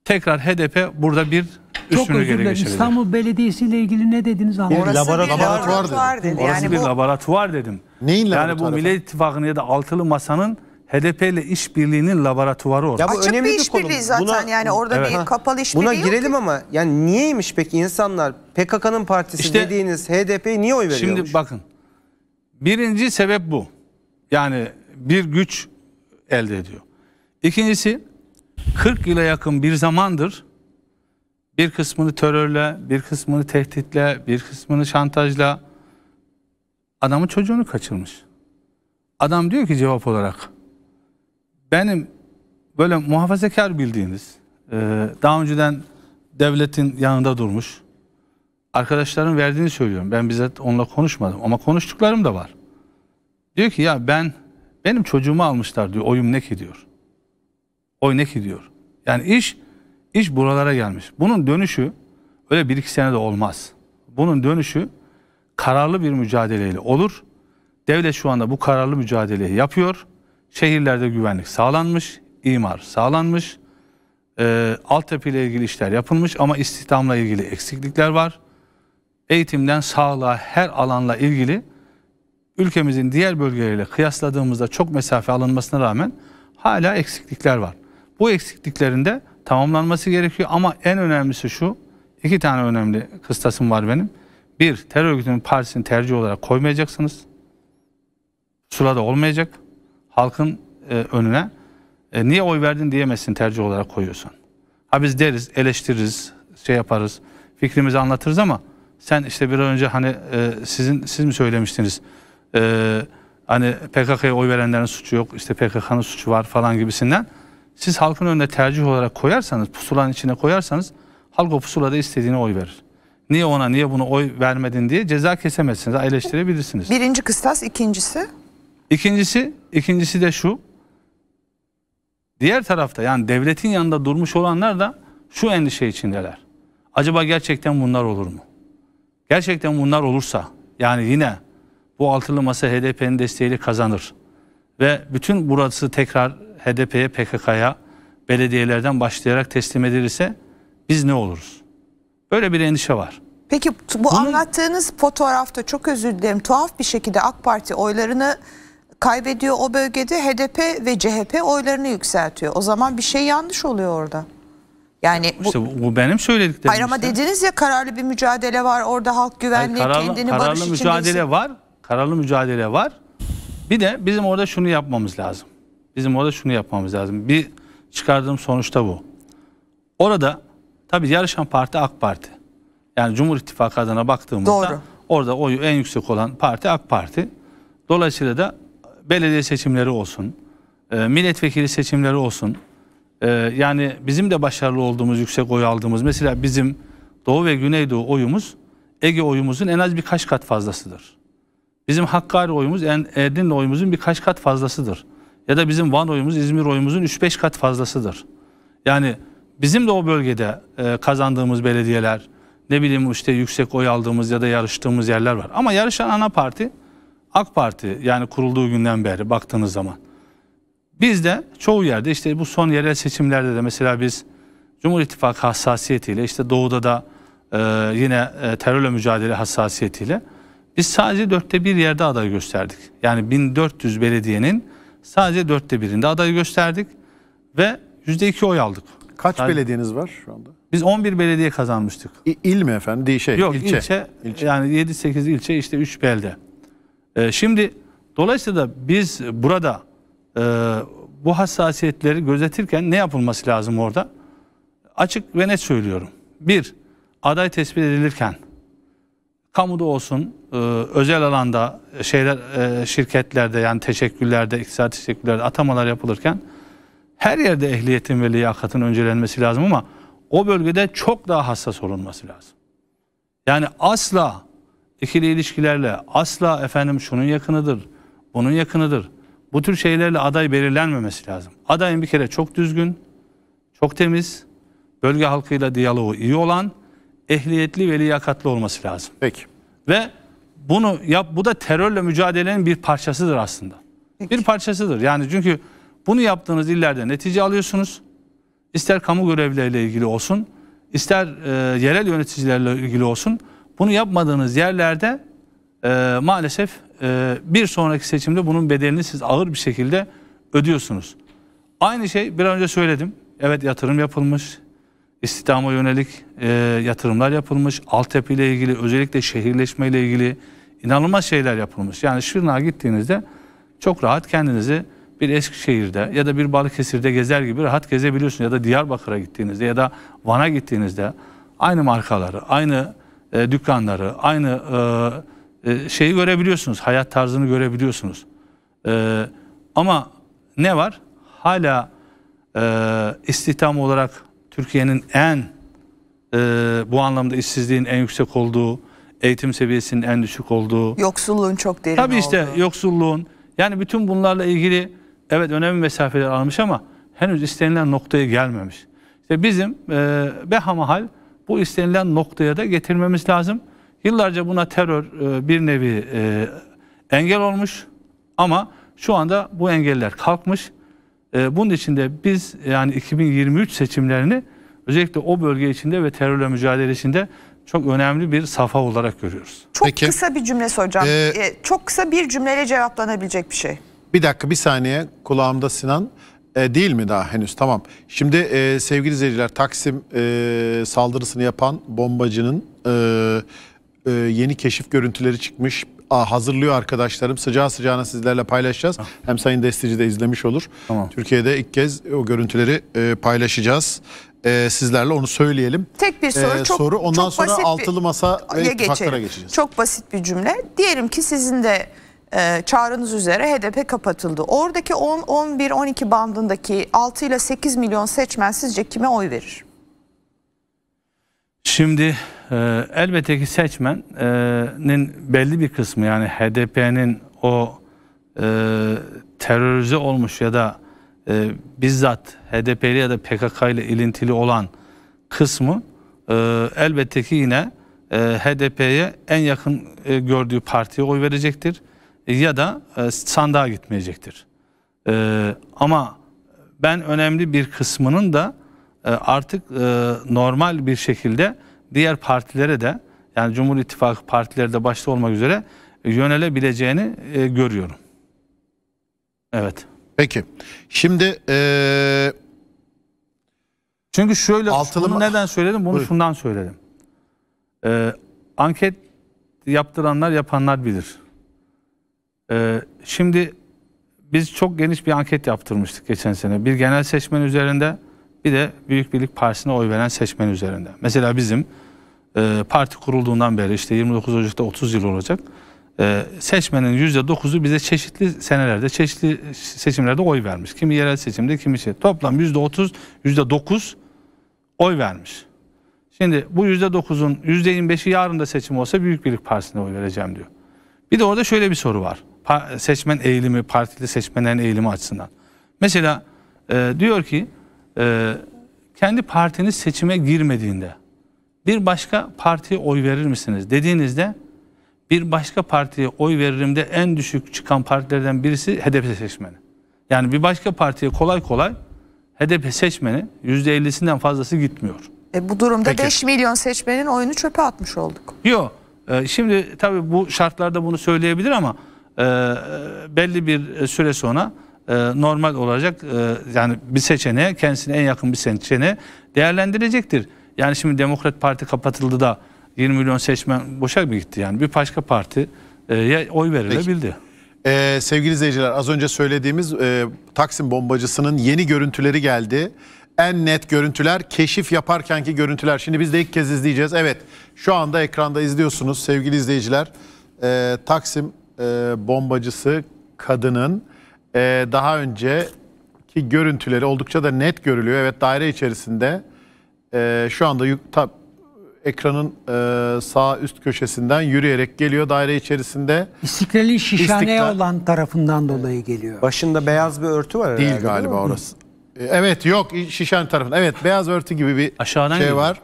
tekrar HDP burada bir çok özür dilerim. İstanbul Belediyesi ile ilgili ne dediniz anlamadım. Orası laboratuvar, bir laboratuvar, laboratuvar dedim. Orası yani bir bu... laboratuvar dedim. Neyin laboratuvarı? Yani bu Millet İttifakı'nın ya da altılı masanın HDP ile işbirliğinin laboratuvarı orada. Ya bu Açık önemli bir işbirliği zaten buna, yani orada evet. bir kapalı işbirliği Buna girelim yok. ama yani niyeymiş peki insanlar PKK'nın partisi işte, dediğiniz HDP niye oy veriyormuş? Şimdi bakın birinci sebep bu. Yani bir güç elde ediyor. İkincisi 40 yıla yakın bir zamandır bir kısmını terörle, bir kısmını tehditle, bir kısmını şantajla adamın çocuğunu kaçırmış. Adam diyor ki cevap olarak benim böyle muhafazakar bildiğiniz e, daha önceden devletin yanında durmuş arkadaşların verdiğini söylüyorum. Ben bizzat onunla konuşmadım ama konuştuklarım da var. Diyor ki ya ben benim çocuğumu almışlar diyor. Oyum ne ki diyor. Oy ne ki diyor. Yani iş İş buralara gelmiş. Bunun dönüşü öyle bir iki sene de olmaz. Bunun dönüşü kararlı bir mücadeleyle olur. Devlet şu anda bu kararlı mücadeleyi yapıyor. Şehirlerde güvenlik sağlanmış, imar sağlanmış, e, altyapı ile ilgili işler yapılmış ama istihdamla ilgili eksiklikler var. Eğitimden sağlığa her alanla ilgili ülkemizin diğer bölgeleriyle kıyasladığımızda çok mesafe alınmasına rağmen hala eksiklikler var. Bu eksikliklerinde tamamlanması gerekiyor ama en önemlisi şu, iki tane önemli kıstasım var benim. Bir, terör örgütünün partisini tercih olarak koymayacaksınız. Sula olmayacak. Halkın e, önüne e, niye oy verdin diyemezsin tercih olarak koyuyorsun. Ha biz deriz, eleştiririz, şey yaparız, fikrimizi anlatırız ama sen işte bir önce hani e, sizin siz mi söylemiştiniz? E, hani PKK'ya oy verenlerin suçu yok, işte PKK'nın suçu var falan gibisinden. Siz halkın önüne tercih olarak koyarsanız, pusulanın içine koyarsanız halk o pusulada istediğine oy verir. Niye ona, niye bunu oy vermedin diye ceza kesemezsiniz, eleştirebilirsiniz. Birinci kıstas, ikincisi? İkincisi, ikincisi de şu. Diğer tarafta yani devletin yanında durmuş olanlar da şu endişe içindeler. Acaba gerçekten bunlar olur mu? Gerçekten bunlar olursa yani yine bu altılı masa HDP'nin desteğiyle kazanır ve bütün burası tekrar HDP'ye, PKK'ya, belediyelerden başlayarak teslim edilirse biz ne oluruz? Böyle bir endişe var. Peki bu Bunun... anlattığınız fotoğrafta çok özür dilerim tuhaf bir şekilde AK Parti oylarını kaybediyor o bölgede HDP ve CHP oylarını yükseltiyor. O zaman bir şey yanlış oluyor orada. Yani bu, işte bu, benim söylediklerim. Hayır ama işte. dediniz ya kararlı bir mücadele var orada halk güvenliği Hayır, kararlı, kendini kararlı barış mücadele var. Kararlı mücadele var. Bir de bizim orada şunu yapmamız lazım. Bizim orada şunu yapmamız lazım. Bir çıkardığım sonuçta bu. Orada tabii yarışan parti AK Parti. Yani Cumhur İttifakı adına baktığımızda Doğru. orada oyu en yüksek olan parti AK Parti. Dolayısıyla da belediye seçimleri olsun, e, milletvekili seçimleri olsun. E, yani bizim de başarılı olduğumuz, yüksek oy aldığımız mesela bizim Doğu ve Güneydoğu oyumuz Ege oyumuzun en az birkaç kat fazlasıdır. Bizim Hakkari oyumuz Edirne oyumuzun birkaç kat fazlasıdır ya da bizim Van oyumuz İzmir oyumuzun 3-5 kat fazlasıdır. Yani bizim de o bölgede e, kazandığımız belediyeler, ne bileyim işte yüksek oy aldığımız ya da yarıştığımız yerler var. Ama yarışan ana parti AK Parti yani kurulduğu günden beri baktığınız zaman. Biz de çoğu yerde işte bu son yerel seçimlerde de mesela biz Cumhur İttifakı hassasiyetiyle işte doğuda da e, yine e, terörle mücadele hassasiyetiyle biz sadece dörtte bir yerde aday gösterdik. Yani 1400 belediyenin Sadece dörtte birinde aday gösterdik ve yüzde iki oy aldık. Kaç Sadece... belediyeniz var şu anda? Biz 11 belediye kazanmıştık. İ, il mi efendim? Değil şey, Yok ilçe. ilçe. ilçe. Yani 7-8 ilçe işte 3 belde. Ee, şimdi dolayısıyla da biz burada e, bu hassasiyetleri gözetirken ne yapılması lazım orada? Açık ve net söylüyorum. Bir, aday tespit edilirken kamuda olsun, e, özel alanda şeyler e, şirketlerde yani teşekküllerde, iktisadi teşekküllerde atamalar yapılırken her yerde ehliyetin ve liyakatın öncelenmesi lazım ama o bölgede çok daha hassas olunması lazım. Yani asla ikili ilişkilerle asla efendim şunun yakınıdır, bunun yakınıdır. Bu tür şeylerle aday belirlenmemesi lazım. Adayın bir kere çok düzgün, çok temiz, bölge halkıyla diyaloğu iyi olan ehliyetli ve liyakatlı olması lazım. Peki. Ve bunu ya bu da terörle mücadelenin bir parçasıdır aslında. Peki. Bir parçasıdır. Yani çünkü bunu yaptığınız illerde netice alıyorsunuz. İster kamu görevleriyle ilgili olsun, ister e, yerel yöneticilerle ilgili olsun. Bunu yapmadığınız yerlerde e, maalesef e, bir sonraki seçimde bunun bedelini siz ağır bir şekilde ödüyorsunuz. Aynı şey bir önce söyledim. Evet yatırım yapılmış, istihdama yönelik e, yatırımlar yapılmış. Altyapı ile ilgili özellikle şehirleşme ile ilgili inanılmaz şeyler yapılmış. Yani Şırnak'a gittiğinizde çok rahat kendinizi bir Eskişehir'de ya da bir Balıkesir'de gezer gibi rahat gezebiliyorsunuz. Ya da Diyarbakır'a gittiğinizde ya da Van'a gittiğinizde aynı markaları, aynı e, dükkanları, aynı e, e, şeyi görebiliyorsunuz. Hayat tarzını görebiliyorsunuz. E, ama ne var? Hala e, istihdam olarak Türkiye'nin en e, bu anlamda işsizliğin en yüksek olduğu, eğitim seviyesinin en düşük olduğu. Yoksulluğun çok derin Tabii işte olduğu. yoksulluğun. Yani bütün bunlarla ilgili evet önemli mesafeler almış ama henüz istenilen noktaya gelmemiş. İşte bizim e, behamahal bu istenilen noktaya da getirmemiz lazım. Yıllarca buna terör e, bir nevi e, engel olmuş ama şu anda bu engeller kalkmış. Ee, bunun için de biz yani 2023 seçimlerini özellikle o bölge içinde ve terörle mücadele içinde çok önemli bir safa olarak görüyoruz. Çok Peki. kısa bir cümle soracağım. Ee, ee çok kısa bir cümleyle cevaplanabilecek bir şey. Bir dakika bir saniye kulağımda Sinan. E, değil mi daha henüz? Tamam. Şimdi e, sevgili izleyiciler Taksim e, saldırısını yapan bombacının e, e, yeni keşif görüntüleri çıkmış hazırlıyor arkadaşlarım. Sıcağı sıcağına sizlerle paylaşacağız. Hem sayın destici de izlemiş olur. Tamam. Türkiye'de ilk kez o görüntüleri e, paylaşacağız e, sizlerle onu söyleyelim. Tek bir soru. E, çok, soru. Ondan çok sonra altılı masa ve geçeceğiz. Çok basit bir cümle. Diyelim ki sizin de e, çağrınız üzere HDP kapatıldı. Oradaki 10, 11, 12 bandındaki 6 ile 8 milyon seçmen sizce kime oy verir? Şimdi e, elbette ki seçmenin belli bir kısmı yani HDP'nin o e, terörize olmuş ya da e, bizzat HDP'li ya da PKK ile ilintili olan kısmı e, elbette ki yine e, HDP'ye en yakın e, gördüğü partiye oy verecektir e, ya da e, sandığa gitmeyecektir. E, ama ben önemli bir kısmının da ee, artık e, normal bir şekilde diğer partilere de yani Cumhur İttifakı partileri de başta olmak üzere yönelebileceğini e, görüyorum. Evet. Peki. Şimdi ee... çünkü şöyle Altılı... bunu neden söyledim? Bunu Buyurun. şundan söyledim. Ee, anket yaptıranlar yapanlar bilir. Ee, şimdi biz çok geniş bir anket yaptırmıştık geçen sene. Bir genel seçmen üzerinde bir de Büyük Birlik Partisi'ne oy veren seçmen üzerinde. Mesela bizim e, parti kurulduğundan beri işte 29 Ocak'ta 30 yıl olacak. E, seçmenin %9'u bize çeşitli senelerde, çeşitli seçimlerde oy vermiş. Kimi yerel seçimde, kimi şey. Toplam %30, %9 oy vermiş. Şimdi bu %9'un %25'i yarın da seçim olsa Büyük Birlik Partisi'ne oy vereceğim diyor. Bir de orada şöyle bir soru var. Pa seçmen eğilimi, partili seçmenlerin eğilimi açısından. Mesela e, diyor ki e, kendi partiniz seçime girmediğinde bir başka partiye oy verir misiniz dediğinizde bir başka partiye oy veririm de en düşük çıkan partilerden birisi HDP seçmeni. Yani bir başka partiye kolay kolay HDP seçmeni %50'sinden fazlası gitmiyor. E bu durumda Peki. 5 milyon seçmenin oyunu çöpe atmış olduk. Yok. E, şimdi tabii bu şartlarda bunu söyleyebilir ama e, e belli bir süre sonra e, normal olacak e, yani bir seçeneği kendisine en yakın bir seçeneği değerlendirecektir. Yani şimdi Demokrat Parti kapatıldı da 20 milyon seçmen boşa mı gitti yani bir başka partiye oy verilebildi. Peki. Ee, sevgili izleyiciler az önce söylediğimiz e, Taksim bombacısının yeni görüntüleri geldi. En net görüntüler keşif yaparkenki görüntüler. Şimdi biz de ilk kez izleyeceğiz. Evet şu anda ekranda izliyorsunuz sevgili izleyiciler. E, Taksim e, bombacısı kadının e, daha önceki görüntüleri oldukça da net görülüyor. Evet daire içerisinde e, şu anda tab, ekranın e, sağ üst köşesinden yürüyerek geliyor daire içerisinde. İstiklali şişhaneye İstiklal... olan tarafından dolayı geliyor. Başında beyaz bir örtü var herhalde. Değil galiba değil orası. Evet yok şişhane tarafı. Evet beyaz örtü gibi bir Aşağıdan şey gibi. var.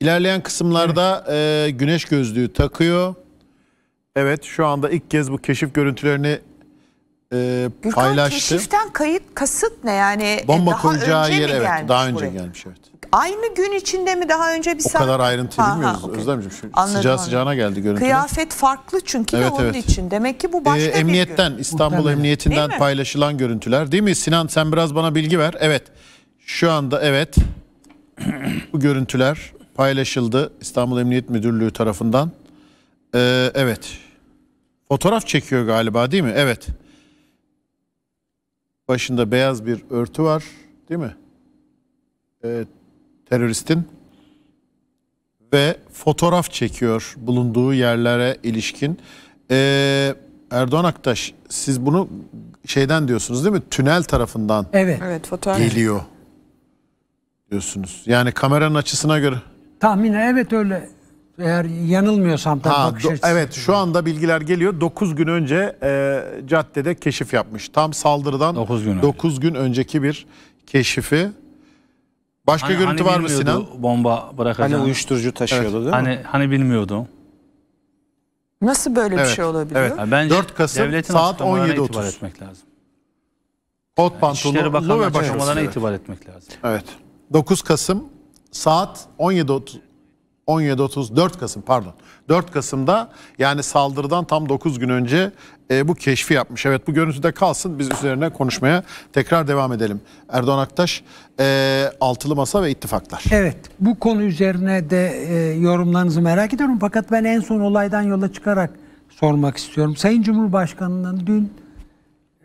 İlerleyen kısımlarda evet. e, güneş gözlüğü takıyor. Evet şu anda ilk kez bu keşif görüntülerini e, ee, Gülkan paylaştı. keşiften kayıt kasıt ne yani? E, Bomba daha koyacağı önce yer evet gelmiş daha önce buraya? gelmiş evet. Aynı gün içinde mi daha önce bir saat O saat? kadar ayrıntı Ha, ha, bilmiyoruz okey. Özlemciğim. Şu Anladım, sıcağı anladım. sıcağına geldi görüntüler. Kıyafet farklı çünkü Evet, de onun evet. için. Demek ki bu Ee, başka bir emniyetten gün. İstanbul Muhtemelen. Emniyetinden Değil mi? paylaşılan görüntüler değil mi Sinan sen biraz bana bilgi ver. Evet şu anda evet bu görüntüler paylaşıldı İstanbul Emniyet Müdürlüğü tarafından. Ee, evet fotoğraf çekiyor galiba değil mi? Evet Başında beyaz bir örtü var değil mi? E, teröristin. Ve fotoğraf çekiyor bulunduğu yerlere ilişkin. E, Erdoğan Aktaş siz bunu şeyden diyorsunuz değil mi? Tünel tarafından Evet. Evet fotoğraf. geliyor diyorsunuz. Yani kameranın açısına göre. Tahminen evet öyle eğer yanılmıyorsam tabii ha, bakış do, Evet şu anda bilgiler geliyor. 9 gün önce e, caddede keşif yapmış. Tam saldırıdan 9 gün, 9 gün önceki bir keşifi. Başka hani, görüntü hani var mı Sinan? Bomba bırakacağını. Hani uyuşturucu taşıyordu evet. değil mi? Hani, hani bilmiyordu. Nasıl böyle evet. bir şey olabiliyor? Evet. Yani bence 4 Kasım saat 17.30. itibar etmek lazım. Kot yani pantolonlu ve başarısız. itibar etmek lazım. Evet. 9 Kasım saat 17.30 17 34 Kasım pardon 4 Kasım'da yani saldırıdan tam 9 gün önce e, bu keşfi yapmış. Evet bu görüntüde kalsın biz üzerine konuşmaya tekrar devam edelim. Erdoğan Aktaş e, Altılı Masa ve ittifaklar. Evet bu konu üzerine de e, yorumlarınızı merak ediyorum fakat ben en son olaydan yola çıkarak sormak istiyorum. Sayın Cumhurbaşkanı'nın dün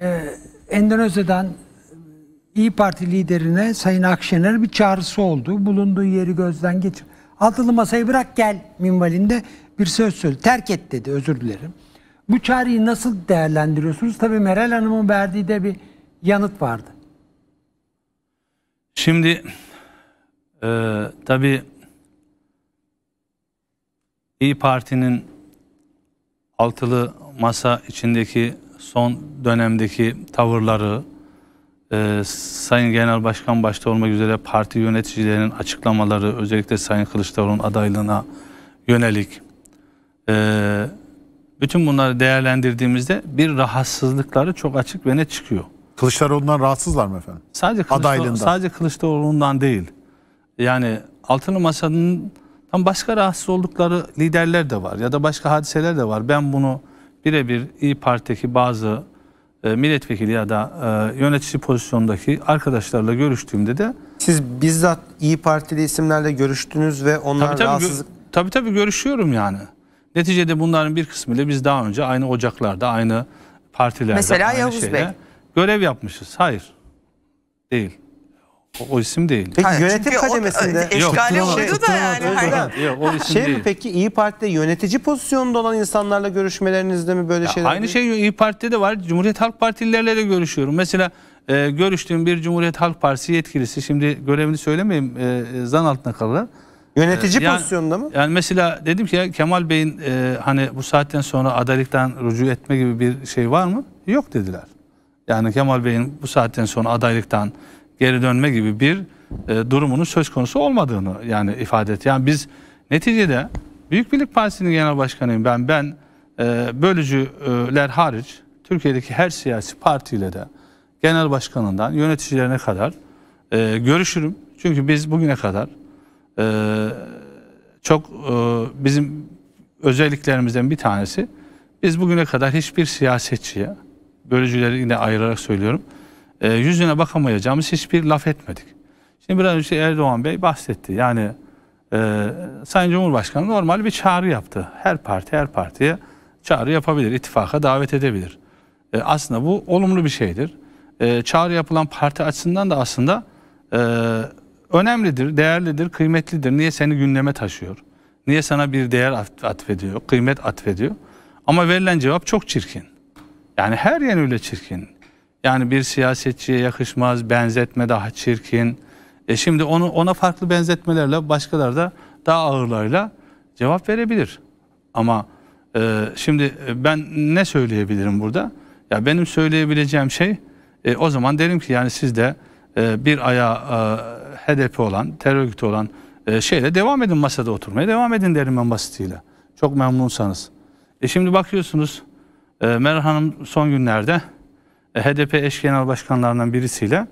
e, Endonezya'dan İyi Parti liderine Sayın Akşener bir çağrısı oldu. Bulunduğu yeri gözden geçir altılı masayı bırak gel minvalinde bir söz söyle Terk et dedi özür dilerim. Bu çağrıyı nasıl değerlendiriyorsunuz? Tabii Meral Hanım'ın verdiği de bir yanıt vardı. Şimdi e, tabii İyi Parti'nin altılı masa içindeki son dönemdeki tavırları e, Sayın Genel Başkan başta olmak üzere parti yöneticilerinin açıklamaları özellikle Sayın Kılıçdaroğlu'nun adaylığına yönelik e, bütün bunları değerlendirdiğimizde bir rahatsızlıkları çok açık ve ne çıkıyor. Kılıçdaroğlu'ndan rahatsızlar mı efendim? Sadece Kılıçdaroğlu, sadece Kılıçdaroğlu'ndan değil. Yani altılı masanın tam başka rahatsız oldukları liderler de var ya da başka hadiseler de var. Ben bunu birebir İyi Parti'deki bazı e, milletvekili ya da e, yönetici pozisyondaki arkadaşlarla görüştüğümde de siz bizzat iyi partili isimlerle görüştünüz ve onlar tabii, tabii, rahatsızlık tabii tabii görüşüyorum yani. Neticede bunların bir kısmıyla biz daha önce aynı ocaklarda, aynı partilerde, Mesela aynı Yavuz şeyde Bey. görev yapmışız. Hayır. Değil. O, isim değil. Peki Hayır, yönetim çünkü o- kademesinde e, Yok. Eşkale Yok. oldu da yani. Yok o isim şey değil. mi peki İyi Parti'de yönetici pozisyonda olan insanlarla görüşmelerinizde mi böyle şeyler? Aynı şey İyi Parti'de de var. Cumhuriyet Halk Partililerle de görüşüyorum. Mesela e, görüştüğüm bir Cumhuriyet Halk Partisi yetkilisi şimdi görevini söylemeyeyim e, e zan altına kalır. Yönetici e, Yani- mı? Yani mesela dedim ki ya Kemal Bey'in e, hani bu saatten sonra adaylıktan rücu etme gibi bir şey var mı? Yok dediler. Yani Kemal Bey'in bu saatten sonra adaylıktan geri dönme gibi bir e, durumunun söz konusu olmadığını yani ifade etti. Yani biz neticede Büyük Birlik Partisi'nin genel başkanıyım ben. Ben e, bölücüler hariç Türkiye'deki her siyasi partiyle de genel başkanından yöneticilerine kadar e, görüşürüm. Çünkü biz bugüne kadar e, çok e, bizim özelliklerimizden bir tanesi biz bugüne kadar hiçbir siyasetçiye bölücüleri yine ayırarak söylüyorum e, yüzüne bakamayacağımız hiçbir laf etmedik. Şimdi biraz önce Erdoğan Bey bahsetti. Yani e, Sayın Cumhurbaşkanı normal bir çağrı yaptı. Her parti her partiye çağrı yapabilir, ittifaka davet edebilir. E, aslında bu olumlu bir şeydir. E, çağrı yapılan parti açısından da aslında e, önemlidir, değerlidir, kıymetlidir. Niye seni gündeme taşıyor? Niye sana bir değer atfediyor, kıymet atfediyor? Ama verilen cevap çok çirkin. Yani her yer öyle çirkin. Yani bir siyasetçiye yakışmaz, benzetme daha çirkin. E şimdi onu ona farklı benzetmelerle başkaları da daha ağırlarıyla cevap verebilir. Ama e, şimdi e, ben ne söyleyebilirim burada? Ya benim söyleyebileceğim şey e, o zaman derim ki yani siz de e, bir ayağı e, hedefi olan, terör örgütü olan e, şeyle devam edin masada oturmaya. Devam edin derim ben basitiyle. Çok memnunsanız. E şimdi bakıyorsunuz e, Meral Hanım son günlerde e, HDP eş genel başkanlarından birisiyle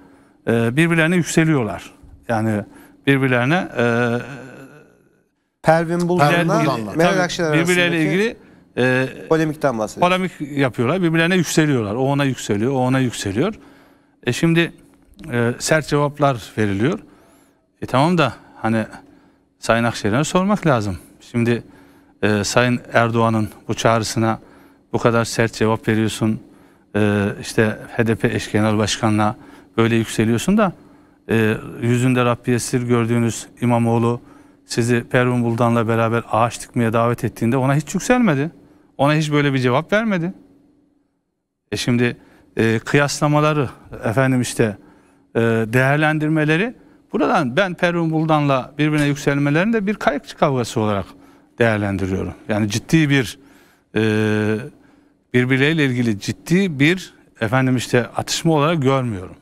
e, birbirlerine yükseliyorlar. Yani birbirlerine e, Pervin Buldan'la Meral Akşener birbirleriyle ilgili e, polemikten bahsediyor. Polemik yapıyorlar. Birbirlerine yükseliyorlar. O ona yükseliyor, o ona yükseliyor. E şimdi e, sert cevaplar veriliyor. E tamam da hani Sayın Akşener'e sormak lazım. Şimdi e, Sayın Erdoğan'ın bu çağrısına bu kadar sert cevap veriyorsun e, işte HDP eş genel başkanına böyle yükseliyorsun da e, yüzünde Rabbiye sır gördüğünüz İmamoğlu sizi Pervin Buldan'la beraber ağaç dikmeye davet ettiğinde ona hiç yükselmedi. Ona hiç böyle bir cevap vermedi. E şimdi e, kıyaslamaları efendim işte e, değerlendirmeleri buradan ben Pervin Buldan'la birbirine de bir kayıkçı kavgası olarak değerlendiriyorum. Yani ciddi bir e, birbirleriyle ilgili ciddi bir efendim işte atışma olarak görmüyorum.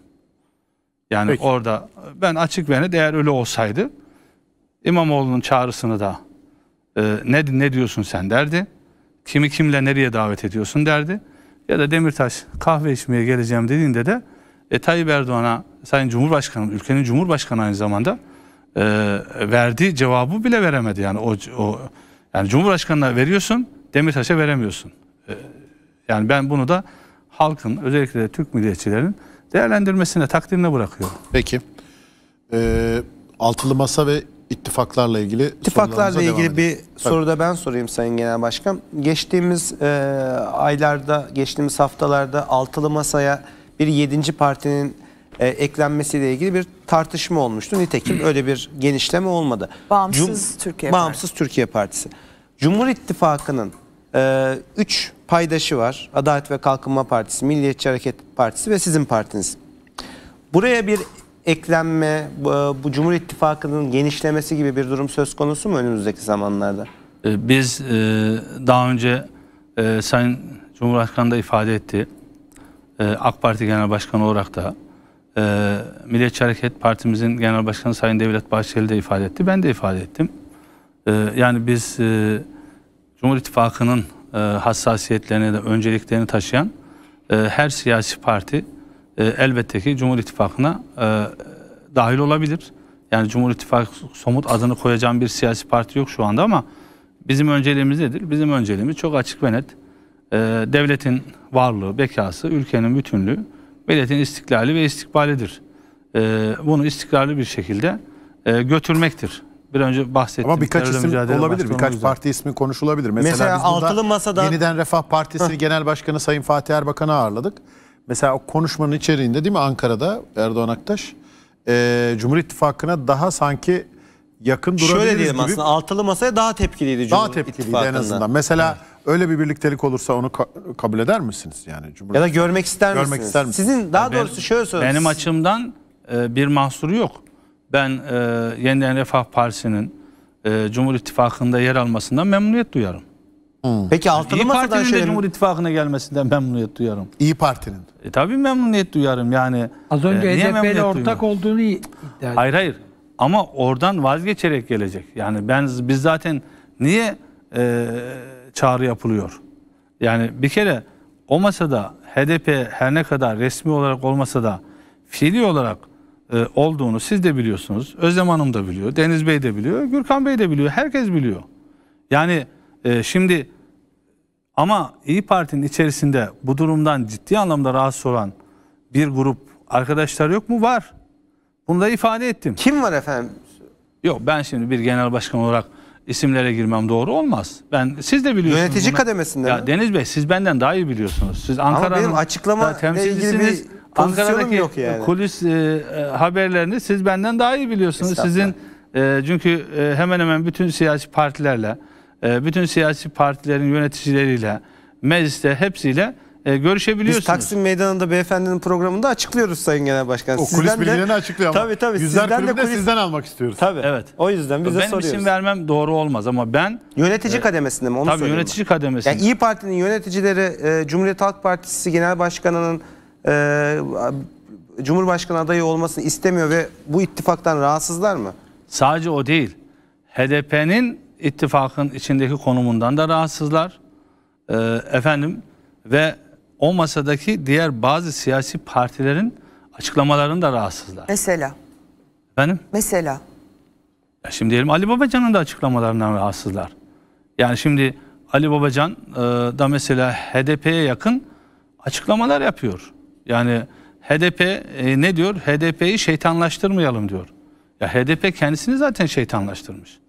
Yani Peki. orada ben açık ve net eğer öyle olsaydı İmamoğlu'nun çağrısını da e, ne ne diyorsun sen derdi. Kimi kimle nereye davet ediyorsun derdi. Ya da Demirtaş kahve içmeye geleceğim dediğinde de e, Tayyip Erdoğan'a Sayın Cumhurbaşkanı ülkenin Cumhurbaşkanı aynı zamanda e, verdiği cevabı bile veremedi yani o, o yani Cumhurbaşkanına veriyorsun Demirtaş'a veremiyorsun. E, yani ben bunu da halkın özellikle de Türk milliyetçilerin değerlendirmesine, takdirine bırakıyorum. Peki. Ee, altılı masa ve ittifaklarla ilgili İttifaklarla ilgili bir soru da ben sorayım Sayın Genel Başkan. Geçtiğimiz e, aylarda, geçtiğimiz haftalarda altılı masaya bir yedinci partinin e, eklenmesiyle ilgili bir tartışma olmuştu. Nitekim öyle bir genişleme olmadı. Bağımsız Cum Türkiye Bağımsız Partisi. Türkiye Partisi. Cumhur İttifakı'nın ee, üç paydaşı var. Adalet ve Kalkınma Partisi, Milliyetçi Hareket Partisi ve sizin partiniz. Buraya bir eklenme, bu Cumhur İttifakı'nın genişlemesi gibi bir durum söz konusu mu önümüzdeki zamanlarda? Ee, biz e, daha önce e, Sayın Cumhurbaşkanı da ifade etti. E, AK Parti Genel Başkanı olarak da Milliyetçi Hareket Partimizin Genel Başkanı Sayın Devlet Bahçeli de ifade etti. Ben de ifade ettim. Yani biz Cumhur İttifakı'nın e, hassasiyetlerini de önceliklerini taşıyan e, her siyasi parti e, elbette ki Cumhur İttifakı'na e, dahil olabilir. Yani Cumhur İttifakı somut adını koyacağım bir siyasi parti yok şu anda ama bizim önceliğimiz nedir? Bizim önceliğimiz çok açık ve net. E, devletin varlığı, bekası, ülkenin bütünlüğü, milletin istiklali ve istikbalidir. E, bunu istikrarlı bir şekilde e, götürmektir bir önce bahsettim. Ama birkaç isim olabilir, birkaç güzel. parti ismi konuşulabilir. Mesela, Mesela altılı masada yeniden Refah Partisi Heh. Genel Başkanı Sayın Fatih Erbakan'ı ağırladık. Mesela o konuşmanın içeriğinde değil mi Ankara'da Erdoğan Aktaş e, Cumhur İttifakı'na daha sanki yakın durabiliriz Şöyle diyelim gibi. aslında altılı masaya daha tepkiliydi Cumhur Daha tepkiliydi en azından. Mesela evet. öyle bir birliktelik olursa onu ka kabul eder misiniz? yani Cumhur Ya da görmek ister misiniz? Görmek ister misiniz? Sizin daha yani doğrusu ben, şöyle söyleyeyim. Benim açımdan e, bir mahsuru yok ben e, Yeniden Refah Partisi'nin e, Cumhur İttifakı'nda yer almasından memnuniyet duyarım. Hmm. Peki altılı İyi masadan Parti'nin Cumhur İttifakı'na gelmesinden memnuniyet duyarım. İyi Parti'nin. E, tabii memnuniyet duyarım yani. Az e, önce niye HDP ile ortak olduğunu iddia ediyor. Hayır hayır. Ama oradan vazgeçerek gelecek. Yani ben biz zaten niye e, çağrı yapılıyor? Yani bir kere o masada HDP her ne kadar resmi olarak olmasa da fiili olarak e, olduğunu siz de biliyorsunuz. Özlem Hanım da biliyor. Deniz Bey de biliyor. Gürkan Bey de biliyor. Herkes biliyor. Yani e, şimdi ama İyi Parti'nin içerisinde bu durumdan ciddi anlamda rahatsız olan bir grup arkadaşlar yok mu? Var. Bunu da ifade ettim. Kim var efendim? Yok ben şimdi bir genel başkan olarak isimlere girmem doğru olmaz. Ben siz de biliyorsunuz. Yönetici bunu. kademesinde ya mi? Deniz Bey siz benden daha iyi biliyorsunuz. Siz Ankara'nın açıklama temsilcisiniz. Ankara'daki yok yani. kulis e, e, haberlerini siz benden daha iyi biliyorsunuz. Sizin e, çünkü e, hemen hemen bütün siyasi partilerle, e, bütün siyasi partilerin yöneticileriyle, mecliste hepsiyle e, görüşebiliyorsunuz. Biz Taksim Meydanı'nda beyefendinin programında açıklıyoruz Sayın Genel Başkan. O kulis bilgilerini de, açıklıyor ama. Tabii tabii. Yüzler sizden de kulis... sizden almak istiyoruz. Tabii. Evet. O yüzden biz ben de soruyoruz. isim vermem doğru olmaz ama ben... Yönetici e, kademesinde mi? Onu tabii yönetici kademesinde. Yani İyi Parti'nin yöneticileri e, Cumhuriyet Halk Partisi Genel Başkanı'nın e, Cumhurbaşkanı adayı olmasını istemiyor ve bu ittifaktan rahatsızlar mı? Sadece o değil. HDP'nin ittifakın içindeki konumundan da rahatsızlar. E, efendim ve o masadaki diğer bazı siyasi partilerin açıklamalarını da rahatsızlar. Mesela? Efendim? Mesela? Ya şimdi diyelim Ali Babacan'ın da açıklamalarından rahatsızlar. Yani şimdi Ali Babacan e, da mesela HDP'ye yakın açıklamalar yapıyor. Yani HDP e, ne diyor? HDP'yi şeytanlaştırmayalım diyor. Ya HDP kendisini zaten şeytanlaştırmış.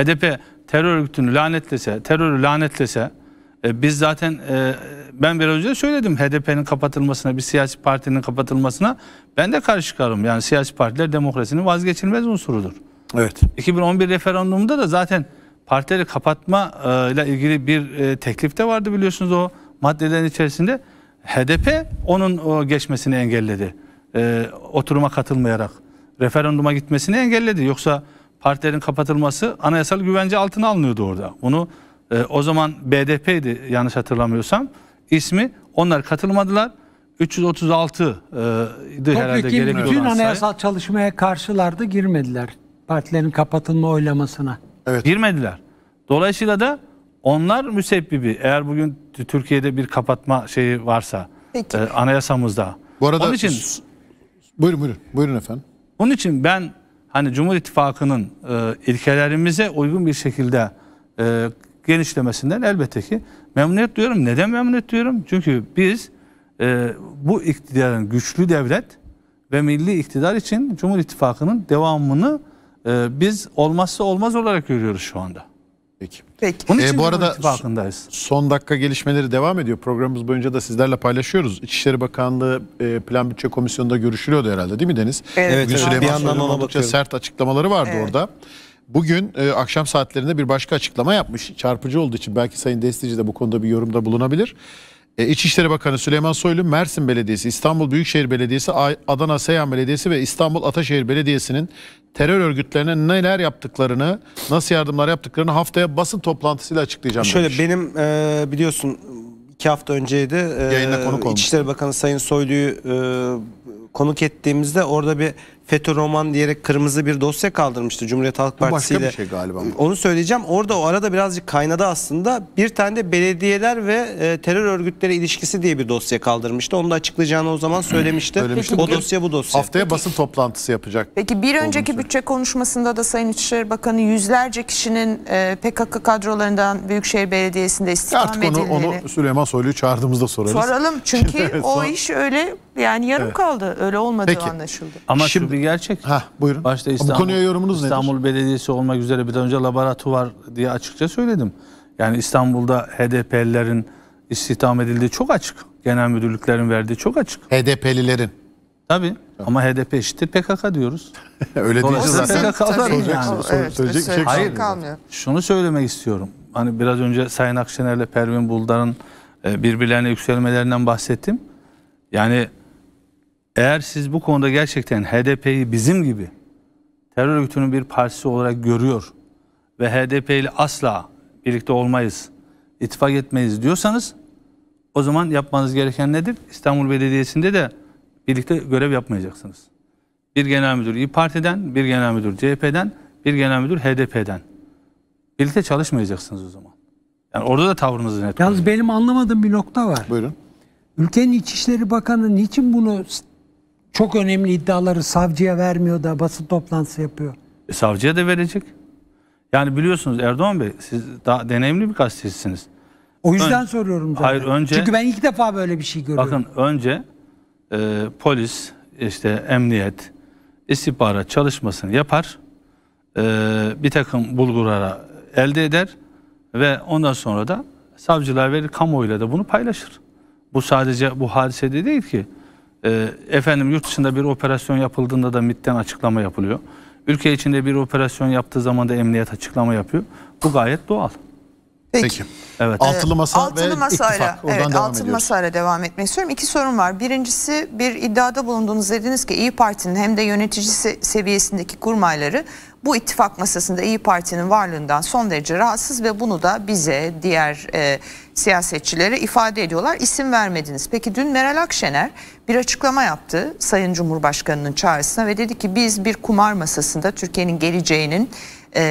HDP terör örgütünü lanetlese, terörü lanetlese e, biz zaten e, ben biraz önce söyledim HDP'nin kapatılmasına, bir siyasi partinin kapatılmasına ben de karşı çıkarım. Yani siyasi partiler demokrasinin vazgeçilmez unsurudur. Evet. 2011 referandumunda da zaten partileri kapatma e, ile ilgili bir e, teklif de vardı biliyorsunuz o maddelerin içerisinde. HDP onun o geçmesini engelledi. E, oturuma katılmayarak referanduma gitmesini engelledi. Yoksa partilerin kapatılması anayasal güvence altına alınıyordu orada. Onu e, o zaman BDP'ydi yanlış hatırlamıyorsam ismi. Onlar katılmadılar. 336 e, idi herhalde gerekli olan Bütün anayasal çalışmaya karşılardı girmediler. Partilerin kapatılma oylamasına. Evet. Girmediler. Dolayısıyla da onlar müsebbibi. Eğer bugün Türkiye'de bir kapatma şeyi varsa E, anayasamızda. Bu arada onun için buyurun buyurun. Buyurun efendim. Onun için ben hani Cumhur İttifakı'nın e, ilkelerimize uygun bir şekilde e, genişlemesinden elbette ki memnuniyet duyuyorum. Neden memnuniyet duyuyorum? Çünkü biz e, bu iktidarın güçlü devlet ve milli iktidar için Cumhur İttifakı'nın devamını e, biz olmazsa olmaz olarak görüyoruz şu anda. Peki. Peki. Bunun ee, için e, bu arada son dakika gelişmeleri devam ediyor. Programımız boyunca da sizlerle paylaşıyoruz. İçişleri Bakanlığı e, Plan Bütçe Komisyonu'nda görüşülüyordu herhalde değil mi Deniz? Evet. evet Süleyman bir yandan ona bakıyorum. sert açıklamaları vardı evet. orada. Bugün e, akşam saatlerinde bir başka açıklama yapmış. Çarpıcı olduğu için belki Sayın Destici de bu konuda bir yorumda bulunabilir. E, İçişleri Bakanı Süleyman Soylu, Mersin Belediyesi, İstanbul Büyükşehir Belediyesi, Adana Seyhan Belediyesi ve İstanbul Ataşehir Belediyesi'nin terör örgütlerine neler yaptıklarını, nasıl yardımlar yaptıklarını haftaya basın toplantısıyla açıklayacağım. Şöyle demiş. benim e, biliyorsun iki hafta önceydi. E, Yayına konuk İçişleri Bakanı Sayın Soylu'yu e, konuk ettiğimizde orada bir FETÖ roman diyerek kırmızı bir dosya kaldırmıştı Cumhuriyet Halk Partisi ile. şey galiba. Onu söyleyeceğim. Orada o arada birazcık kaynadı aslında. Bir tane de belediyeler ve e, terör örgütleri ilişkisi diye bir dosya kaldırmıştı. Onu da açıklayacağını o zaman söylemişti. söylemişti. Şey o dosya bu dosya. Haftaya basın toplantısı yapacak. Peki bir önceki bütçe konuşmasında da Sayın İçişleri Bakanı yüzlerce kişinin e, PKK kadrolarından Büyükşehir Belediyesi'nde istihdam edildiğini. Artık onu, onu Süleyman Soylu'yu çağırdığımızda sorarız. Soralım çünkü evet, o iş öyle yani yarım evet. kaldı. Öyle olmadığı Peki. anlaşıldı. Ama Şimdi bir gerçek. Ha buyurun. Başta İstanbul, bu konuya yorumunuz İstanbul Belediyesi olmak üzere bir önce laboratuvar diye açıkça söyledim. Yani İstanbul'da HDP'lilerin istihdam edildiği çok açık. Genel müdürlüklerin verdiği çok açık. HDP'lilerin. Tabii. Tamam. Ama HDP eşittir PKK diyoruz. Öyle diyeceğiz zaten. PKK yani. yani. Evet, şey kalmıyor. Şunu söylemek istiyorum. Hani biraz önce Sayın Akşener'le Pervin Buldar'ın e, birbirlerine yükselmelerinden bahsettim. Yani eğer siz bu konuda gerçekten HDP'yi bizim gibi terör örgütünün bir partisi olarak görüyor ve HDP ile asla birlikte olmayız, ittifak etmeyiz diyorsanız o zaman yapmanız gereken nedir? İstanbul Belediyesi'nde de birlikte görev yapmayacaksınız. Bir genel müdür İYİ Parti'den, bir genel müdür CHP'den, bir genel müdür HDP'den. Birlikte çalışmayacaksınız o zaman. Yani orada da tavrınızı net. Yalnız koyuyor. benim anlamadığım bir nokta var. Buyurun. Ülkenin İçişleri Bakanı niçin bunu çok önemli iddiaları savcıya vermiyor da basın toplantısı yapıyor. E, savcıya da verecek. Yani biliyorsunuz Erdoğan Bey siz daha deneyimli bir gazetecisiniz. O yüzden Ön, soruyorum zaten. Hayır önce. Çünkü ben ilk defa böyle bir şey görüyorum. Bakın önce e, polis, işte emniyet, istihbarat çalışmasını yapar. E, bir takım bulgulara elde eder. Ve ondan sonra da savcılar verir kamuoyuyla da bunu paylaşır. Bu sadece bu hadisede değil ki. Ee, efendim yurt dışında bir operasyon yapıldığında da MIT'ten açıklama yapılıyor. Ülke içinde bir operasyon yaptığı zaman da emniyet açıklama yapıyor. Bu gayet doğal. Peki. Evet. Altılı masa altılı ve masayla, ittifak. Oradan evet, devam altılı ediyoruz. masayla devam etmek istiyorum. İki sorun var. Birincisi bir iddiada bulundunuz dediniz ki İyi Parti'nin hem de yöneticisi seviyesindeki kurmayları bu ittifak masasında İyi Parti'nin varlığından son derece rahatsız ve bunu da bize diğer e, siyasetçilere ifade ediyorlar. İsim vermediniz. Peki dün Meral Akşener bir açıklama yaptı Sayın Cumhurbaşkanı'nın çağrısına ve dedi ki biz bir kumar masasında Türkiye'nin geleceğinin e,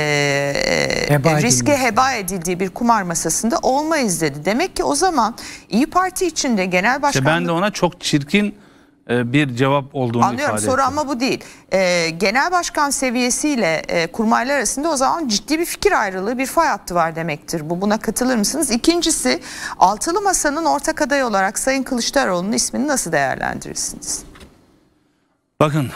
e heba riske edilmiş. heba edildiği bir kumar masasında olmayız dedi. Demek ki o zaman İyi Parti içinde genel başkanlık... İşte ben de ona çok çirkin e, bir cevap olduğunu Anlıyorum, ifade Anlıyorum soru ama bu değil. E, genel başkan seviyesiyle e, kurmaylar arasında o zaman ciddi bir fikir ayrılığı, bir fay hattı var demektir. Bu Buna katılır mısınız? İkincisi altılı masanın ortak adayı olarak Sayın Kılıçdaroğlu'nun ismini nasıl değerlendirirsiniz? Bakın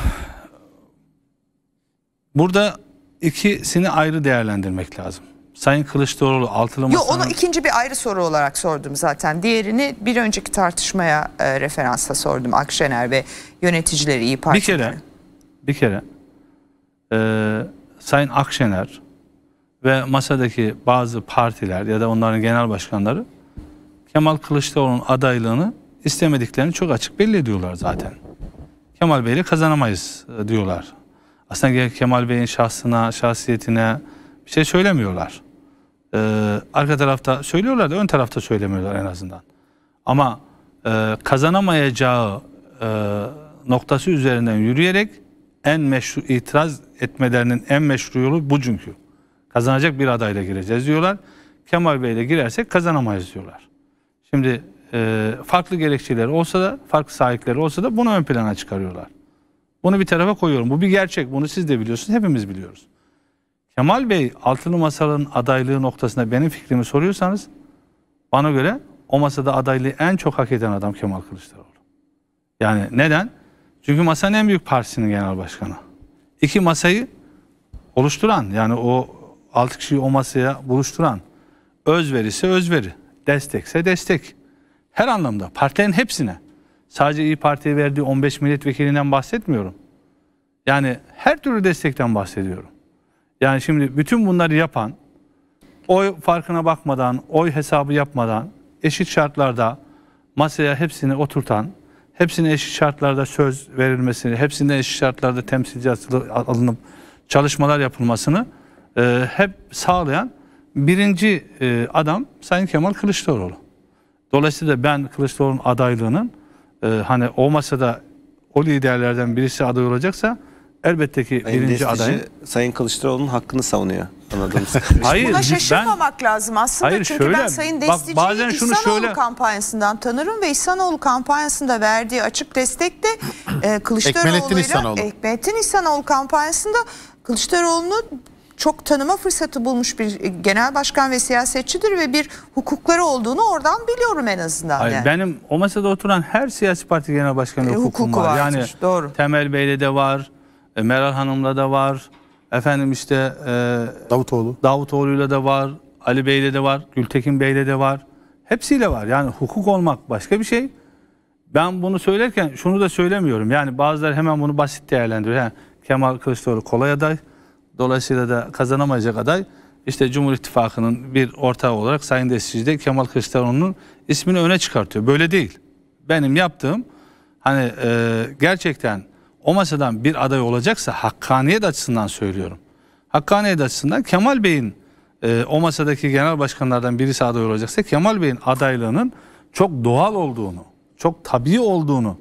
burada ikisini ayrı değerlendirmek lazım. Sayın Kılıçdaroğlu altılı masanın... Yok onu ikinci bir ayrı soru olarak sordum zaten. Diğerini bir önceki tartışmaya e, referansla sordum. Akşener ve yöneticileri iyi Parti. Bir kere, bir kere e, Sayın Akşener ve masadaki bazı partiler ya da onların genel başkanları Kemal Kılıçdaroğlu'nun adaylığını istemediklerini çok açık belli ediyorlar zaten. Kemal Bey'le kazanamayız e, diyorlar. Aslında Kemal Bey'in şahsına, şahsiyetine bir şey söylemiyorlar e, arka tarafta söylüyorlar da ön tarafta söylemiyorlar en azından. Ama e, kazanamayacağı e, noktası üzerinden yürüyerek en meşru itiraz etmelerinin en meşru yolu bu çünkü. Kazanacak bir adayla gireceğiz diyorlar. Kemal ile girersek kazanamayız diyorlar. Şimdi e, farklı gerekçeleri olsa da farklı sahipleri olsa da bunu ön plana çıkarıyorlar. Bunu bir tarafa koyuyorum. Bu bir gerçek. Bunu siz de biliyorsunuz. Hepimiz biliyoruz. Kemal Bey altılı masanın adaylığı noktasında benim fikrimi soruyorsanız bana göre o masada adaylığı en çok hak eden adam Kemal Kılıçdaroğlu. Yani neden? Çünkü masanın en büyük partisinin genel başkanı. İki masayı oluşturan yani o altı kişiyi o masaya buluşturan ise özveri, destekse destek. Her anlamda partilerin hepsine. Sadece İyi Parti'ye verdiği 15 milletvekilinden bahsetmiyorum. Yani her türlü destekten bahsediyorum. Yani şimdi bütün bunları yapan, oy farkına bakmadan, oy hesabı yapmadan, eşit şartlarda masaya hepsini oturtan, hepsine eşit şartlarda söz verilmesini, hepsinde eşit şartlarda temsilci alınıp çalışmalar yapılmasını e, hep sağlayan birinci e, adam Sayın Kemal Kılıçdaroğlu. Dolayısıyla ben Kılıçdaroğlu'nun adaylığının e, hani o masada o liderlerden birisi aday olacaksa elbette ki Sayın birinci Destici, adayın. Sayın Kılıçdaroğlu'nun hakkını savunuyor anladığımız Hayır, Buna şaşırmamak ben, lazım aslında hayır, çünkü şöyle, ben Sayın Destici'yi bak, İhsanoğlu şöyle, kampanyasından tanırım ve İhsanoğlu kampanyasında verdiği açık destek de e, Kılıçdaroğlu'yla İhsanoğlu. Ekmelettin İhsanoğlu kampanyasında Kılıçdaroğlu'nu çok tanıma fırsatı bulmuş bir genel başkan ve siyasetçidir ve bir hukukları olduğunu oradan biliyorum en azından. Hayır, yani. Benim o masada oturan her siyasi parti genel başkanı e, hukuku var. yani doğru. Temel Bey'de de var, e, Meral Hanım'la da var. Efendim işte e, Davutoğlu. Davutoğlu'yla da var. Ali Bey'le de var. Gültekin Bey'le de var. Hepsiyle var. Yani hukuk olmak başka bir şey. Ben bunu söylerken şunu da söylemiyorum. Yani bazıları hemen bunu basit değerlendiriyor. Yani Kemal Kılıçdaroğlu kolay aday. Dolayısıyla da kazanamayacak aday. İşte Cumhur İttifakı'nın bir ortağı olarak Sayın Destici'de Kemal Kılıçdaroğlu'nun ismini öne çıkartıyor. Böyle değil. Benim yaptığım hani e, gerçekten o masadan bir aday olacaksa hakkaniyet açısından söylüyorum. Hakkaniyet açısından Kemal Bey'in e, o masadaki genel başkanlardan birisi aday olacaksa Kemal Bey'in adaylığının çok doğal olduğunu, çok tabii olduğunu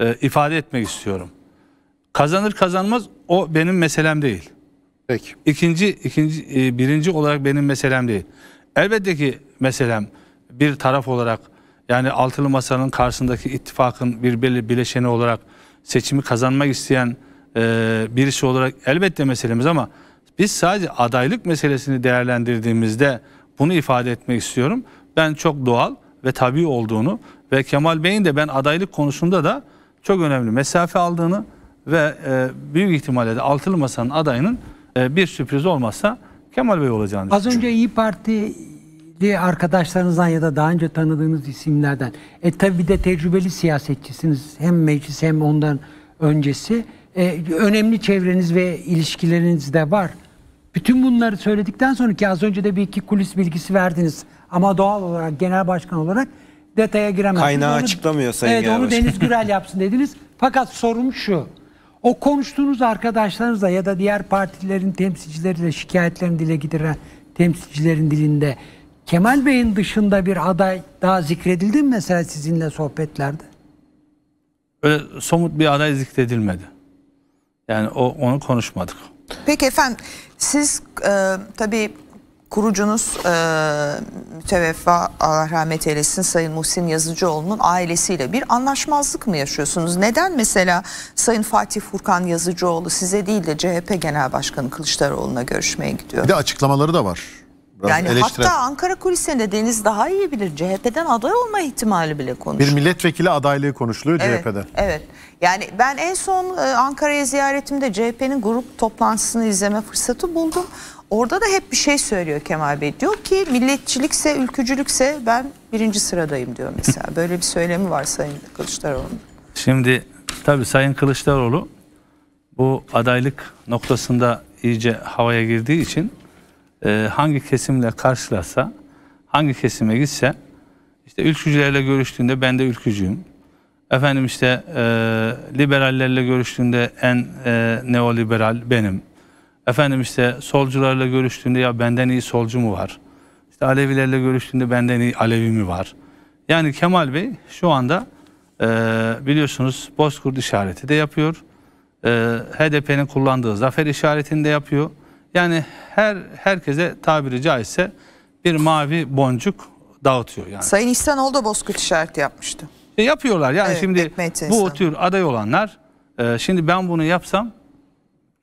e, ifade etmek istiyorum. Kazanır kazanmaz o benim meselem değil. Peki. İkinci, ikinci, e, birinci olarak benim meselem değil. Elbette ki meselem bir taraf olarak yani altılı masanın karşısındaki ittifakın bir bileşeni olarak seçimi kazanmak isteyen e, birisi olarak elbette meselemiz ama biz sadece adaylık meselesini değerlendirdiğimizde bunu ifade etmek istiyorum. Ben çok doğal ve tabii olduğunu ve Kemal Bey'in de ben adaylık konusunda da çok önemli mesafe aldığını ve e, büyük ihtimalle de altılı masanın adayının e, bir sürpriz olmazsa Kemal Bey olacağını Az önce İyi Parti çeşitli arkadaşlarınızdan ya da daha önce tanıdığınız isimlerden. E tabi bir de tecrübeli siyasetçisiniz. Hem meclis hem ondan öncesi. E, önemli çevreniz ve ilişkileriniz de var. Bütün bunları söyledikten sonra ki az önce de bir iki kulis bilgisi verdiniz. Ama doğal olarak genel başkan olarak detaya giremez. Kaynağı onu, açıklamıyor Sayın Evet onu Deniz Gürel yapsın dediniz. Fakat sorum şu. O konuştuğunuz arkadaşlarınızla ya da diğer partilerin temsilcileriyle şikayetlerini dile getiren temsilcilerin dilinde Kemal Bey'in dışında bir aday daha zikredildi mi mesela sizinle sohbetlerde? Öyle somut bir aday zikredilmedi. Yani o, onu konuşmadık. Peki efendim siz e, tabii kurucunuz e, müteveffa Allah rahmet eylesin Sayın Muhsin Yazıcıoğlu'nun ailesiyle bir anlaşmazlık mı yaşıyorsunuz? Neden mesela Sayın Fatih Furkan Yazıcıoğlu size değil de CHP Genel Başkanı Kılıçdaroğlu'na görüşmeye gidiyor? Bir de açıklamaları da var. Biraz yani eleştiren... hatta Ankara kulisinde Deniz daha iyi bilir. CHP'den aday olma ihtimali bile konuşuluyor. Bir milletvekili adaylığı konuşuluyor evet, CHP'den. Evet. Yani ben en son e, Ankara'ya ziyaretimde CHP'nin grup toplantısını izleme fırsatı buldum. Orada da hep bir şey söylüyor Kemal Bey. Diyor ki milletçilikse, ülkücülükse ben birinci sıradayım diyor mesela. Böyle bir söylemi var Sayın Kılıçdaroğlu. Şimdi tabii Sayın Kılıçdaroğlu bu adaylık noktasında iyice havaya girdiği için e, hangi kesimle karşılaşsa, hangi kesime gitse işte ülkücülerle görüştüğünde ben de ülkücüyüm. Efendim işte e, liberallerle görüştüğünde en e, neoliberal benim. Efendim işte solcularla görüştüğünde ya benden iyi solcu mu var? İşte Alevilerle görüştüğünde benden iyi Alevi mi var? Yani Kemal Bey şu anda e, biliyorsunuz Bozkurt işareti de yapıyor. E, HDP'nin kullandığı zafer işaretini de yapıyor. Yani her herkese tabiri caizse bir mavi boncuk dağıtıyor yani. Sayın İhsanoğlu da bozkurt işareti yapmıştı. E yapıyorlar yani evet, şimdi bu tür aday olanlar e, şimdi ben bunu yapsam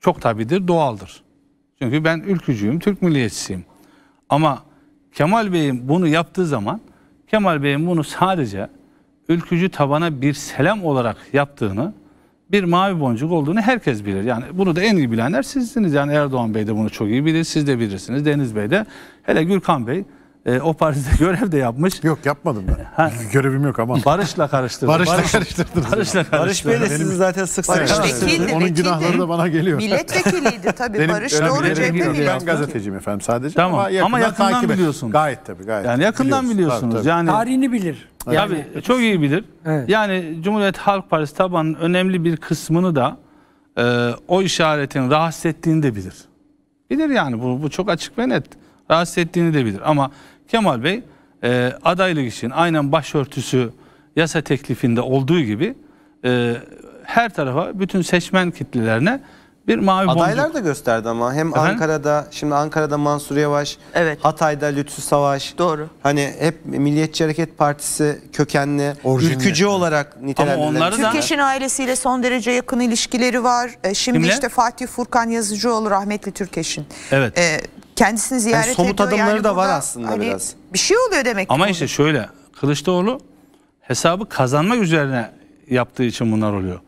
çok tabidir doğaldır. Çünkü ben ülkücüyüm, Türk milliyetçisiyim. Ama Kemal Bey'in bunu yaptığı zaman Kemal Bey'in bunu sadece ülkücü tabana bir selam olarak yaptığını bir mavi boncuk olduğunu herkes bilir. Yani bunu da en iyi bilenler sizsiniz. Yani Erdoğan Bey de bunu çok iyi bilir. Siz de bilirsiniz. Deniz Bey de. Hele Gürkan Bey e, o partide görev de yapmış. Yok yapmadım ben. Ha. Görevim yok ama. Barış'la karıştırdım. Barış'la karıştırdınız. Barış'la karıştırdım. Barış Bey de sizi zaten sık sık karıştırdınız. Onun günahları da bana geliyor. Milletvekiliydi tabii. Benim, Barış doğru cephe Ben gazeteciyim efendim sadece. Tamam ama yakından, ama yakından takip biliyorsunuz. Gayet tabii gayet. Yani yakından biliyorsunuz. biliyorsunuz. Tabii, tabii. Yani, Tarihini bilir. Yani, tabii çok iyi bilir. Evet. Yani Cumhuriyet Halk Partisi tabanın önemli bir kısmını da e, o işaretin rahatsız ettiğini de bilir. Bilir yani bu, bu çok açık ve net. Rahatsız ettiğini de bilir. Ama Kemal Bey e, adaylık için aynen başörtüsü yasa teklifinde olduğu gibi e, her tarafa bütün seçmen kitlelerine bir mavi Adaylar da gösterdi ama hem Efendim? Ankara'da şimdi Ankara'da Mansur Yavaş, evet. Hatay'da Lütfü Savaş. Doğru. Hani hep Milliyetçi Hareket Partisi kökenli, Orijinli. ülkücü yani. olarak nitelendirilen. Türkeş'in ailesiyle son derece yakın ilişkileri var. E, şimdi Kimle? işte Fatih Furkan Yazıcıoğlu rahmetli Türkeş'in. Evet. Ee, kendisini ziyaret yani somut ediyor. adımları yani da var aslında hani biraz. Bir şey oluyor demek ki. Ama işte şöyle Kılıçdaroğlu hesabı kazanmak üzerine yaptığı için bunlar oluyor.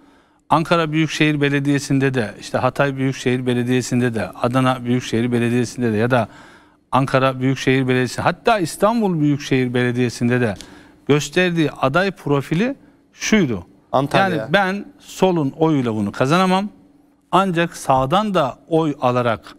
Ankara Büyükşehir Belediyesi'nde de işte Hatay Büyükşehir Belediyesi'nde de Adana Büyükşehir Belediyesi'nde de ya da Ankara Büyükşehir Belediyesi hatta İstanbul Büyükşehir Belediyesi'nde de gösterdiği aday profili şuydu. Antalya. Yani ben solun oyuyla bunu kazanamam. Ancak sağdan da oy alarak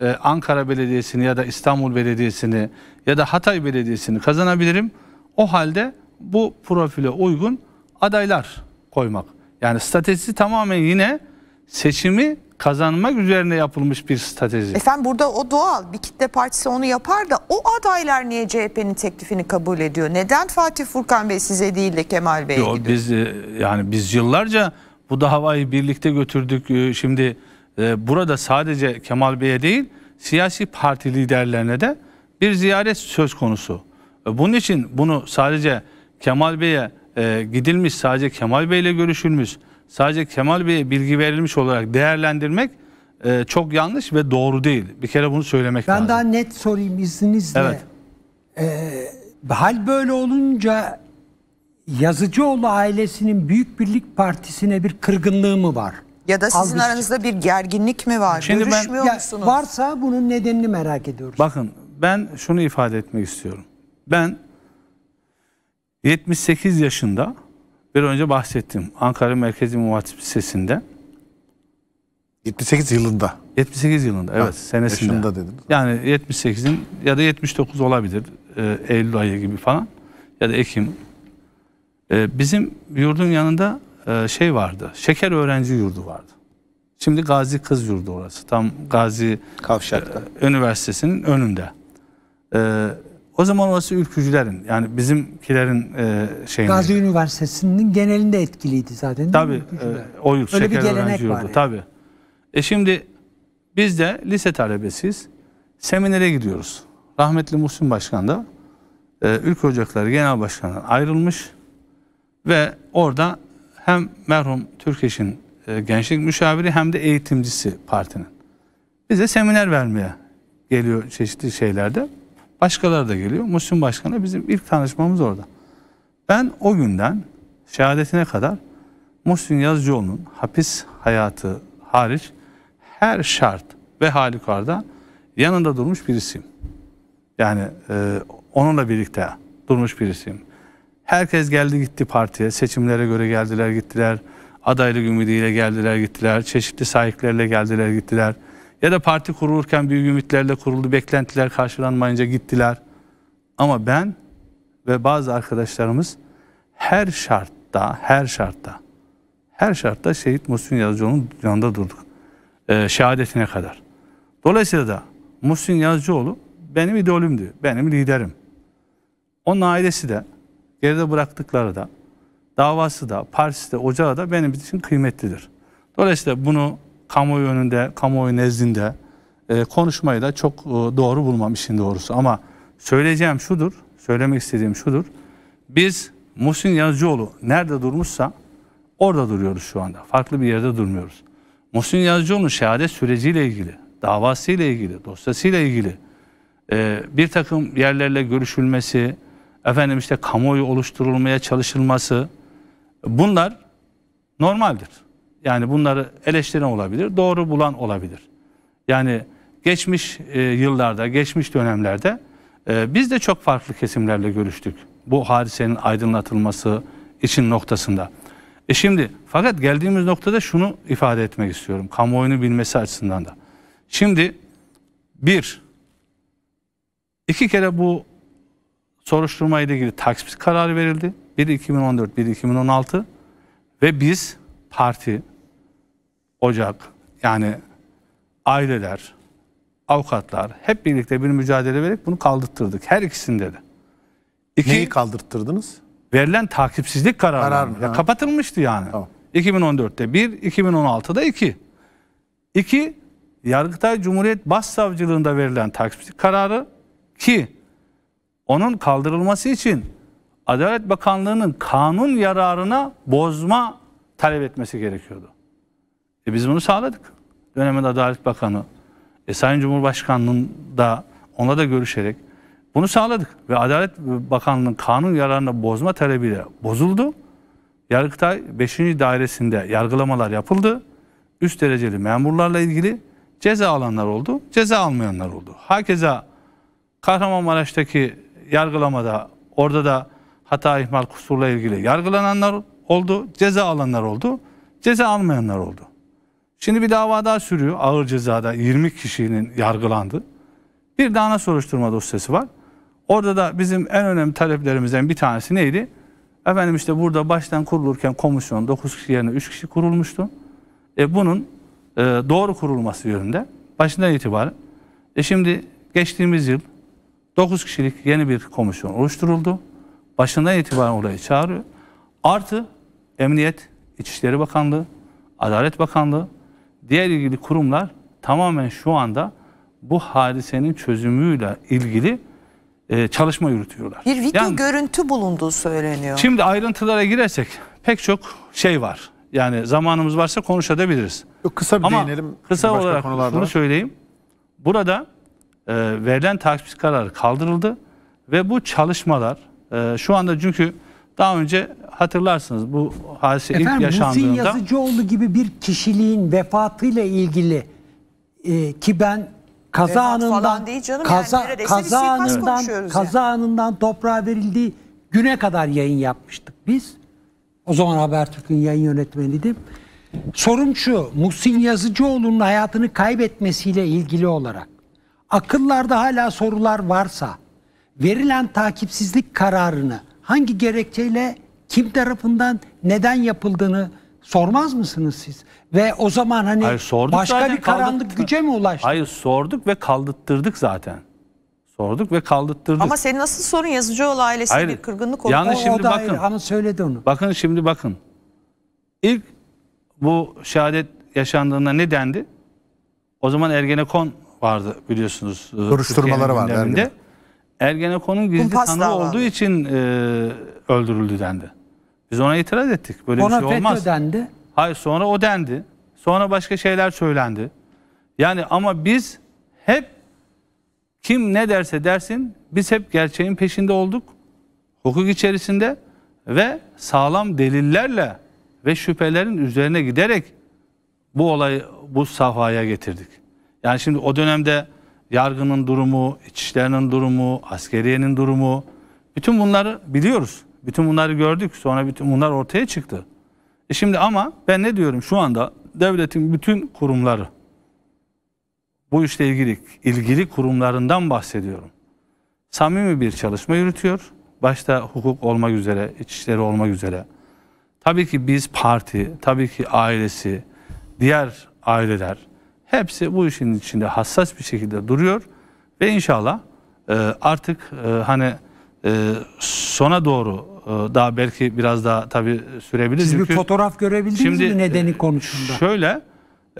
e, Ankara Belediyesi'ni ya da İstanbul Belediyesi'ni ya da Hatay Belediyesi'ni kazanabilirim. O halde bu profile uygun adaylar koymak. Yani strateji tamamen yine seçimi kazanmak üzerine yapılmış bir strateji. E sen burada o doğal bir kitle partisi onu yapar da o adaylar niye CHP'nin teklifini kabul ediyor? Neden Fatih Furkan Bey size değil de Kemal Bey'e gidiyor? Biz, e, yani biz yıllarca bu davayı birlikte götürdük. E, şimdi ee, burada sadece Kemal Bey'e değil siyasi parti liderlerine de bir ziyaret söz konusu. Ee, bunun için bunu sadece Kemal Bey'e e, gidilmiş, sadece Kemal Bey'le görüşülmüş, sadece Kemal Bey'e bilgi verilmiş olarak değerlendirmek e, çok yanlış ve doğru değil. Bir kere bunu söylemek ben lazım. Ben daha net sorayım izninizle. Evet. E, hal böyle olunca Yazıcıoğlu ailesinin Büyük Birlik Partisi'ne bir kırgınlığı mı var? Ya da sizin algısı. aranızda bir gerginlik mi var? Şimdi Görüşmüyor ben, musunuz? Varsa bunun nedenini merak ediyoruz. Bakın ben şunu ifade etmek istiyorum. Ben 78 yaşında bir önce bahsettim. Ankara Merkezi Muhatip Lisesi'nde. 78 yılında. 78 yılında evet ha, senesinde. Yaşında dediniz. Yani 78'in ya da 79 olabilir. E, Eylül ayı gibi falan. Ya da Ekim. E, bizim yurdun yanında e, şey vardı. Şeker öğrenci yurdu vardı. Şimdi Gazi Kız Yurdu orası. Tam Gazi Kavşak'ta. E, Üniversitesi'nin önünde. E, o zaman orası ülkücülerin yani bizimkilerin e, şeyinde. Gazi Üniversitesi'nin genelinde etkiliydi zaten. Tabii o yurt Öyle şeker bir gelenek yurdu. var. Yani. Tabii. E şimdi biz de lise talebesiyiz. Seminere gidiyoruz. Rahmetli Muhsin Başkan da Ülke Ocakları Genel Başkanı ayrılmış ve orada hem merhum Türkeş'in e, gençlik müşaviri hem de eğitimcisi partinin. Bize seminer vermeye geliyor çeşitli şeylerde. Başkaları da geliyor. Muhsin Başkan'la bizim ilk tanışmamız orada. Ben o günden şehadetine kadar Muhsin Yazıcıoğlu'nun hapis hayatı hariç her şart ve halükarda yanında durmuş birisiyim. Yani e, onunla birlikte durmuş birisiyim. Herkes geldi gitti partiye. Seçimlere göre geldiler gittiler. Adaylık ümidiyle geldiler gittiler. Çeşitli sahiplerle geldiler gittiler. Ya da parti kurulurken büyük ümitlerle kuruldu. Beklentiler karşılanmayınca gittiler. Ama ben ve bazı arkadaşlarımız her şartta, her şartta, her şartta şehit Muhsin Yazıcıoğlu'nun yanında durduk. Ee, şehadetine kadar. Dolayısıyla da Muhsin Yazıcıoğlu benim idolümdü, benim liderim. Onun ailesi de geride bıraktıkları da, davası da, partisi de, ocağı da benim için kıymetlidir. Dolayısıyla bunu kamuoyu önünde, kamuoyu nezdinde e, konuşmayı da çok e, doğru bulmam işin doğrusu. Ama söyleyeceğim şudur, söylemek istediğim şudur. Biz Muhsin Yazıcıoğlu nerede durmuşsa orada duruyoruz şu anda. Farklı bir yerde durmuyoruz. Muhsin Yazıcıoğlu'nun şehadet süreciyle ilgili, davasıyla ilgili, dosyasıyla ilgili e, bir takım yerlerle görüşülmesi, efendim işte kamuoyu oluşturulmaya çalışılması bunlar normaldir. Yani bunları eleştiren olabilir, doğru bulan olabilir. Yani geçmiş e, yıllarda, geçmiş dönemlerde e, biz de çok farklı kesimlerle görüştük. Bu hadisenin aydınlatılması için noktasında. E şimdi fakat geldiğimiz noktada şunu ifade etmek istiyorum. Kamuoyunu bilmesi açısından da. Şimdi bir, iki kere bu soruşturma ile ilgili taksit kararı verildi. Bir 2014, bir 2016 ve biz parti, ocak yani aileler, avukatlar hep birlikte bir mücadele vererek bunu kaldırttırdık. Her ikisinde de. İki, Neyi kaldırttırdınız? Verilen takipsizlik kararı. Karar Ya kapatılmıştı yani. Tamam. 2014'te 1, 2016'da 2. 2, Yargıtay Cumhuriyet Başsavcılığında verilen takipsizlik kararı ki onun kaldırılması için Adalet Bakanlığı'nın kanun yararına bozma talep etmesi gerekiyordu. E biz bunu sağladık. Dönemin Adalet Bakanı, e Sayın Cumhurbaşkanı'nın da onunla da görüşerek bunu sağladık. Ve Adalet Bakanlığı'nın kanun yararına bozma talebiyle bozuldu. Yargıtay 5. Dairesi'nde yargılamalar yapıldı. Üst dereceli memurlarla ilgili ceza alanlar oldu, ceza almayanlar oldu. Hakeza Kahramanmaraş'taki yargılamada orada da hata ihmal kusurla ilgili yargılananlar oldu, ceza alanlar oldu, ceza almayanlar oldu. Şimdi bir dava daha sürüyor ağır cezada 20 kişinin yargılandı. Bir daha ana soruşturma dosyası var. Orada da bizim en önemli taleplerimizden bir tanesi neydi? Efendim işte burada baştan kurulurken komisyon 9 kişi yerine 3 kişi kurulmuştu. E bunun e, doğru kurulması yönünde başından itibaren. E şimdi geçtiğimiz yıl 9 kişilik yeni bir komisyon oluşturuldu. Başından itibaren oraya çağırıyor. Artı Emniyet, İçişleri Bakanlığı, Adalet Bakanlığı, diğer ilgili kurumlar tamamen şu anda bu hadisenin çözümüyle ilgili e, çalışma yürütüyorlar. Bir video yani, görüntü bulunduğu söyleniyor. Şimdi ayrıntılara girersek pek çok şey var. Yani zamanımız varsa konuşabiliriz. kısa bir Ama değinelim. Kısa olarak şunu söyleyeyim. Burada e, verilen takip kararı kaldırıldı ve bu çalışmalar e, şu anda çünkü daha önce hatırlarsınız bu hadise Efendim, ilk yaşandığında. Efendim Yazıcıoğlu gibi bir kişiliğin vefatıyla ilgili e, ki ben kaza Vefat anından canım, kaza, yani kaza şey anından yani. kaza anından toprağa verildiği güne kadar yayın yapmıştık biz. O zaman Habertürk'ün yayın yönetmeniydim. Sorum şu, Muhsin Yazıcıoğlu'nun hayatını kaybetmesiyle ilgili olarak akıllarda hala sorular varsa verilen takipsizlik kararını hangi gerekçeyle kim tarafından neden yapıldığını sormaz mısınız siz? Ve o zaman hani Hayır, başka zaten, bir karanlık güce mi ulaştı? Hayır sorduk ve kaldırttırdık zaten. Sorduk ve kaldırttırdık. Ama senin nasıl sorun Yazıcıoğlu ailesine Hayır, bir kırgınlık oldu. Yalnız şimdi o da bakın. Ayrı, ama söyledi onu. Bakın şimdi bakın. İlk bu şehadet yaşandığında ne dendi? O zaman Ergenekon vardı biliyorsunuz. E, Soruşturmaları vardı. Ergenekon. Ergenekon'un gizli Kumpas tanığı olduğu için e, öldürüldü dendi. Biz ona itiraz ettik. Böyle ona bir şey olmaz. Ona dendi. Hayır sonra o dendi. Sonra başka şeyler söylendi. Yani ama biz hep kim ne derse dersin biz hep gerçeğin peşinde olduk. Hukuk içerisinde ve sağlam delillerle ve şüphelerin üzerine giderek bu olayı bu safhaya getirdik. Yani şimdi o dönemde yargının durumu, içişlerinin durumu, askeriyenin durumu bütün bunları biliyoruz. Bütün bunları gördük. Sonra bütün bunlar ortaya çıktı. E şimdi ama ben ne diyorum şu anda devletin bütün kurumları bu işle ilgili ilgili kurumlarından bahsediyorum. Samimi bir çalışma yürütüyor. Başta hukuk olmak üzere, içişleri olmak üzere. Tabii ki biz parti, tabii ki ailesi, diğer aileler Hepsi bu işin içinde hassas bir şekilde duruyor ve inşallah e, artık e, hani e, sona doğru e, daha belki biraz daha tabii sürebiliriz. Siz Çünkü bir fotoğraf görebildiniz şimdi, mi e, nedeni konusunda? Şöyle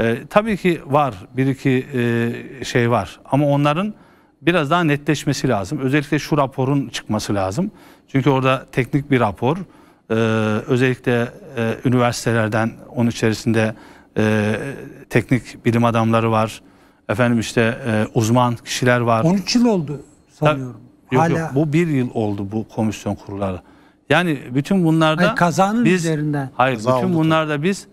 e, tabii ki var bir iki e, şey var ama onların biraz daha netleşmesi lazım. Özellikle şu raporun çıkması lazım. Çünkü orada teknik bir rapor. Ee, özellikle e, üniversitelerden onun içerisinde e, teknik bilim adamları var. Efendim işte e, uzman kişiler var. 13 yıl oldu sanıyorum. yok, Hala... yok bu bir yıl oldu bu komisyon kurulalı. Yani bütün bunlarda hayır, kazanın biz, üzerinden. Hayır Kaza bütün bunlarda tabii. biz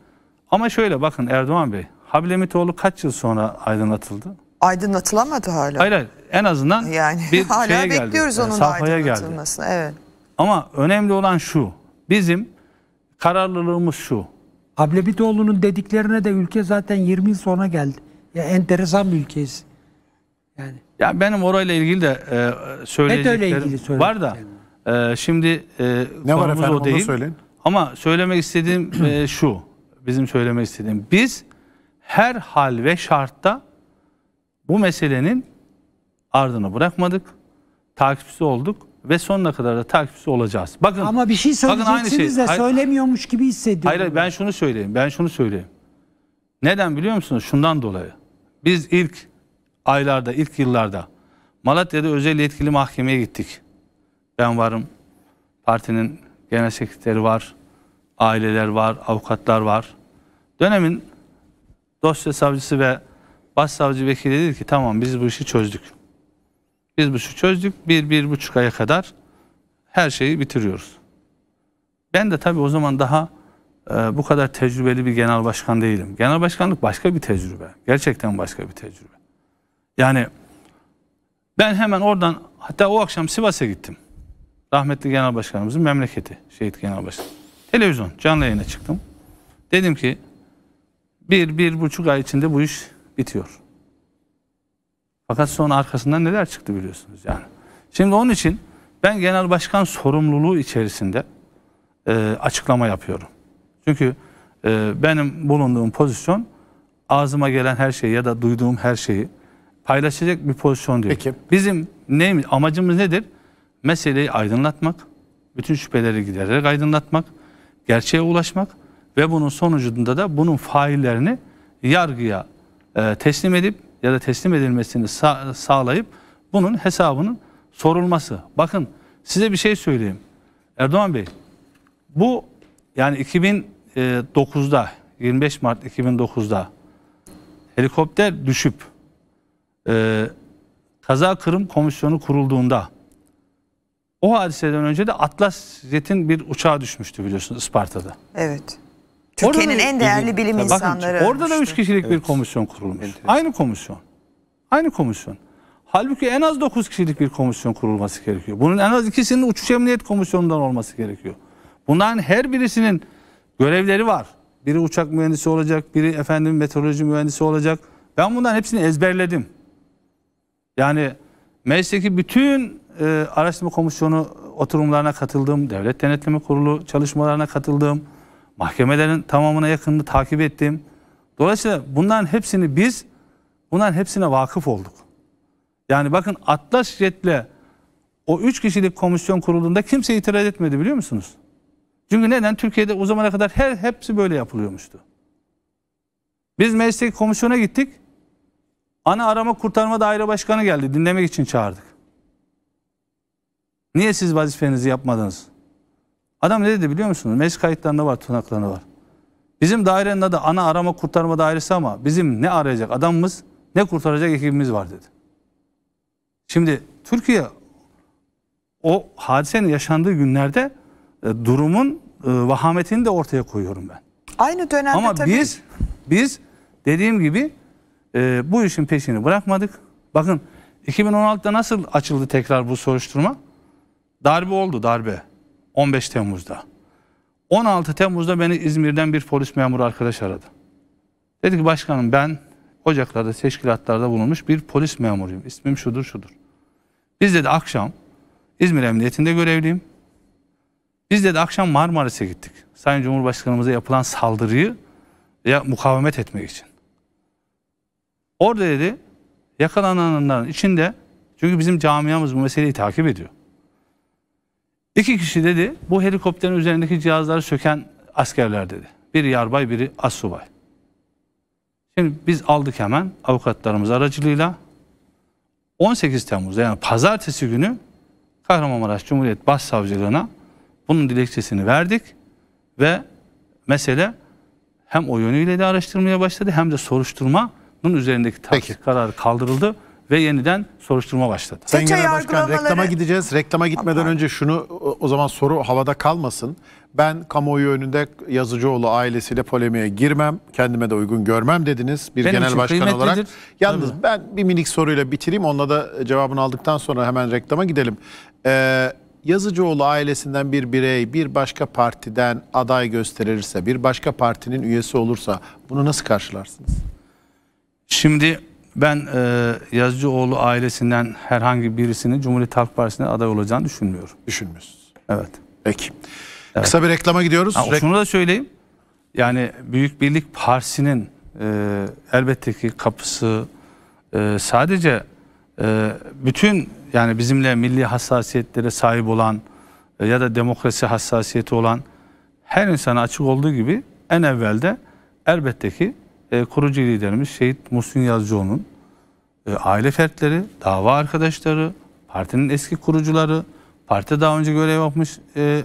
ama şöyle bakın Erdoğan Bey Hablemitoğlu kaç yıl sonra aydınlatıldı? Aydınlatılamadı hala. Hayır, hayır en azından yani, bir hala şeye bekliyoruz geldi, onun safhaya aydınlatılmasını. Geldi. Evet. Ama önemli olan şu bizim kararlılığımız şu Hablebidoğlu'nun dediklerine de ülke zaten 20 yıl sonra geldi. Ya enteresan bir ülkeyiz. Yani. Ya benim orayla ilgili de e, söyleyeceklerim var da e, şimdi e, ne var efendim, o değil. Söyleyin. Ama söylemek istediğim e, şu. Bizim söylemek istediğim biz her hal ve şartta bu meselenin ardını bırakmadık. Takipçisi olduk ve sonuna kadar da takipçisi olacağız. Bakın Ama bir şey, şey. söyleyeceksiniz de söylemiyormuş gibi hissediyorum. Hayır ben şunu söyleyeyim. Ben şunu söyleyeyim. Neden biliyor musunuz? Şundan dolayı. Biz ilk aylarda, ilk yıllarda Malatya'da özel yetkili mahkemeye gittik. Ben varım. Partinin genel sekreteri var. Aileler var, avukatlar var. Dönemin dosya savcısı ve başsavcı vekili dedi ki tamam biz bu işi çözdük. Biz bu işi çözdük. Bir, bir buçuk aya kadar her şeyi bitiriyoruz. Ben de tabii o zaman daha e, bu kadar tecrübeli bir genel başkan değilim. Genel başkanlık başka bir tecrübe. Gerçekten başka bir tecrübe. Yani ben hemen oradan hatta o akşam Sivas'a gittim. Rahmetli genel başkanımızın memleketi. Şehit genel başkan. Televizyon canlı yayına çıktım. Dedim ki bir, bir buçuk ay içinde bu iş bitiyor. Fakat sonra arkasından neler çıktı biliyorsunuz yani. Şimdi onun için ben genel başkan sorumluluğu içerisinde e, açıklama yapıyorum. Çünkü e, benim bulunduğum pozisyon ağzıma gelen her şeyi ya da duyduğum her şeyi paylaşacak bir pozisyon değil. Peki. Bizim neyimiz, amacımız nedir? Meseleyi aydınlatmak, bütün şüpheleri gidererek aydınlatmak, gerçeğe ulaşmak ve bunun sonucunda da bunun faillerini yargıya e, teslim edip ya da teslim edilmesini sağ, sağlayıp bunun hesabının sorulması. Bakın size bir şey söyleyeyim. Erdoğan Bey bu yani 2009'da e, 25 Mart 2009'da helikopter düşüp e, Kaza Kırım Komisyonu kurulduğunda o hadiseden önce de Atlas Jet'in bir uçağı düşmüştü biliyorsunuz Isparta'da. Evet. Türkiye'nin en değerli bilim ya bakın, insanları. Orada da üç kişilik evet. bir komisyon kurulmuş. Enteresan. Aynı komisyon. Aynı komisyon. Halbuki en az 9 kişilik bir komisyon kurulması gerekiyor. Bunun en az ikisinin uçuş emniyet komisyonundan olması gerekiyor. Bunların her birisinin görevleri var. Biri uçak mühendisi olacak, biri efendim meteoroloji mühendisi olacak. Ben bunların hepsini ezberledim. Yani meclisteki bütün e, araştırma komisyonu oturumlarına katıldım, devlet denetleme kurulu çalışmalarına katıldım. Mahkemelerin tamamına yakınını takip ettim. Dolayısıyla bunların hepsini biz bunların hepsine vakıf olduk. Yani bakın Atlas Jet'le o üç kişilik komisyon kurulunda kimse itiraz etmedi biliyor musunuz? Çünkü neden? Türkiye'de o zamana kadar her hepsi böyle yapılıyormuştu. Biz meclisteki komisyona gittik. Ana Arama Kurtarma Daire Başkanı geldi. Dinlemek için çağırdık. Niye siz vazifenizi yapmadınız? Adam ne dedi biliyor musunuz? Meclis kayıtlarında var, tırnaklarında var. Bizim dairenin adı ana arama kurtarma dairesi ama bizim ne arayacak adamımız ne kurtaracak ekibimiz var dedi. Şimdi Türkiye o hadisenin yaşandığı günlerde e, durumun e, vahametini de ortaya koyuyorum ben. Aynı dönemde Ama tabii. biz biz dediğim gibi e, bu işin peşini bırakmadık. Bakın 2016'da nasıl açıldı tekrar bu soruşturma? Darbe oldu darbe. 15 Temmuz'da. 16 Temmuz'da beni İzmir'den bir polis memuru arkadaş aradı. Dedi ki başkanım ben ocaklarda, teşkilatlarda bulunmuş bir polis memuruyum. İsmim şudur şudur. Biz dedi akşam İzmir Emniyetinde görevliyim. Biz dedi akşam Marmaris'e gittik. Sayın Cumhurbaşkanımıza yapılan saldırıyı ya mukavemet etmek için. Orada dedi yakalananların içinde çünkü bizim camiamız bu meseleyi takip ediyor. İki kişi dedi bu helikopterin üzerindeki cihazları söken askerler dedi. Bir yarbay biri assubay. Şimdi biz aldık hemen avukatlarımız aracılığıyla 18 Temmuz'da yani pazartesi günü Kahramanmaraş Cumhuriyet Başsavcılığına bunun dilekçesini verdik ve mesele hem o yönüyle de araştırmaya başladı hem de soruşturmanın üzerindeki tahsis kararı kaldırıldı ve yeniden soruşturma başladı. Sayın Genel Başkan reklama gideceğiz. Reklama gitmeden Allah. önce şunu o zaman soru havada kalmasın. Ben kamuoyu önünde Yazıcıoğlu ailesiyle polemiğe girmem, kendime de uygun görmem dediniz bir Benim genel başkan olarak. Yalnız Tabii. ben bir minik soruyla bitireyim. Onunla da cevabını aldıktan sonra hemen reklama gidelim. Ee, Yazıcıoğlu ailesinden bir birey bir başka partiden aday gösterilirse, bir başka partinin üyesi olursa bunu nasıl karşılarsınız? Şimdi ben e, Yazıcıoğlu ailesinden herhangi birisini Cumhuriyet Halk Partisi'ne aday olacağını düşünmüyorum. Düşünmüyorsunuz. Evet. Peki. Evet. Kısa bir reklama gidiyoruz. Ha, Rek şunu da söyleyeyim. Yani Büyük Birlik Partisi'nin e, elbette ki kapısı e, sadece e, bütün yani bizimle milli hassasiyetlere sahip olan e, ya da demokrasi hassasiyeti olan her insana açık olduğu gibi en evvelde elbette ki e, kurucu liderimiz Şehit Musun Yazıcıoğlu'nun e, aile fertleri, dava arkadaşları, partinin eski kurucuları, parti daha önce görev yapmış e,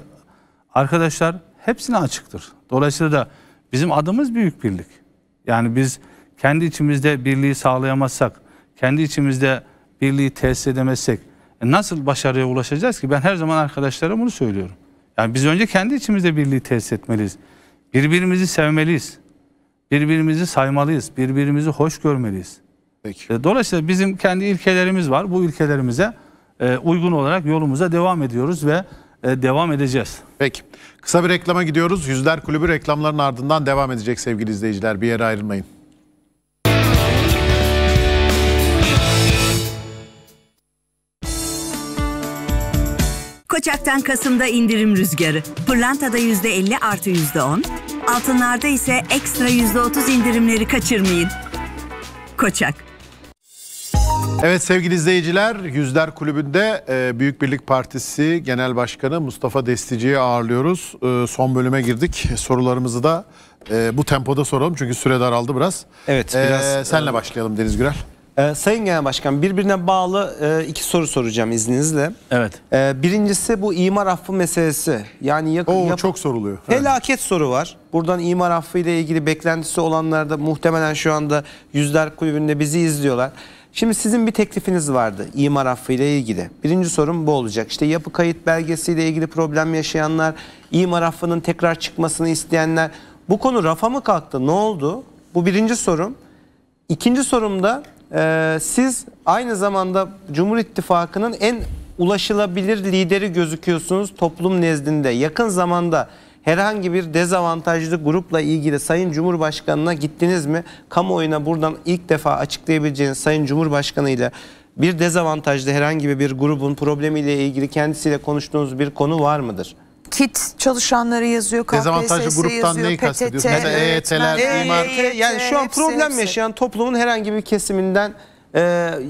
arkadaşlar hepsine açıktır. Dolayısıyla da bizim adımız büyük birlik. Yani biz kendi içimizde birliği sağlayamazsak, kendi içimizde birliği tesis edemezsek e nasıl başarıya ulaşacağız ki? Ben her zaman arkadaşlara bunu söylüyorum. Yani biz önce kendi içimizde birliği tesis etmeliyiz. Birbirimizi sevmeliyiz. Birbirimizi saymalıyız, birbirimizi hoş görmeliyiz. Peki. E, dolayısıyla bizim kendi ilkelerimiz var. Bu ilkelerimize e, uygun olarak yolumuza devam ediyoruz ve e, devam edeceğiz. Peki. Kısa bir reklama gidiyoruz. Yüzler Kulübü reklamların ardından devam edecek sevgili izleyiciler. Bir yere ayrılmayın. Koçak'tan Kasım'da indirim rüzgarı. Pırlanta'da %50 artı %10. Altınlarda ise ekstra %30 indirimleri kaçırmayın. Koçak. Evet sevgili izleyiciler Yüzler Kulübü'nde e, Büyük Birlik Partisi Genel Başkanı Mustafa Destici'yi ağırlıyoruz. E, son bölüme girdik. Sorularımızı da e, bu tempoda soralım çünkü süre daraldı biraz. Evet biraz. Senle başlayalım Deniz Gürel. Ee, Sayın Genel Başkan birbirine bağlı e, iki soru soracağım izninizle. Evet. Ee, birincisi bu imar affı meselesi. Yani yakın Oo, yap- çok soruluyor. Felaket evet. soru var. Buradan imar affı ile ilgili beklentisi olanlar da muhtemelen şu anda Yüzler Kulübü'nde bizi izliyorlar. Şimdi sizin bir teklifiniz vardı imar affı ile ilgili. Birinci sorum bu olacak. İşte yapı kayıt belgesi ile ilgili problem yaşayanlar, imar affının tekrar çıkmasını isteyenler. Bu konu rafa mı kalktı? Ne oldu? Bu birinci sorum. İkinci sorum da ee, siz aynı zamanda Cumhur İttifakı'nın en ulaşılabilir lideri gözüküyorsunuz toplum nezdinde. Yakın zamanda herhangi bir dezavantajlı grupla ilgili Sayın Cumhurbaşkanı'na gittiniz mi? Kamuoyuna buradan ilk defa açıklayabileceğiniz Sayın Cumhurbaşkanı ile bir dezavantajlı herhangi bir grubun problemiyle ilgili kendisiyle konuştuğunuz bir konu var mıdır? kit çalışanları yazıyor, KPSS gruptan yazıyor, neyi PTT, EYT'ler, EYT, yani şu an problem yaşayan toplumun herhangi bir kesiminden e,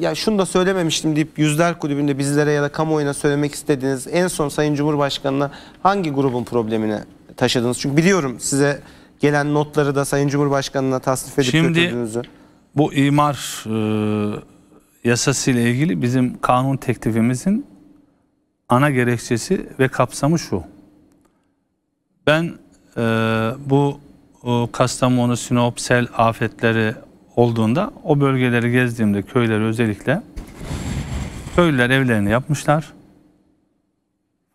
ya şunu da söylememiştim deyip Yüzler Kulübü'nde bizlere ya da kamuoyuna söylemek istediğiniz en son Sayın Cumhurbaşkanı'na hangi grubun problemini taşıdınız? Çünkü biliyorum size gelen notları da Sayın Cumhurbaşkanı'na tasnif edip Şimdi, götürdüğünüzü. bu imar e, yasası ile ilgili bizim kanun teklifimizin ana gerekçesi ve kapsamı şu. Ben e, bu e, Kastamonu, Sinop, sel afetleri olduğunda o bölgeleri gezdiğimde köyleri özellikle köylüler evlerini yapmışlar.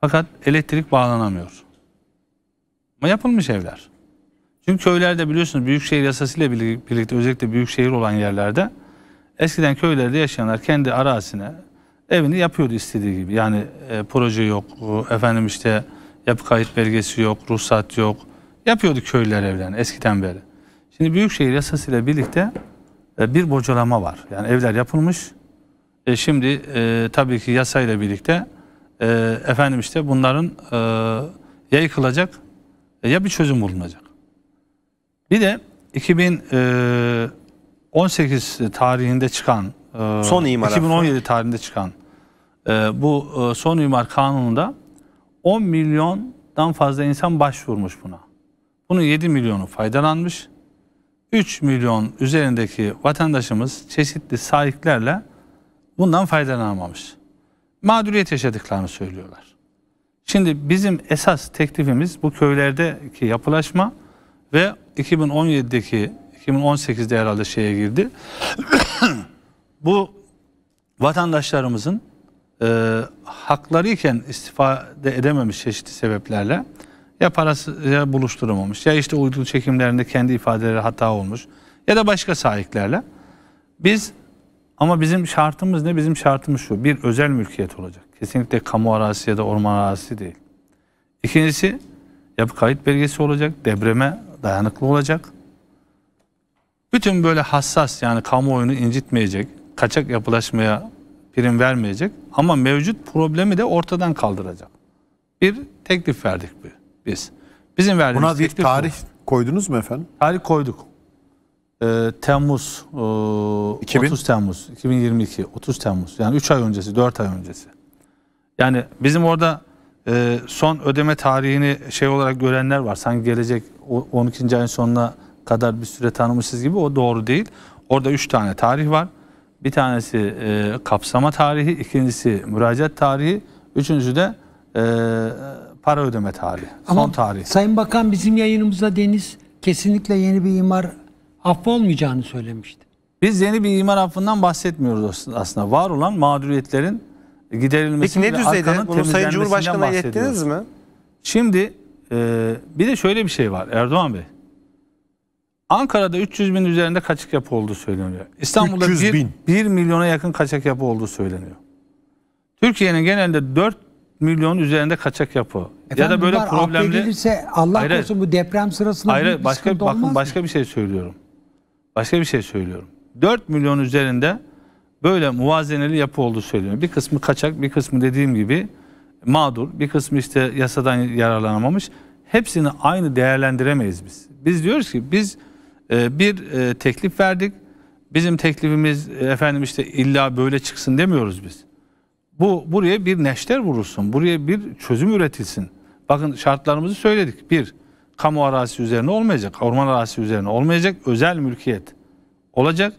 Fakat elektrik bağlanamıyor. Ama yapılmış evler. Çünkü köylerde biliyorsunuz büyükşehir yasasıyla birlikte özellikle büyükşehir olan yerlerde eskiden köylerde yaşayanlar kendi arazisine evini yapıyordu istediği gibi. Yani e, proje yok, efendim işte Yapı kayıt belgesi yok, ruhsat yok. Yapıyordu köyler evlerini eskiden beri. Şimdi Büyükşehir Yasası ile birlikte e, bir bocalama var. Yani evler yapılmış. E şimdi e, tabii ki yasayla birlikte e, efendim işte bunların e, ya yıkılacak e, ya bir çözüm bulunacak. Bir de 2018 e, tarihinde çıkan e, son imar 2017 tarihinde çıkan bu son imar kanununda 10 milyondan fazla insan başvurmuş buna. Bunun 7 milyonu faydalanmış. 3 milyon üzerindeki vatandaşımız çeşitli sahiplerle bundan faydalanamamış. Mağduriyet yaşadıklarını söylüyorlar. Şimdi bizim esas teklifimiz bu köylerdeki yapılaşma ve 2017'deki 2018'de herhalde şeye girdi. bu vatandaşlarımızın e, haklarıyken istifade edememiş çeşitli sebeplerle ya parası ya buluşturamamış ya işte uydu çekimlerinde kendi ifadeleri hata olmuş ya da başka sahiplerle. Biz ama bizim şartımız ne? Bizim şartımız şu. Bir özel mülkiyet olacak. Kesinlikle kamu arazisi ya da orman arazisi değil. İkincisi yapı kayıt belgesi olacak. Depreme dayanıklı olacak. Bütün böyle hassas yani kamuoyunu incitmeyecek, kaçak yapılaşmaya prim vermeyecek ama mevcut problemi de ortadan kaldıracak. Bir teklif verdik biz. Bizim verdiğimiz Buna bir tarih bu. koydunuz mu efendim? Tarih koyduk. Ee, Temmuz, e, 2000? 30 Temmuz, 2022, 30 Temmuz. Yani 3 ay öncesi, 4 ay öncesi. Yani bizim orada e, son ödeme tarihini şey olarak görenler var. Sanki gelecek 12. ayın sonuna kadar bir süre tanımışız gibi o doğru değil. Orada 3 tane tarih var. Bir tanesi e, kapsama tarihi, ikincisi müracaat tarihi, üçüncüsü de e, para ödeme tarihi, Ama son tarihi. Sayın Bakan bizim yayınımızda Deniz kesinlikle yeni bir imar affı olmayacağını söylemişti. Biz yeni bir imar affından bahsetmiyoruz aslında. Var olan mağduriyetlerin giderilmesi Peki ne düzeyde? Bunu Sayın Cumhurbaşkanı'na yettiniz mi? Şimdi e, bir de şöyle bir şey var Erdoğan Bey. Ankara'da 300 bin üzerinde kaçak yapı olduğu söyleniyor. İstanbul'da 1, bin. 1 milyona yakın kaçak yapı olduğu söyleniyor. Türkiye'nin genelde 4 milyon üzerinde kaçak yapı. Efendim, ya da böyle problemli Allah hayır, korusun bu deprem sırasında hayır, bir başka bakın başka bir şey söylüyorum. Başka bir şey söylüyorum. 4 milyon üzerinde böyle muvazeneli yapı olduğu söyleniyor. Bir kısmı kaçak, bir kısmı dediğim gibi mağdur, bir kısmı işte yasadan yararlanamamış. Hepsini aynı değerlendiremeyiz biz. Biz diyoruz ki biz ee, bir e, teklif verdik. Bizim teklifimiz e, efendim işte illa böyle çıksın demiyoruz biz. Bu buraya bir neşter vurulsun. Buraya bir çözüm üretilsin. Bakın şartlarımızı söyledik. Bir, kamu arazisi üzerine olmayacak. Orman arazisi üzerine olmayacak. Özel mülkiyet olacak.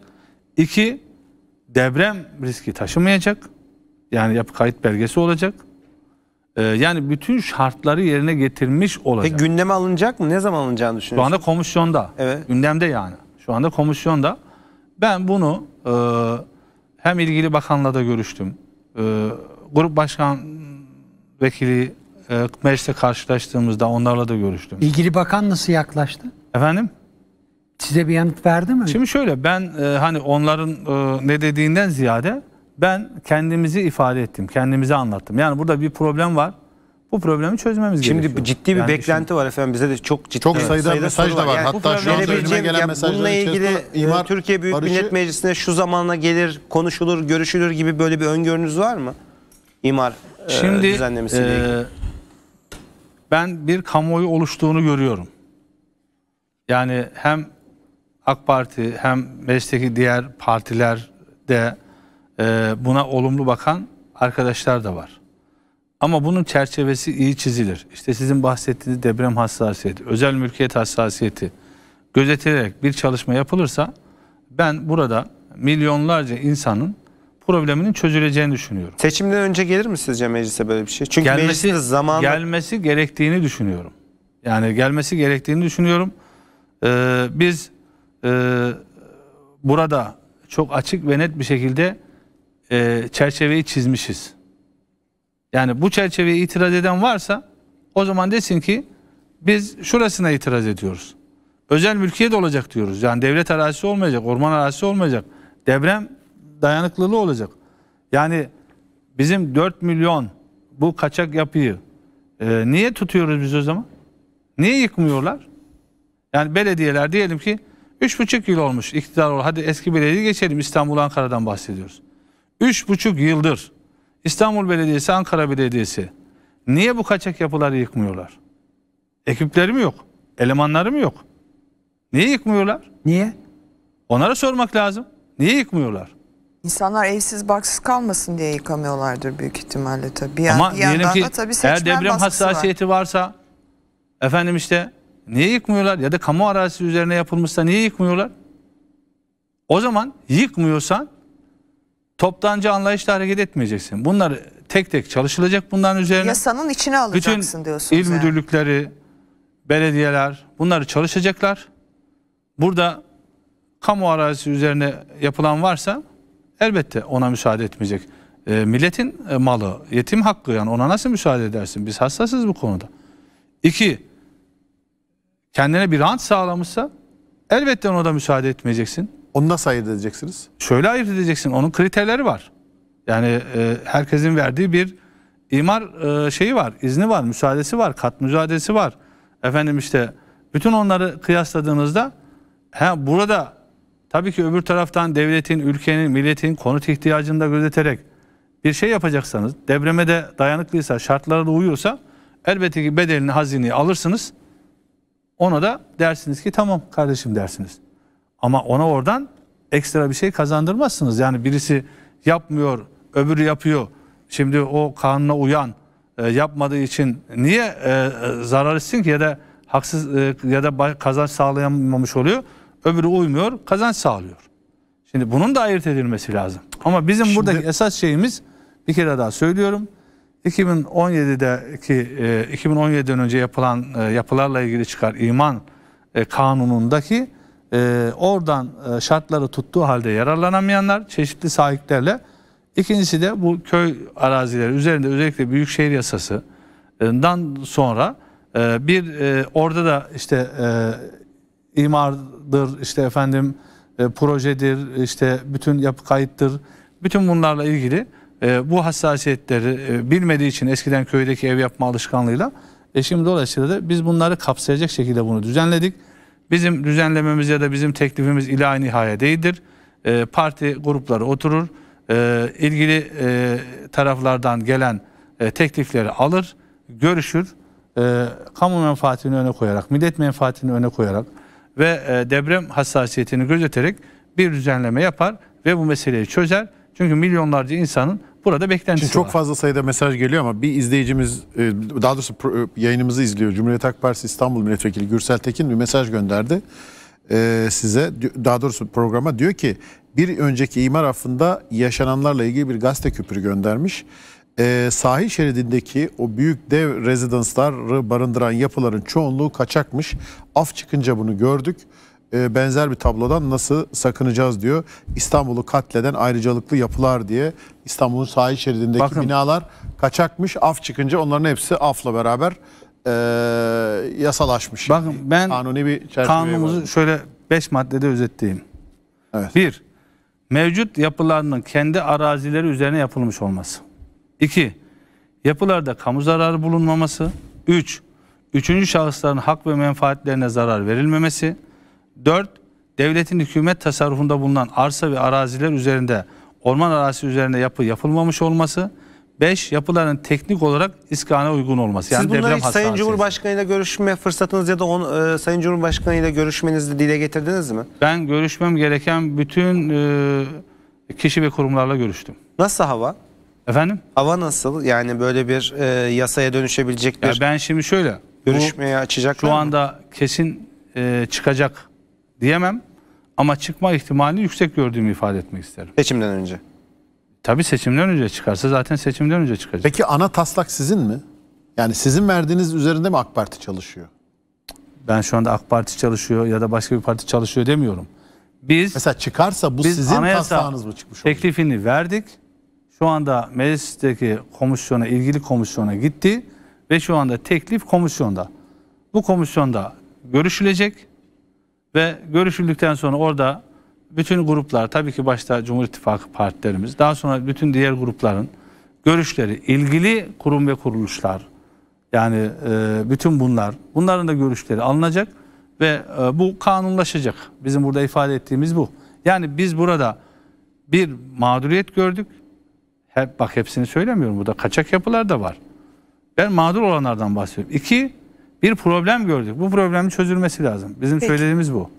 İki, deprem riski taşımayacak. Yani yapı kayıt belgesi olacak. Ee, yani bütün şartları yerine getirmiş olacak. Peki gündeme alınacak mı? Ne zaman alınacağını düşünüyorsun? Şu anda komisyonda. Evet. Gündemde yani. Şu anda komisyonda. Ben bunu e, hem ilgili bakanla da görüştüm. E, grup başkan vekili e, mecliste karşılaştığımızda onlarla da görüştüm. İlgili bakan nasıl yaklaştı? Efendim? Size bir yanıt verdi mi? Şimdi şöyle ben e, hani onların e, ne dediğinden ziyade ben kendimizi ifade ettim, kendimizi anlattım. Yani burada bir problem var. Bu problemi çözmemiz şimdi gerekiyor. Şimdi ciddi bir yani beklenti şimdi, var efendim. Bize de çok ciddi çok sayıda, sayıda mesaj da var. Yani Hatta şu anda gelen mesajlar Bununla ilgili e, imar, Türkiye Büyük Barışı, Millet Meclisi'ne şu zamanla gelir, konuşulur, görüşülür gibi böyle bir öngörünüz var mı? İmar e, şimdi, e, düzenlemesiyle e, ilgili. Ben bir kamuoyu oluştuğunu görüyorum. Yani hem AK Parti hem meclisteki diğer partiler de ee, buna olumlu bakan arkadaşlar da var. Ama bunun çerçevesi iyi çizilir. İşte sizin bahsettiğiniz deprem hassasiyeti, özel mülkiyet hassasiyeti gözetilerek bir çalışma yapılırsa ben burada milyonlarca insanın probleminin çözüleceğini düşünüyorum. Seçimden önce gelir mi sizce meclise böyle bir şey? Çünkü gelmesi, zamanı... gelmesi gerektiğini düşünüyorum. Yani gelmesi gerektiğini düşünüyorum. Ee, biz e, burada çok açık ve net bir şekilde e, çerçeveyi çizmişiz. Yani bu çerçeveye itiraz eden varsa o zaman desin ki biz şurasına itiraz ediyoruz. Özel mülkiyet olacak diyoruz. Yani devlet arazisi olmayacak, orman arazisi olmayacak. Deprem dayanıklılığı olacak. Yani bizim 4 milyon bu kaçak yapıyı e, niye tutuyoruz biz o zaman? Niye yıkmıyorlar? Yani belediyeler diyelim ki 3,5 yıl olmuş iktidar ol. Hadi eski belediye geçelim İstanbul Ankara'dan bahsediyoruz. Üç buçuk yıldır İstanbul Belediyesi, Ankara Belediyesi niye bu kaçak yapıları yıkmıyorlar? Ekipleri mi yok? Elemanları mı yok? Niye yıkmıyorlar? Niye? Onlara sormak lazım. Niye yıkmıyorlar? İnsanlar evsiz barksız kalmasın diye yıkamıyorlardır büyük ihtimalle tabii. Ama bir yandan ki, tabii eğer deprem hassasiyeti var. varsa efendim işte niye yıkmıyorlar ya da kamu arazisi üzerine yapılmışsa niye yıkmıyorlar? O zaman yıkmıyorsan toptancı anlayışla hareket etmeyeceksin. Bunlar tek tek çalışılacak bunların üzerine. Yasanın içine alacaksın Bütün diyorsunuz. İl il yani. müdürlükleri, belediyeler bunları çalışacaklar. Burada kamu arazisi üzerine yapılan varsa elbette ona müsaade etmeyecek. E, milletin e, malı, yetim hakkı yani ona nasıl müsaade edersin? Biz hassasız bu konuda. İki, kendine bir rant sağlamışsa elbette ona da müsaade etmeyeceksin. Onu nasıl ayırt edeceksiniz? Şöyle ayırt edeceksin. Onun kriterleri var. Yani e, herkesin verdiği bir imar e, şeyi var, izni var, müsaadesi var, kat müsaadesi var. Efendim işte bütün onları kıyasladığınızda he, burada tabii ki öbür taraftan devletin, ülkenin, milletin konut ihtiyacını da gözeterek bir şey yapacaksanız, depreme de dayanıklıysa, şartlara da uyuyorsa elbette ki bedelini, hazineyi alırsınız. Ona da dersiniz ki tamam kardeşim dersiniz. Ama ona oradan ekstra bir şey kazandırmazsınız. Yani birisi yapmıyor, öbürü yapıyor. Şimdi o kanuna uyan e, yapmadığı için niye e, e zarar etsin ki ya da haksız e, ya da kazanç sağlayamamış oluyor. Öbürü uymuyor, kazanç sağlıyor. Şimdi bunun da ayırt edilmesi lazım. Ama bizim Şimdi, buradaki esas şeyimiz bir kere daha söylüyorum. 2017'deki e, 2017'den önce yapılan e, yapılarla ilgili çıkar iman e, kanunundaki e, oradan e, şartları tuttuğu halde yararlanamayanlar çeşitli sahiplerle. İkincisi de bu köy arazileri üzerinde özellikle büyükşehir yasasından sonra e, bir e, orada da işte e, imardır işte efendim e, projedir işte bütün yapı kayıttır bütün bunlarla ilgili e, bu hassasiyetleri e, bilmediği için eskiden köydeki ev yapma alışkanlığıyla e şimdi dolayısıyla da biz bunları kapsayacak şekilde bunu düzenledik. Bizim düzenlememiz ya da bizim teklifimiz ilahi nihaya değildir. E, parti grupları oturur, e, ilgili e, taraflardan gelen e, teklifleri alır, görüşür, e, kamu menfaatini öne koyarak, millet menfaatini öne koyarak ve e, deprem hassasiyetini gözeterek bir düzenleme yapar ve bu meseleyi çözer. Çünkü milyonlarca insanın Burada beklentisi Şimdi çok var. fazla sayıda mesaj geliyor ama bir izleyicimiz e, daha doğrusu e, yayınımızı izliyor. Cumhuriyet Halk Partisi İstanbul Milletvekili Gürsel Tekin bir mesaj gönderdi e, size daha doğrusu programa diyor ki bir önceki imar affında yaşananlarla ilgili bir gazete küpürü göndermiş. sahil şeridindeki o büyük dev rezidansları barındıran yapıların çoğunluğu kaçakmış. Af çıkınca bunu gördük. E, benzer bir tablodan nasıl sakınacağız diyor. İstanbul'u katleden ayrıcalıklı yapılar diye İstanbul'un sahil şeridindeki Bakın. binalar kaçakmış. Af çıkınca onların hepsi afla beraber e, yasalaşmış. Bakın ben kanuni bir kanunumuzu var. şöyle 5 maddede özetleyeyim. Evet. Bir, mevcut yapılarının kendi arazileri üzerine yapılmış olması. İki, yapılarda kamu zararı bulunmaması. Üç, üçüncü şahısların hak ve menfaatlerine zarar verilmemesi. 4. Devletin hükümet tasarrufunda bulunan arsa ve araziler üzerinde orman arazisi üzerinde yapı yapılmamış olması. 5. Yapıların teknik olarak iskana uygun olması. Yani Siz bunları hiç Sayın Cumhurbaşkanıyla görüşme fırsatınız ya da on, e, Sayın Cumhurbaşkanıyla görüşmenizi dile getirdiniz mi? Ben görüşmem gereken bütün e, kişi ve kurumlarla görüştüm. Nasıl hava? Efendim? Hava nasıl? Yani böyle bir e, yasaya dönüşebilecek bir... Ya ben şimdi şöyle. Görüşmeye açacak. Şu anda mı? kesin e, çıkacak diyemem ama çıkma ihtimalini yüksek gördüğümü ifade etmek isterim. Seçimden önce. Tabii seçimden önce çıkarsa zaten seçimden önce çıkacak. Peki ana taslak sizin mi? Yani sizin verdiğiniz üzerinde mi AK Parti çalışıyor? Ben şu anda AK Parti çalışıyor ya da başka bir parti çalışıyor demiyorum. Biz Mesela çıkarsa bu biz sizin taslağınız mı çıkmış olacak? Teklifini verdik. Şu anda meclisteki komisyona, ilgili komisyona gitti ve şu anda teklif komisyonda. Bu komisyonda görüşülecek ve görüşüldükten sonra orada bütün gruplar tabii ki başta Cumhur İttifakı partilerimiz daha sonra bütün diğer grupların görüşleri ilgili kurum ve kuruluşlar yani e, bütün bunlar bunların da görüşleri alınacak ve e, bu kanunlaşacak. Bizim burada ifade ettiğimiz bu. Yani biz burada bir mağduriyet gördük. Hep bak hepsini söylemiyorum burada kaçak yapılar da var. Ben mağdur olanlardan bahsediyorum. İki bir problem gördük. Bu problemin çözülmesi lazım. Bizim Peki. söylediğimiz bu.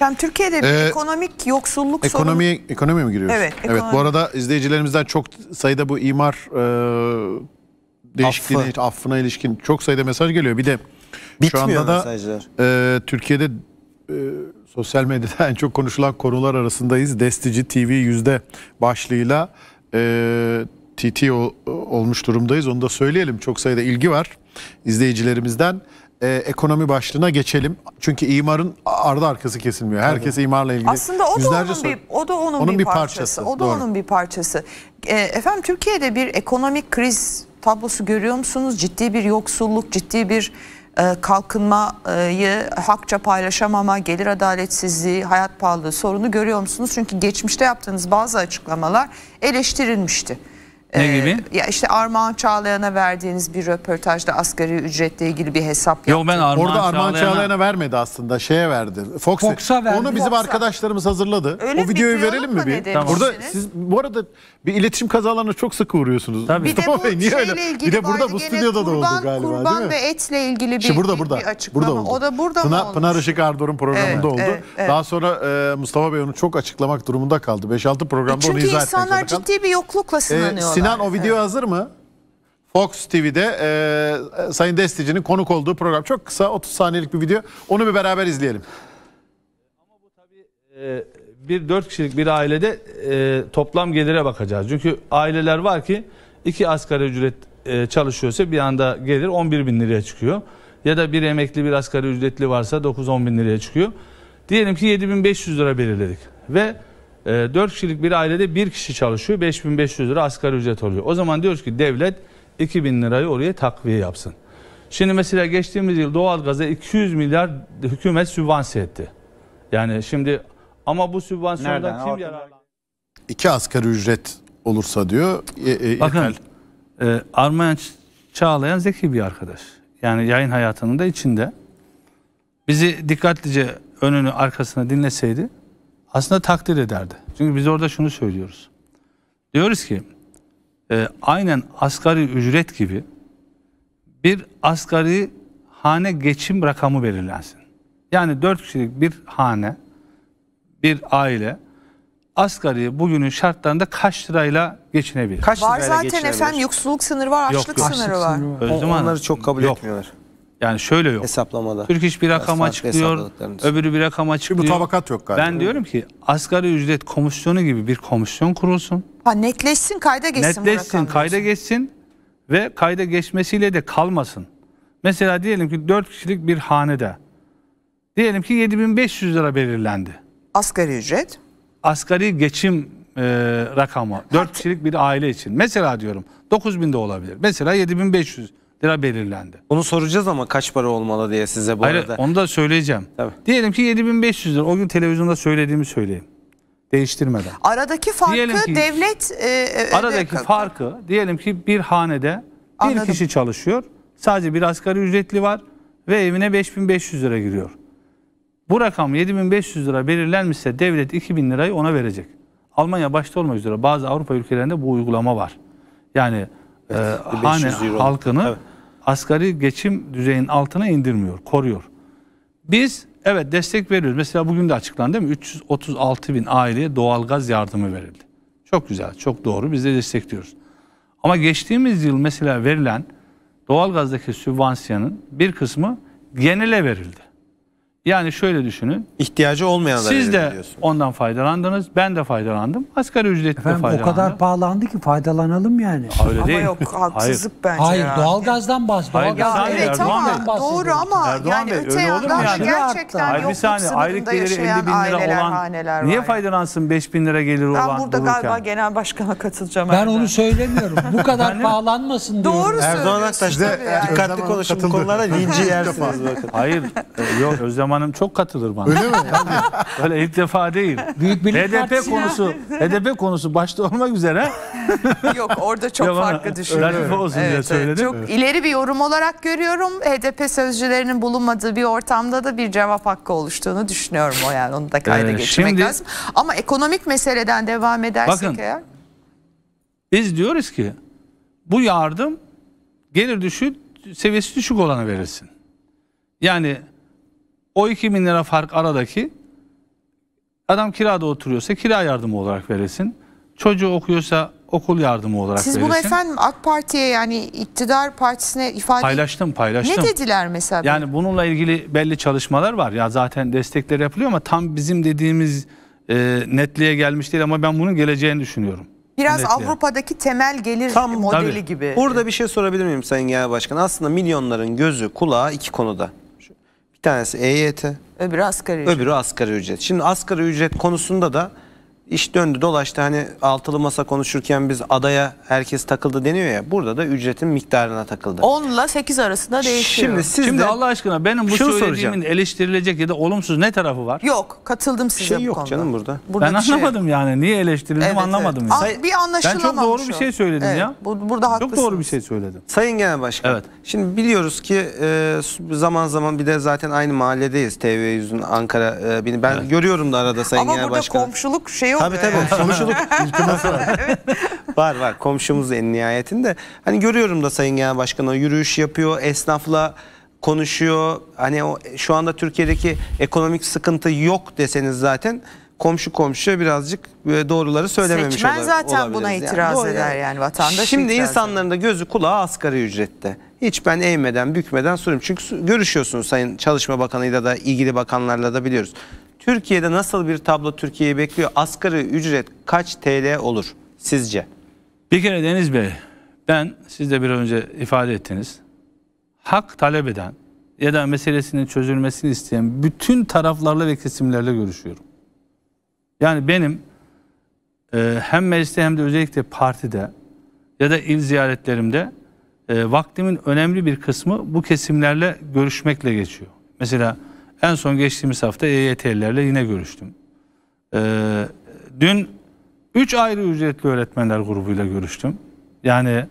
Yani Türkiye'de bir ee, ekonomik yoksulluk ekonomi, sorunu... Ekonomiye mi giriyoruz? Evet. Ekonomi. Evet bu arada izleyicilerimizden çok sayıda bu imar e, değişikliğine, Affı. affına ilişkin çok sayıda mesaj geliyor. Bir de Bitmiyor şu anda da e, Türkiye'de e, sosyal medyada en çok konuşulan konular arasındayız. Destici TV yüzde başlığıyla e, TT olmuş durumdayız. Onu da söyleyelim. Çok sayıda ilgi var izleyicilerimizden e, ekonomi başlığına geçelim. Çünkü imarın ardı arkası kesilmiyor. Herkes Tabii. imarla ilgili. Aslında o da onun bir o da onun, onun bir parçası. parçası. O da Doğru. onun bir parçası. E, efendim Türkiye'de bir ekonomik kriz tablosu görüyor musunuz? Ciddi bir yoksulluk, ciddi bir e, kalkınmayı hakça paylaşamama, gelir adaletsizliği, hayat pahalılığı sorunu görüyor musunuz? Çünkü geçmişte yaptığınız bazı açıklamalar eleştirilmişti. Ne ee, Ya işte Armağan Çağlayan'a verdiğiniz bir röportajda asgari ücretle ilgili bir hesap yaptı. Yok ben Armağan Orada Armağan Çağlayan'a... vermedi aslında. Şeye verdi. Fox'a Fox verdi. Onu bizim Fox'a. arkadaşlarımız hazırladı. Öyle o videoyu verelim mi bir? Tamam. Burada siz bu arada bir iletişim kazalarına çok sık uğruyorsunuz. Tabii. Bir de bu Bey, niye öyle? ilgili bir de burada bu stüdyoda da oldu galiba kurban değil mi? ve etle ilgili bir, Şimdi burada, burada, bir açıklama. Burada oldu. O da burada Pınar, mı olmuş? Pınar Işık Ardor'un programında evet, oldu. Evet, evet. Daha sonra e, Mustafa Bey onu çok açıklamak durumunda kaldı. 5-6 programda e, Çünkü onu izah etmek zorunda Çünkü insanlar ciddi bir yoklukla e, sınanıyorlar. E, Sinan o video evet. hazır mı? Fox TV'de e, Sayın Destici'nin konuk olduğu program. Çok kısa 30 saniyelik bir video. Onu bir beraber izleyelim. Ama bu tabii... E bir dört kişilik bir ailede e, toplam gelire bakacağız. Çünkü aileler var ki iki asgari ücret e, çalışıyorsa bir anda gelir 11 bin liraya çıkıyor. Ya da bir emekli bir asgari ücretli varsa 9-10 bin liraya çıkıyor. Diyelim ki 7500 lira belirledik ve e, 4 kişilik bir ailede bir kişi çalışıyor 5500 lira asgari ücret oluyor. O zaman diyoruz ki devlet 2000 lirayı oraya takviye yapsın. Şimdi mesela geçtiğimiz yıl doğalgaza 200 milyar hükümet sübvanse etti. Yani şimdi ama bu sübvansiyondan Nereden? kim yararlanacak? İki asgari ücret olursa diyor. E, e, Bakın e, Armayan Çağlayan zeki bir arkadaş. Yani yayın hayatının da içinde. Bizi dikkatlice önünü arkasını dinleseydi aslında takdir ederdi. Çünkü biz orada şunu söylüyoruz. Diyoruz ki e, aynen asgari ücret gibi bir asgari hane geçim rakamı belirlensin. Yani 4 kişilik bir hane bir aile asgari bugünün şartlarında kaç lirayla geçinebilir? Kaç var lirayla zaten geçinebilir? efendim yoksulluk sınırı var, açlık, yok, yok. sınırı, açlık var. sınırı var. Özlem Hanım, Onları çok kabul yok. etmiyorlar. Yani şöyle yok. Hesaplamada. Türk iş bir rakam açıklıyor, öbürü bir rakam açıklıyor. Bir mutabakat yok galiba. Ben diyorum ki asgari ücret komisyonu gibi bir komisyon kurulsun. Ha netleşsin, kayda geçsin. Netleşsin, kayda geçsin ve kayda geçmesiyle de kalmasın. Mesela diyelim ki 4 kişilik bir hanede. Diyelim ki 7500 lira belirlendi. Asgari ücret? Asgari geçim e, rakamı. 4 kişilik bir aile için. Mesela diyorum 9 bin de olabilir. Mesela 7500 lira belirlendi. Onu soracağız ama kaç para olmalı diye size bu Hayır, arada. onu da söyleyeceğim. Tabii. Diyelim ki 7500 lira. O gün televizyonda söylediğimi söyleyeyim. Değiştirmeden. Aradaki farkı Diyelim ki- devlet... e, e, e Aradaki ödüyor. farkı diyelim ki bir hanede bir Anladım. kişi çalışıyor. Sadece bir asgari ücretli var ve evine 5500 lira giriyor. Bu rakam 7500 lira belirlenmişse devlet 2000 lirayı ona verecek. Almanya başta olmak üzere bazı Avrupa ülkelerinde bu uygulama var. Yani evet, e, hane halkını evet. asgari geçim düzeyinin altına indirmiyor, koruyor. Biz evet destek veriyoruz. Mesela bugün de açıklandı değil mi? 336 bin aileye doğalgaz yardımı verildi. Çok güzel, çok doğru. Biz de destekliyoruz. Ama geçtiğimiz yıl mesela verilen doğalgazdaki sübvansiyonun bir kısmı genele verildi. Yani şöyle düşünün. İhtiyacı olmayanlara Siz de ondan faydalandınız. Ben de faydalandım. Asgari ücret de Efendim o kadar pahalandı ki faydalanalım yani. Öyle Ama değil. yok haksızlık bence Hayır ya. doğalgazdan bahs. Hayır, evet Erdoğan Bey. ama doğru ama Erdoğan yani Bey, öte yandan yani? gerçekten Hayır, bir yokluk saniye aylık geliri 50 bin lira olan niye var. faydalansın 5 bin lira geliri Ben olan burada dururken? galiba genel başkana katılacağım. Ben Erdoğan. onu söylemiyorum. Bu kadar pahalanmasın diyorum. Doğru Erdoğan söylüyorsun. Aktaş e, dikkatli konuşun bu konulara linci yersiniz Hayır e, yok Özlem Hanım çok katılır bana. Öyle mi? Yani, öyle ilk defa değil. Büyük Birlik HDP Partisi konusu, HDP konusu başta olmak üzere. Yok orada çok ya farklı düşünüyorum. Öyle olsun evet, diye Evet, çok evet. ileri bir yorum olarak görüyorum. HDP sözcülerinin bulunmadığı bir ortamda da bir cevap hakkı oluştuğunu düşünüyorum o yani. Onu da ee, kayda ee, geçirmek şimdi, lazım. Ama ekonomik meseleden devam edersek bakın, eğer. Biz diyoruz ki bu yardım gelir düşük seviyesi düşük olanı verilsin. Yani o 2000 lira fark aradaki adam kirada oturuyorsa kira yardımı olarak veresin, Çocuğu okuyorsa okul yardımı olarak Siz verilsin. bunu efendim AK Parti'ye yani iktidar partisine ifade... Paylaştım paylaştım. Ne dediler mesela? Yani bununla ilgili belli çalışmalar var. Ya zaten destekler yapılıyor ama tam bizim dediğimiz e, netliğe gelmiş değil ama ben bunun geleceğini düşünüyorum. Biraz Netliğe. Avrupa'daki temel gelir Tam, modeli tabii. gibi. Burada bir şey sorabilir miyim Sayın Genel Başkan? Aslında milyonların gözü kulağı iki konuda. Bir tanesi EYT. Öbürü asgari ücret. Öbürü asgari ücret. Şimdi asgari ücret konusunda da iş döndü dolaştı hani altılı masa konuşurken biz adaya herkes takıldı deniyor ya burada da ücretin miktarına takıldı. 10 ile 8 arasında değişiyor. Şimdi siz Şimdi de, Allah aşkına benim bu söylediğimin soracağım. eleştirilecek ya da olumsuz ne tarafı var? Yok katıldım size şey bu yok konuda. canım burada. burada ben şey- anlamadım şey... yani niye eleştirildim evet, anlamadım. Evet. Yani. Bir anlaşılamamış Ben çok doğru bir şey söyledim evet, ya. burada haklısınız. Çok doğru bir şey söyledim. Sayın Genel Başkan. Evet. Şimdi biliyoruz ki e, zaman zaman bir de zaten aynı mahalledeyiz TV yüzün Ankara. E, ben evet. görüyorum da arada Sayın Ama Genel Başkan. Ama burada komşuluk şeyi Tabii tabii komşuluk. iltiması var. var var komşumuz en nihayetinde. Hani görüyorum da Sayın Genel Başkan o yürüyüş yapıyor esnafla konuşuyor. Hani o şu anda Türkiye'deki ekonomik sıkıntı yok deseniz zaten komşu komşuya birazcık e, doğruları söylememiş Seçmen olabilir. Seçmen zaten buna itiraz Doğru eder yani vatandaş. Şimdi insanların da gözü kulağı asgari ücrette. Hiç ben eğmeden bükmeden sorayım. Çünkü görüşüyorsunuz Sayın Çalışma Bakanı'yla da ilgili bakanlarla da biliyoruz. Türkiye'de nasıl bir tablo Türkiye'yi bekliyor? Asgari ücret kaç TL olur sizce? Bir kere Deniz Bey, ben siz de bir önce ifade ettiniz. Hak talep eden ya da meselesinin çözülmesini isteyen bütün taraflarla ve kesimlerle görüşüyorum. Yani benim e, hem mecliste hem de özellikle partide ya da il ziyaretlerimde e, vaktimin önemli bir kısmı bu kesimlerle görüşmekle geçiyor. Mesela en son geçtiğimiz hafta EYT'lilerle yine görüştüm. Ee, dün üç ayrı ücretli öğretmenler grubuyla görüştüm. Yani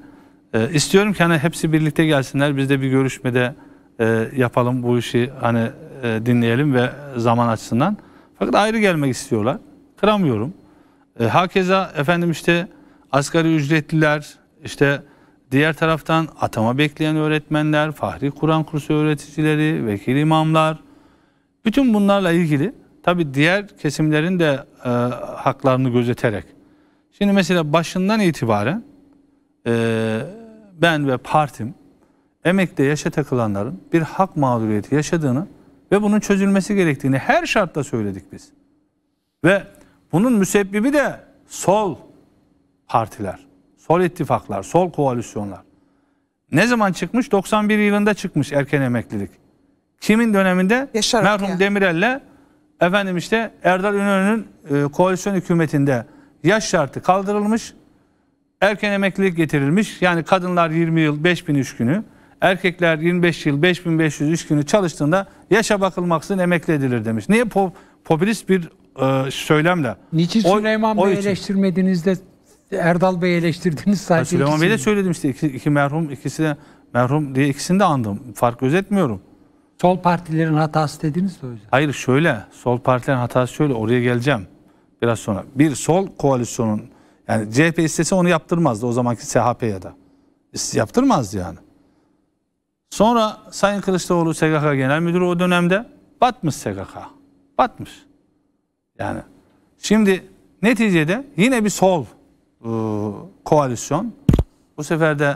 e, istiyorum ki hani hepsi birlikte gelsinler. Biz de bir görüşmede e, yapalım bu işi hani e, dinleyelim ve zaman açısından. Fakat ayrı gelmek istiyorlar. Kıramıyorum. E, hakeza efendim işte asgari ücretliler işte diğer taraftan atama bekleyen öğretmenler, fahri Kur'an kursu öğreticileri, vekil imamlar, bütün bunlarla ilgili tabi diğer kesimlerin de e, haklarını gözeterek. Şimdi mesela başından itibaren e, ben ve partim emekte yaşa takılanların bir hak mağduriyeti yaşadığını ve bunun çözülmesi gerektiğini her şartta söyledik biz. Ve bunun müsebbibi de sol partiler, sol ittifaklar, sol koalisyonlar. Ne zaman çıkmış? 91 yılında çıkmış erken emeklilik. Kimin döneminde? Yaşar Merhum yani. Demirel'le efendim işte Erdal İnönü'nün e, koalisyon hükümetinde yaş şartı kaldırılmış. Erken emeklilik getirilmiş. Yani kadınlar 20 yıl 5003 günü, erkekler 25 yıl 5503 günü çalıştığında yaşa bakılmaksızın emekli edilir demiş. Niye pop, popülist bir e, söylemle? Niçin Süleyman Bey'i eleştirmediniz de Erdal Bey'i eleştirdiniz sadece. Süleyman Bey'i de söyledim işte iki, iki merhum ikisi de merhum diye ikisini de andım. Fark gözetmiyorum. Sol partilerin hatası dediniz de o Hayır şöyle, sol partilerin hatası şöyle, oraya geleceğim biraz sonra. Bir sol koalisyonun, yani CHP istese onu yaptırmazdı o zamanki SHP ya da. Yaptırmazdı yani. Sonra Sayın Kılıçdaroğlu SGK Genel Müdürü o dönemde batmış SGK. Batmış. Yani şimdi neticede yine bir sol e, koalisyon. Bu sefer de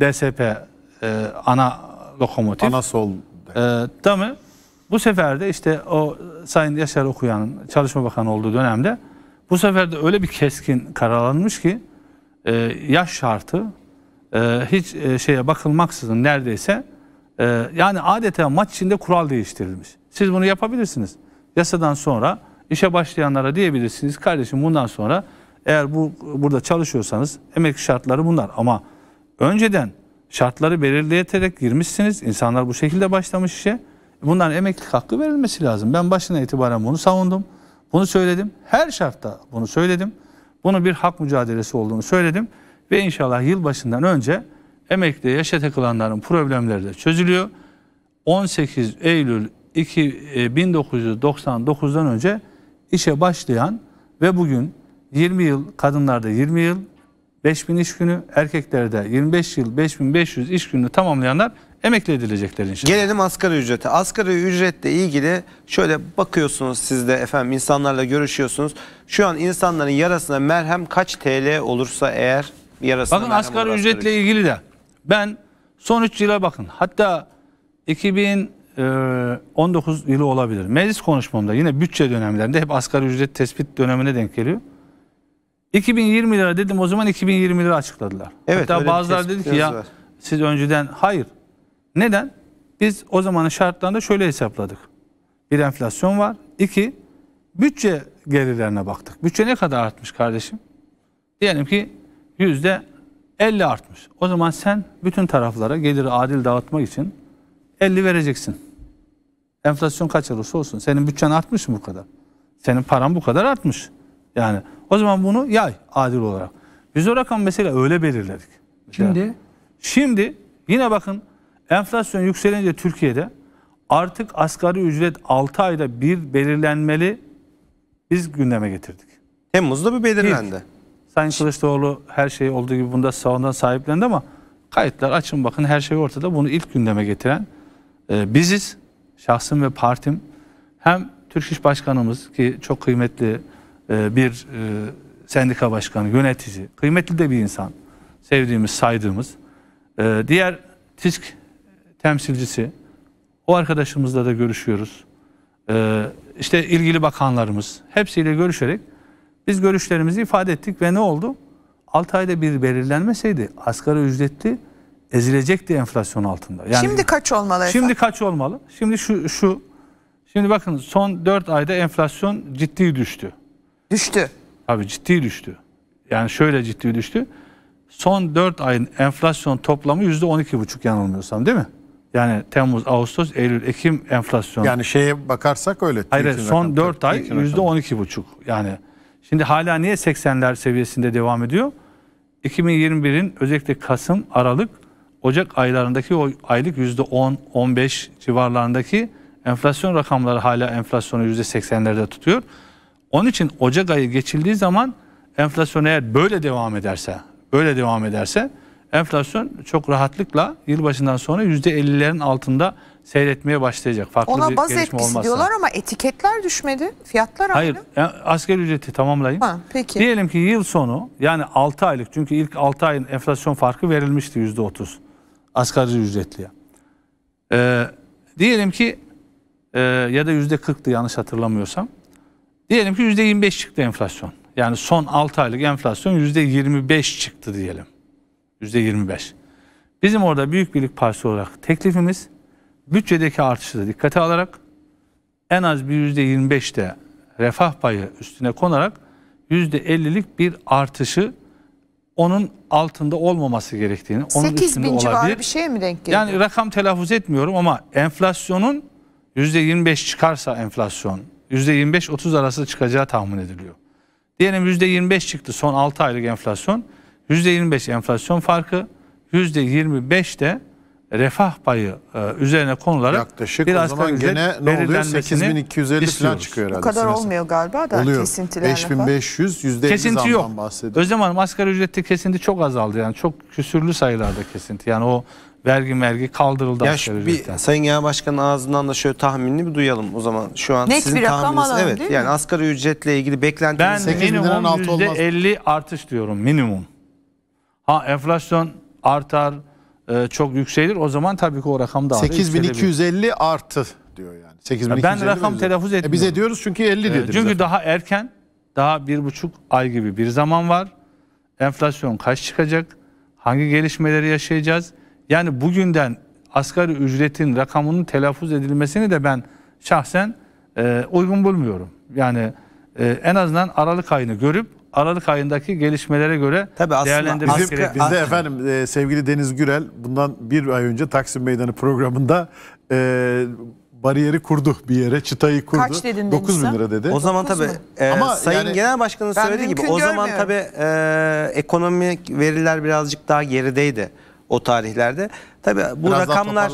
DSP e, ana lokomotif. Ana sol ee, tamam. Bu sefer de işte o e, Sayın Yaşar Okuyan Çalışma Bakanı olduğu dönemde bu sefer de öyle bir keskin kararlanmış ki e, yaş şartı e, hiç e, şeye bakılmaksızın neredeyse e, yani adeta maç içinde kural değiştirilmiş. Siz bunu yapabilirsiniz. Yasadan sonra işe başlayanlara diyebilirsiniz kardeşim bundan sonra eğer bu burada çalışıyorsanız emek şartları bunlar ama önceden Şartları belirleyerek girmişsiniz. İnsanlar bu şekilde başlamış işe. Bunların emeklilik hakkı verilmesi lazım. Ben başına itibaren bunu savundum. Bunu söyledim. Her şartta bunu söyledim. Bunu bir hak mücadelesi olduğunu söyledim. Ve inşallah yılbaşından önce emekli yaşa takılanların problemleri de çözülüyor. 18 Eylül 2, 1999'dan e, önce işe başlayan ve bugün 20 yıl kadınlarda 20 yıl, 5000 iş günü, erkeklerde 25 yıl 5500 iş gününü tamamlayanlar emekli edilecekler inşallah. Gelelim asgari ücrete. Asgari ücretle ilgili şöyle bakıyorsunuz siz de efendim insanlarla görüşüyorsunuz. Şu an insanların yarasına merhem kaç TL olursa eğer yarasına Bakın merhem asgari ücretle asgari. ilgili de ben son 3 yıla bakın. Hatta 2019 e, yılı olabilir. Meclis konuşmamda yine bütçe dönemlerinde hep asgari ücret tespit dönemine denk geliyor. 2020 lira dedim o zaman 2020 lira açıkladılar. Evet, Hatta bazılar dedi ki ya var. siz önceden hayır. Neden? Biz o zamanın şartlarında şöyle hesapladık. Bir enflasyon var. İki, bütçe gelirlerine baktık. Bütçe ne kadar artmış kardeşim? Diyelim ki yüzde 50 artmış. O zaman sen bütün taraflara geliri adil dağıtmak için 50 vereceksin. Enflasyon kaç olursa olsun. Senin bütçen artmış mı bu kadar? Senin paran bu kadar artmış. Yani o zaman bunu yay adil olarak. Biz o rakam mesela öyle belirledik. Şimdi? Yani. Şimdi yine bakın enflasyon yükselince Türkiye'de artık asgari ücret 6 ayda bir belirlenmeli biz gündeme getirdik. Temmuz'da bir belirlendi. İlk, Sayın Kılıçdaroğlu her şey olduğu gibi bunda sağından sahiplendi ama kayıtlar açın bakın her şey ortada. Bunu ilk gündeme getiren e, biziz. Şahsım ve partim. Hem Türk İş Başkanımız ki çok kıymetli e, bir e, sendika başkanı, yönetici, kıymetli de bir insan. Sevdiğimiz, saydığımız. E, diğer TİSK temsilcisi, o arkadaşımızla da görüşüyoruz. E, işte ilgili bakanlarımız, hepsiyle görüşerek biz görüşlerimizi ifade ettik ve ne oldu? 6 ayda bir belirlenmeseydi asgari ücretli ezilecekti enflasyon altında. Yani şimdi kaç olmalı? Efendim? Şimdi kaç olmalı? Şimdi şu şu şimdi bakın son 4 ayda enflasyon ciddi düştü. Düştü. Abi ciddi düştü. Yani şöyle ciddi düştü. Son 4 ayın enflasyon toplamı %12,5 yanılmıyorsam değil mi? Yani Temmuz, Ağustos, Eylül, Ekim enflasyon. Yani şeye bakarsak öyle. Hayır son 4 ay %12,5. Yani şimdi hala niye 80'ler seviyesinde devam ediyor? 2021'in özellikle Kasım, Aralık, Ocak aylarındaki o aylık %10-15 civarlarındaki enflasyon rakamları hala enflasyonu %80'lerde tutuyor. Onun için Ocak ayı geçildiği zaman enflasyon eğer böyle devam ederse, böyle devam ederse enflasyon çok rahatlıkla yılbaşından sonra %50'lerin altında seyretmeye başlayacak. Farklı Ona baz etkisi olmazsa. diyorlar ama etiketler düşmedi. Fiyatlar Hayır, aynı. Hayır. E, asgari ücreti tamamlayayım. Ha, peki. Diyelim ki yıl sonu yani 6 aylık çünkü ilk 6 ayın enflasyon farkı verilmişti %30 asgari ücretliye. Ee, diyelim ki e, ya da %40'tı yanlış hatırlamıyorsam. Diyelim ki %25 çıktı enflasyon. Yani son 6 aylık enflasyon %25 çıktı diyelim. %25. Bizim orada Büyük Birlik Partisi olarak teklifimiz bütçedeki artışı da dikkate alarak en az bir %25 de refah payı üstüne konarak %50'lik bir artışı onun altında olmaması gerektiğini, 8 bin olabilir. civarı bir şey mi denk geliyor? Yani rakam telaffuz etmiyorum ama enflasyonun %25 çıkarsa enflasyon %25-30 arası çıkacağı tahmin ediliyor. Diyelim %25 çıktı son 6 aylık enflasyon. %25 enflasyon farkı, %25 de refah payı e, üzerine konularak Yaklaşık bir o zaman gene ne oluyor 8250 falan çıkıyor herhalde. O kadar sınırsız. olmuyor galiba da oluyor. kesintilerle 5500 %50 kesinti yok. bahsediyor. Özlem Hanım asgari ücrette kesinti çok azaldı yani çok küsürlü sayılarda kesinti. Yani o vergi mergi kaldırıldı ya şu bir, Sayın Genel Başkan'ın ağzından da şöyle tahminini bir duyalım o zaman. Şu an Net sizin bir rakam tahmininiz alalım, evet yani asgari ücretle ilgili beklentiniz ben 8 minimum altı olmaz. %50 artış diyorum minimum. Ha enflasyon artar e, çok yükselir o zaman tabii ki o rakam daha 8250 artı diyor yani. 8250 e, ben rakam mi? telaffuz e, etmiyorum. E biz ediyoruz çünkü 50 e, Çünkü zaten. daha erken daha bir buçuk ay gibi bir zaman var. Enflasyon kaç çıkacak? Hangi gelişmeleri yaşayacağız? Yani bugünden asgari ücretin rakamının telaffuz edilmesini de ben şahsen e, uygun bulmuyorum. Yani e, en azından Aralık ayını görüp Aralık ayındaki gelişmelere göre Tabii değerlendirmek bizim, Bizde efendim e, sevgili Deniz Gürel bundan bir ay önce Taksim Meydanı programında e, bariyeri kurdu bir yere, çıtayı kurdu. Kaç dedin 9 bin lira dedi. O zaman tabi e, Ama Sayın yani, Genel Başkan'ın söylediği gibi o zaman tabi e, ekonomik veriler birazcık daha gerideydi o tarihlerde. Tabii bu Biraz rakamlar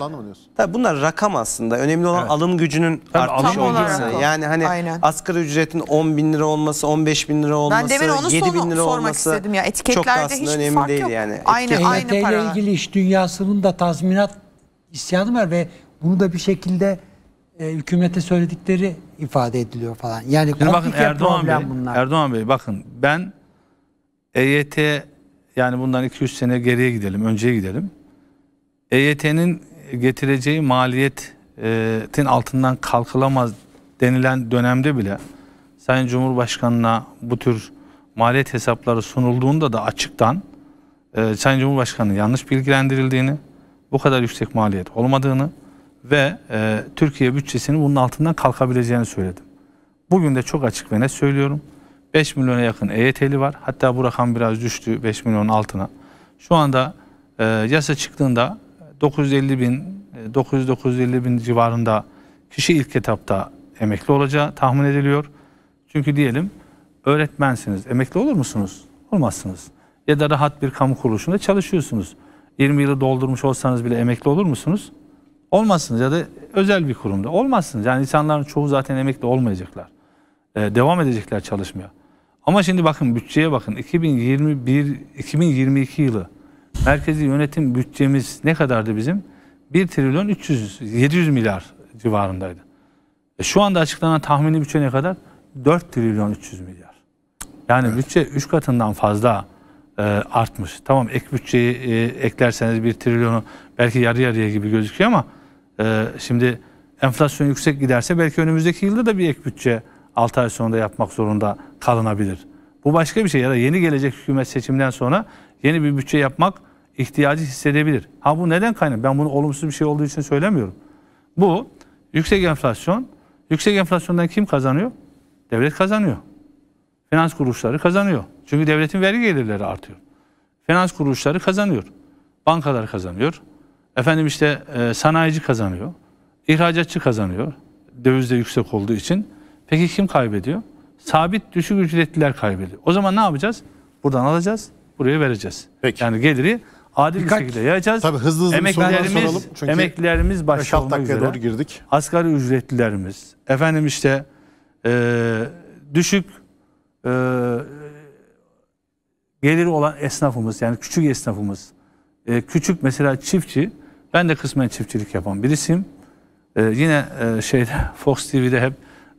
tabii bunlar rakam aslında. Önemli olan evet. alım gücünün tabii olması. Yani hani Aynen. asgari ücretin 10 bin lira olması, 15 bin lira olması, 7 bin lira olması ya. çok da aslında hiç önemli değil yok. yani. Aynı, aynı ile ilgili iş dünyasının da tazminat isyanı var ve bunu da bir şekilde e, hükümete söyledikleri ifade ediliyor falan. Yani Şimdi bakın Erdoğan Bey, bunlar. Erdoğan Bey bakın ben EYT yani bundan 2-3 sene geriye gidelim, önceye gidelim. EYT'nin getireceği maliyetin altından kalkılamaz denilen dönemde bile Sayın Cumhurbaşkanı'na bu tür maliyet hesapları sunulduğunda da açıktan e, Sayın Cumhurbaşkanı yanlış bilgilendirildiğini, bu kadar yüksek maliyet olmadığını ve e, Türkiye bütçesinin bunun altından kalkabileceğini söyledim. Bugün de çok açık ve net söylüyorum. 5 milyona yakın EYT'li var. Hatta bu rakam biraz düştü 5 milyon altına. Şu anda e, yasa çıktığında 950 bin, 900-950 e, bin civarında kişi ilk etapta emekli olacağı tahmin ediliyor. Çünkü diyelim öğretmensiniz, emekli olur musunuz? Olmazsınız. Ya da rahat bir kamu kuruluşunda çalışıyorsunuz. 20 yılı doldurmuş olsanız bile emekli olur musunuz? Olmazsınız ya da özel bir kurumda olmazsınız. Yani insanların çoğu zaten emekli olmayacaklar. Ee, devam edecekler çalışmaya. Ama şimdi bakın bütçeye bakın. 2021 2022 yılı merkezi yönetim bütçemiz ne kadardı bizim? 1 trilyon 300 700 milyar civarındaydı. E şu anda açıklanan tahmini bütçe ne kadar? 4 trilyon 300 milyar. Yani evet. bütçe 3 katından fazla e, artmış. Tamam ek bütçeyi e, eklerseniz 1 trilyonu belki yarı yarıya gibi gözüküyor ama e, şimdi enflasyon yüksek giderse belki önümüzdeki yılda da bir ek bütçe 6 ay sonunda yapmak zorunda kalınabilir. Bu başka bir şey ya da yeni gelecek hükümet seçimden sonra yeni bir bütçe yapmak ihtiyacı hissedebilir. Ha bu neden kaynak? Ben bunu olumsuz bir şey olduğu için söylemiyorum. Bu yüksek enflasyon. Yüksek enflasyondan kim kazanıyor? Devlet kazanıyor. Finans kuruluşları kazanıyor. Çünkü devletin vergi gelirleri artıyor. Finans kuruluşları kazanıyor. Bankalar kazanıyor. Efendim işte e, sanayici kazanıyor. İhracatçı kazanıyor. Döviz de yüksek olduğu için. Peki kim kaybediyor? Sabit düşük ücretliler kaybediyor. O zaman ne yapacağız? Buradan alacağız, buraya vereceğiz. Peki. Yani geliri adil Birkaç, bir şekilde yayacağız. Tabii hızlı hızlı emeklilerimiz, çünkü emeklilerimiz başta olmak üzere. Doğru girdik. Asgari ücretlilerimiz, efendim işte e, düşük e, geliri olan esnafımız yani küçük esnafımız, e, küçük mesela çiftçi, ben de kısmen çiftçilik yapan birisiyim. E, yine e, şeyde Fox TV'de hep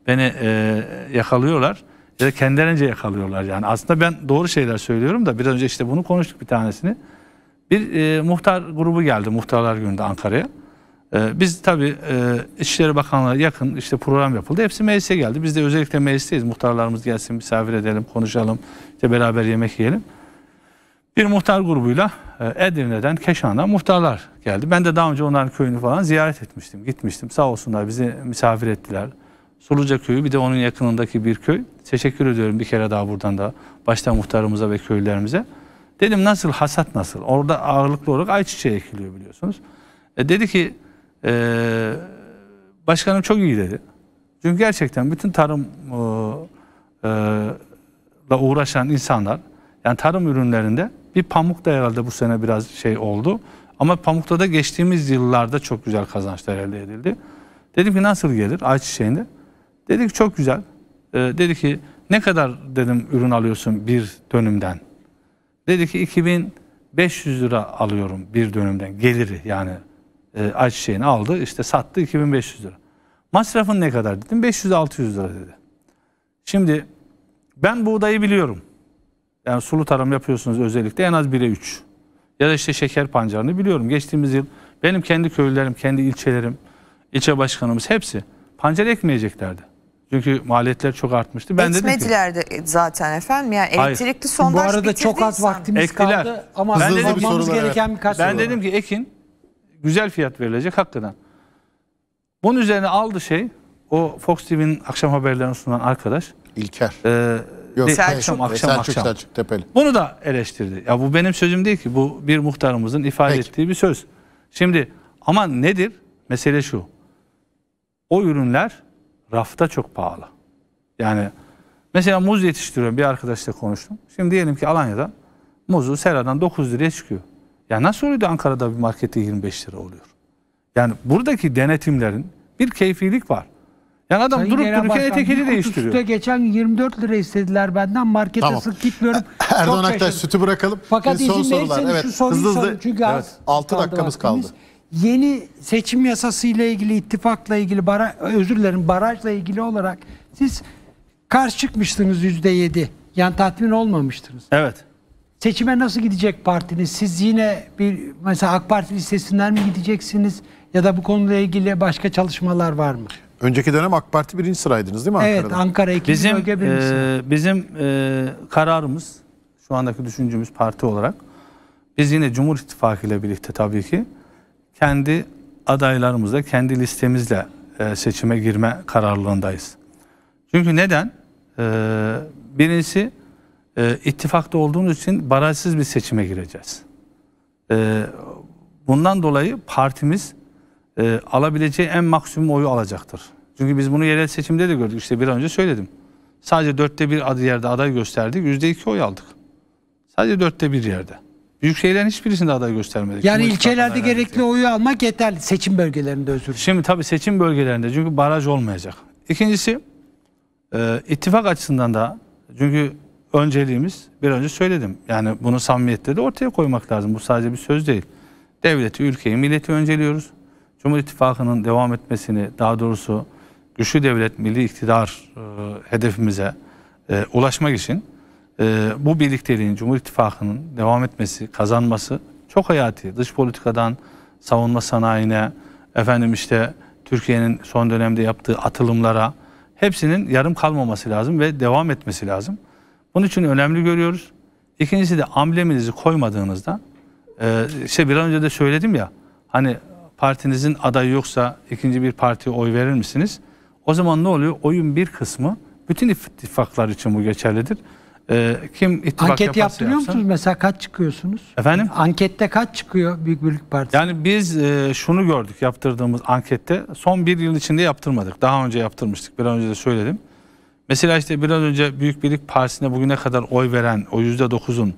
beni e, yakalıyorlar. Ya da kendilerince yakalıyorlar yani. Aslında ben doğru şeyler söylüyorum da biraz önce işte bunu konuştuk bir tanesini. Bir e, muhtar grubu geldi muhtarlar gününde Ankara'ya. E, biz tabii e, İçişleri Bakanlığı yakın işte program yapıldı. Hepsi meclise geldi. Biz de özellikle meclisteyiz. Muhtarlarımız gelsin misafir edelim, konuşalım, işte beraber yemek yiyelim. Bir muhtar grubuyla e, Edirne'den, Keşan'dan muhtarlar geldi. Ben de daha önce onların köyünü falan ziyaret etmiştim, gitmiştim. Sağ olsunlar bizi misafir ettiler. Suluca Köyü bir de onun yakınındaki bir köy. Teşekkür ediyorum bir kere daha buradan da başta muhtarımıza ve köylerimize. Dedim nasıl hasat nasıl? Orada ağırlıklı olarak ayçiçeği ekiliyor biliyorsunuz. E, dedi ki e, başkanım çok iyi dedi. Çünkü gerçekten bütün tarımla e, e, uğraşan insanlar yani tarım ürünlerinde bir pamuk da herhalde bu sene biraz şey oldu. Ama pamukta da geçtiğimiz yıllarda çok güzel kazançlar elde edildi. Dedim ki nasıl gelir ayçiçeğinde? Dedik çok güzel. E, dedi ki ne kadar dedim ürün alıyorsun bir dönümden? Dedi ki 2500 lira alıyorum bir dönümden geliri yani e, ee, ayçiçeğini aldı işte sattı 2500 lira. Masrafın ne kadar dedim 500-600 lira dedi. Şimdi ben buğdayı biliyorum. Yani sulu tarım yapıyorsunuz özellikle en az 1'e 3. Ya da işte şeker pancarını biliyorum. Geçtiğimiz yıl benim kendi köylülerim, kendi ilçelerim, ilçe başkanımız hepsi pancar ekmeyeceklerdi. Çünkü maliyetler çok artmıştı. Ben Etmediler dedim ki, de zaten efendim. Yani Hayır. elektrikli sondaj Bu arada çok az insan. vaktimiz ektiler. kaldı ama ben dedim, ki, gereken birkaç Ben dedim ki ekin güzel fiyat verilecek hakkından. Bunun üzerine aldı şey o Fox TV'nin akşam haberlerini sunan arkadaş. İlker. E, Yok, değil, Selçuk, akşam, akşam, Selçuk, akşam. Selçuk Tepeli. Bunu da eleştirdi. Ya bu benim sözüm değil ki. Bu bir muhtarımızın ifade Peki. ettiği bir söz. Şimdi ama nedir? Mesele şu. O ürünler rafta çok pahalı. Yani mesela muz yetiştiriyorum bir arkadaşla konuştum. Şimdi diyelim ki Alanya'da muzu seradan 9 liraya çıkıyor. Ya nasıl oluyor da Ankara'da bir markette 25 lira oluyor? Yani buradaki denetimlerin bir keyfilik var. Yani adam Sayın durup dururken etekeli değiştiriyor. Süte geçen 24 lira istediler benden. Markete tamam. sık gitmiyorum. Erdoğan Aktaş sütü bırakalım. Fakat ee, son izin verirseniz evet. şu şey soruyu hızlı, hızlı. Çünkü evet. 6 dakikamız vaktimiz. kaldı yeni seçim yasası ile ilgili ittifakla ilgili bara, özür dilerim barajla ilgili olarak siz karşı çıkmıştınız yüzde yedi. Yani tatmin olmamıştınız. Evet. Seçime nasıl gidecek partiniz? Siz yine bir mesela AK Parti listesinden mi gideceksiniz? Ya da bu konuyla ilgili başka çalışmalar var mı? Önceki dönem AK Parti birinci sıraydınız değil mi Ankara'da? Evet Ankara ikinci bizim, bölge birinci e, Bizim e, kararımız şu andaki düşüncemiz parti olarak biz yine Cumhur İttifakı ile birlikte tabii ki kendi adaylarımızla, kendi listemizle e, seçime girme kararlılığındayız. Çünkü neden? E, birincisi e, ittifakta olduğumuz için barajsız bir seçime gireceğiz. E, bundan dolayı partimiz alabileceği en maksimum oyu alacaktır. Çünkü biz bunu yerel seçimde de gördük. İşte bir önce söyledim. Sadece dörtte bir adı yerde aday gösterdik. Yüzde iki oy aldık. Sadece dörtte bir yerde. Büyük şehirlerin hiçbirisinde aday göstermedik. Yani Cumhur ilçelerde gerekli diye. Şey. oyu almak yeterli. Seçim bölgelerinde özür dilerim. Şimdi tabii seçim bölgelerinde çünkü baraj olmayacak. İkincisi e, ittifak açısından da çünkü önceliğimiz bir önce söyledim. Yani bunu samimiyetle de ortaya koymak lazım. Bu sadece bir söz değil. Devleti, ülkeyi, milleti önceliyoruz. Cumhur İttifakı'nın devam etmesini daha doğrusu güçlü devlet, milli iktidar e, hedefimize e, ulaşmak için e, bu birlikteliğin Cumhur İttifakı'nın devam etmesi, kazanması çok hayati. Dış politikadan savunma sanayine, efendim işte Türkiye'nin son dönemde yaptığı atılımlara hepsinin yarım kalmaması lazım ve devam etmesi lazım. Bunun için önemli görüyoruz. İkincisi de ambleminizi koymadığınızda e, işte bir an önce de söyledim ya hani partinizin adayı yoksa ikinci bir partiye oy verir misiniz? O zaman ne oluyor? Oyun bir kısmı bütün ittifaklar için bu geçerlidir. Ee, kim ittifak Anket yaptırıyor yapsın. musunuz? Mesela kaç çıkıyorsunuz? Efendim? Ankette kaç çıkıyor Büyük Birlik Partisi? Yani biz e, şunu gördük yaptırdığımız ankette. Son bir yıl içinde yaptırmadık. Daha önce yaptırmıştık. Biraz önce de söyledim. Mesela işte biraz önce Büyük Birlik Partisi'ne bugüne kadar oy veren o %9'un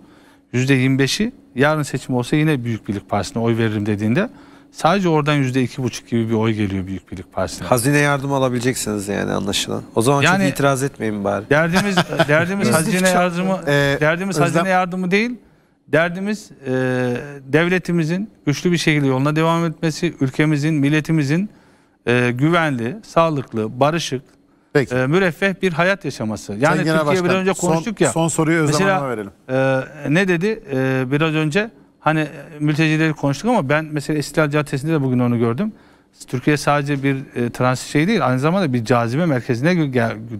%25'i yarın seçim olsa yine Büyük Birlik Partisi'ne oy veririm dediğinde Sadece oradan yüzde iki buçuk gibi bir oy geliyor Büyük Birlik Partisi'ne. Hazine yardımı alabileceksiniz yani anlaşılan. O zaman yani, çok itiraz etmeyin bari. Derdimiz derdimiz hazine yardımı ee, derdimiz Özlem... hazine yardımı değil. Derdimiz e, devletimizin güçlü bir şekilde yoluna devam etmesi, ülkemizin, milletimizin e, güvenli, sağlıklı, barışık, E, müreffeh bir hayat yaşaması. Yani Türkiye Başkan, biraz önce konuştuk son, ya. Son soruyu Özlem Hanım'a verelim. E, ne dedi e, biraz önce? Hani e, mültecileri konuştuk ama ben mesela İstiklal Caddesi'nde de bugün onu gördüm. Türkiye sadece bir e, transit şey değil aynı zamanda bir cazibe merkezine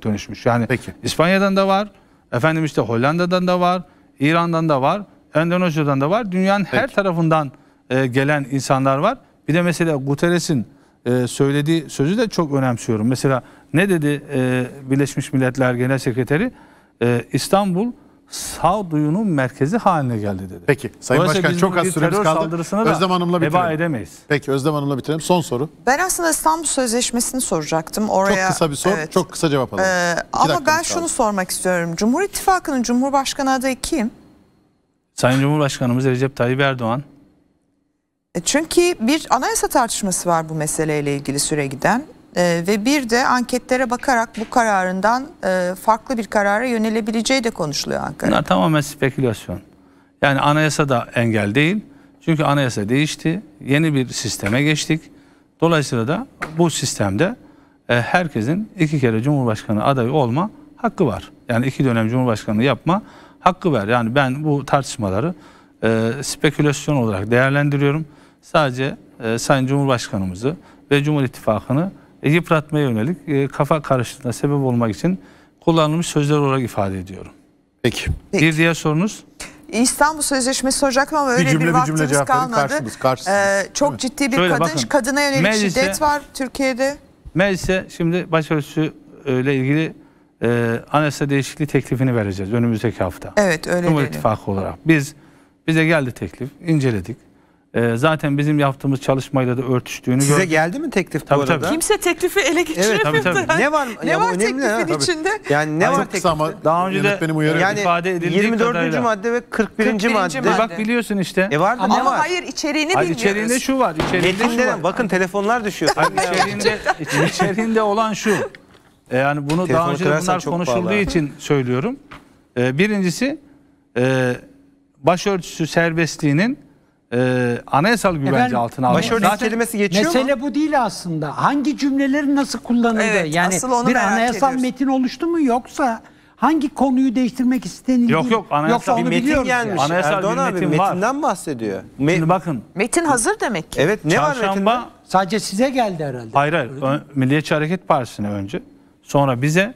dönüşmüş. Yani Peki. İspanya'dan da var, efendim işte Hollanda'dan da var, İran'dan da var, Endonezya'dan da var. Dünyanın Peki. her tarafından e, gelen insanlar var. Bir de mesela Guterres'in e, söylediği sözü de çok önemsiyorum. Mesela ne dedi e, Birleşmiş Milletler Genel Sekreteri? E, İstanbul sağduyunun merkezi haline geldi dedi. Peki Sayın Başkan çok az süremiz kaldı. Özlem Hanım'la bitirelim. Eba edemeyiz. Peki Özlem Hanım'la bitirelim. Son soru. Ben aslında İstanbul Sözleşmesi'ni soracaktım. Oraya, çok kısa bir soru, evet. çok kısa cevap alalım. Ee, ama ben şunu sormak istiyorum. Cumhur İttifakı'nın Cumhurbaşkanı adayı kim? Sayın Cumhurbaşkanımız Recep Tayyip Erdoğan. E, çünkü bir anayasa tartışması var bu meseleyle ilgili süre giden. Ee, ve bir de anketlere bakarak bu kararından e, farklı bir karara yönelebileceği de konuşuluyor Ankara'da. Bunlar tamamen spekülasyon. Yani anayasa da engel değil. Çünkü anayasa değişti. Yeni bir sisteme geçtik. Dolayısıyla da bu sistemde e, herkesin iki kere Cumhurbaşkanı adayı olma hakkı var. Yani iki dönem Cumhurbaşkanı yapma hakkı var. Yani ben bu tartışmaları e, spekülasyon olarak değerlendiriyorum. Sadece e, Sayın Cumhurbaşkanımızı ve Cumhur İttifakı'nı e, yıpratmaya yönelik e, kafa karışıklığına sebep olmak için kullanılmış sözler olarak ifade ediyorum. Peki. Peki. Bir diğer sorunuz? İstanbul Sözleşmesi soracaktım ama öyle bir, cümle, bir vaktimiz bir cümle kalmadı. Karşımız, karşımız. Ee, çok ciddi bir Şöyle, kadın, bakın, kadına yönelik meclise, şiddet var Türkiye'de. Meclise şimdi başörtüsü e, ile ilgili e, anayasa değişikliği teklifini vereceğiz önümüzdeki hafta. Evet öyle Cumhur İttifakı olarak. Biz bize geldi teklif, inceledik. Ee, zaten bizim yaptığımız çalışmayla da örtüştüğünü Size gördüm. geldi mi teklif tabii, bu arada? Tabii. Kimse teklifi ele geçiremedi. Evet, tabii, ne var, ne ya var teklifin ha, içinde? Yani ne Ay, var teklifte? Ama daha önce de benim yani ifade edildiği 24. kadarıyla. madde ve 41. 41. madde. madde. Bak biliyorsun işte. E var da ne var? hayır içeriğini hayır, bilmiyoruz. İçeriğinde şu var. İçeriğinde şu var. bakın telefonlar düşüyor. Hayır, içeriğinde, içeriğinde olan şu. E, yani bunu Telefonu daha önce de bunlar konuşulduğu pahalı. için söylüyorum. E, birincisi e, başörtüsü serbestliğinin e, anayasal güvence Efendim, altına alınması. Başörnek Zaten kelimesi geçiyor mesele mu? bu değil aslında. Hangi cümleleri nasıl kullanıldı? Evet, yani bir anayasal ediyoruz. metin oluştu mu yoksa hangi konuyu değiştirmek istenildi? Yok yok anayasal bir metin gelmiş. Yani. Anayasal Erdoğan bir metin abi metinden var. metinden bahsediyor. Me Şimdi bakın. Metin hazır demek ki. Evet ne Çarşamba, var metinde? Sadece size geldi herhalde. Hayır hayır. Milliyetçi Hareket Partisi'ne önce sonra bize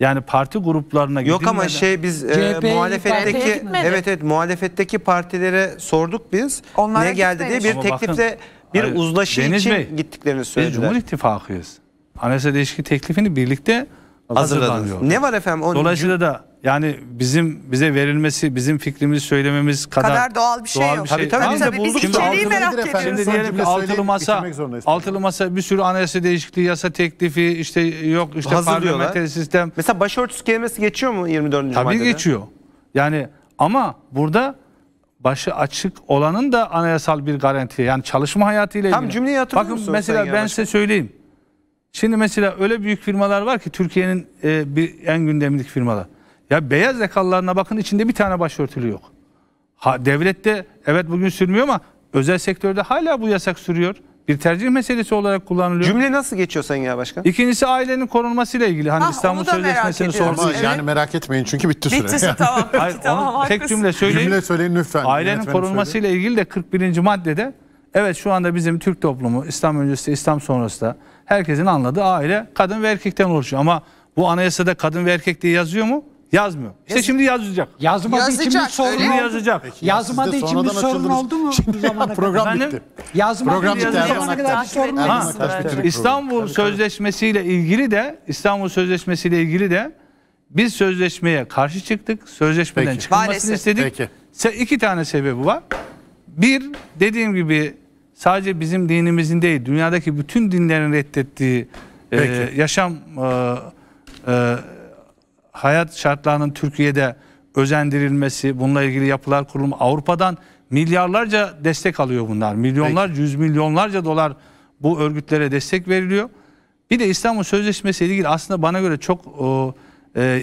yani parti gruplarına Yok ama şey biz e, muhalefetteki evet evet muhalefetteki partilere sorduk biz. Onlara ne geldi diye bir Ama bakın, bir hayır, uzlaşı Deniz için Bey, gittiklerini Biz söylediler. Cumhur İttifakı'yız. Anayasa değişikliği teklifini birlikte Hazırladınız. hazırlanıyor. Ne var efendim? O Dolayısıyla da yani bizim bize verilmesi, bizim fikrimizi söylememiz kadar, kadar doğal bir şey doğal yok. Bir şey. Tabii tabii, tabii, tabii biz şimdi merak ediyoruz. Şimdi diyelim ki altılı masa, altılı masa bir sürü anayasa değişikliği, yasa teklifi, işte yok işte parlamenter sistem. Mesela başörtüsü kelimesi geçiyor mu 24. Tabii maddede? geçiyor. Yani ama burada başı açık olanın da anayasal bir garanti. Yani çalışma hayatıyla ilgili. Tam cümleyi hatırlıyor Bakın mesela ben size söyleyeyim. Şimdi mesela öyle büyük firmalar var ki Türkiye'nin e, bir en gündemlik firmalar. Ya beyaz yakalılarına bakın içinde bir tane başörtülü yok. Ha, devlette evet bugün sürmüyor ama özel sektörde hala bu yasak sürüyor. Bir tercih meselesi olarak kullanılıyor. Cümle nasıl geçiyor Sayın Genel Başkan? İkincisi ailenin korunmasıyla ilgili. Hani ha, ah, İstanbul Sözleşmesi'ni sorduğu evet. Yani merak etmeyin çünkü bitti süre. Bitti yani. tamam. Hayır, tamam tek cümle söyleyin. Cümle söyleyin lütfen. Ailenin korunmasıyla söyleyin. ilgili de 41. maddede evet şu anda bizim Türk toplumu İslam öncesi İslam sonrası da herkesin anladığı aile kadın ve erkekten oluşuyor. Ama bu anayasada kadın ve erkek diye yazıyor mu? Yazmıyor. İşte şimdi yazacak. Yazmadığı için bir Yazacak, sorun Yazacak. Peki, Yazmadığı için bir sorun oldu mu bu Şimdi zamana kadar? program bitti. Yazmadığı Program bitti bu zamana kadar bir Aktaş. sorun oldu. mu? Erdoğan Aktaş bitirdik İstanbul Sözleşmesi ile ilgili de İstanbul Sözleşmesi ile ilgili de biz sözleşmeye karşı çıktık. Sözleşmeden Peki. çıkılmasını Maalesef. istedik. Peki. Se- tane sebebi var. Bir, dediğim gibi sadece bizim dinimizin değil, dünyadaki bütün dinlerin reddettiği e, yaşam e, e, hayat şartlarının Türkiye'de özendirilmesi, bununla ilgili yapılar kurulumu Avrupa'dan milyarlarca destek alıyor bunlar. milyonlar, Peki. yüz milyonlarca dolar bu örgütlere destek veriliyor. Bir de İstanbul Sözleşmesi ile ilgili aslında bana göre çok e, e,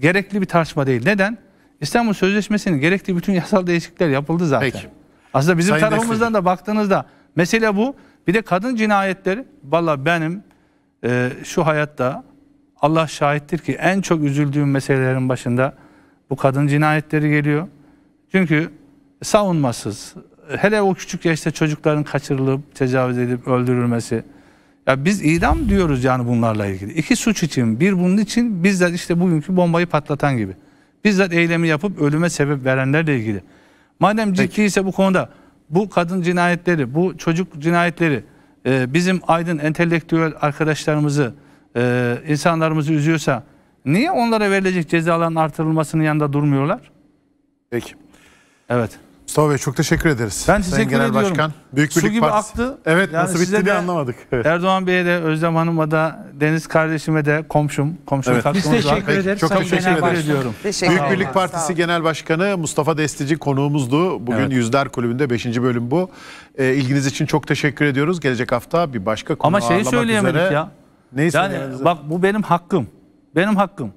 gerekli bir tartışma değil. Neden? İstanbul Sözleşmesi'nin gerektiği bütün yasal değişiklikler yapıldı zaten. Peki. Aslında bizim Sayın tarafımızdan Destedim. da baktığınızda mesele bu. Bir de kadın cinayetleri. Valla benim e, şu hayatta Allah şahittir ki en çok üzüldüğüm meselelerin başında bu kadın cinayetleri geliyor. Çünkü savunmasız, hele o küçük yaşta çocukların kaçırılıp tecavüz edip öldürülmesi. Ya biz idam diyoruz yani bunlarla ilgili. İki suç için, bir bunun için bizzat işte bugünkü bombayı patlatan gibi. Bizzat eylemi yapıp ölüme sebep verenlerle ilgili. Madem ciddiyse bu konuda bu kadın cinayetleri, bu çocuk cinayetleri e, bizim aydın entelektüel arkadaşlarımızı e, insanlarımızı üzüyorsa niye onlara verilecek cezaların artırılmasının yanında durmuyorlar? Peki. Evet. Mustafa Bey çok teşekkür ederiz. Ben teşekkür Sayın Genel ediyorum. Başkan, Büyük Su Birlik gibi Partisi. aktı. Evet yani nasıl bitti de, anlamadık. Evet. Erdoğan Bey'e de Özlem Hanım'a da Deniz kardeşime de komşum. komşum evet. Biz teşekkür ederiz. Çok Sayın teşekkür Genel ederiz. Ediyorum. Teşekkür Büyük Birlik Partisi Genel Başkanı Mustafa Destici konuğumuzdu. Bugün evet. Yüzler Kulübü'nde 5. bölüm bu. E, ilginiz için çok teşekkür ediyoruz. Gelecek hafta bir başka konu Ama şeyi söyleyemedik üzere. ya. Ne yani bak bu benim hakkım. Benim hakkım.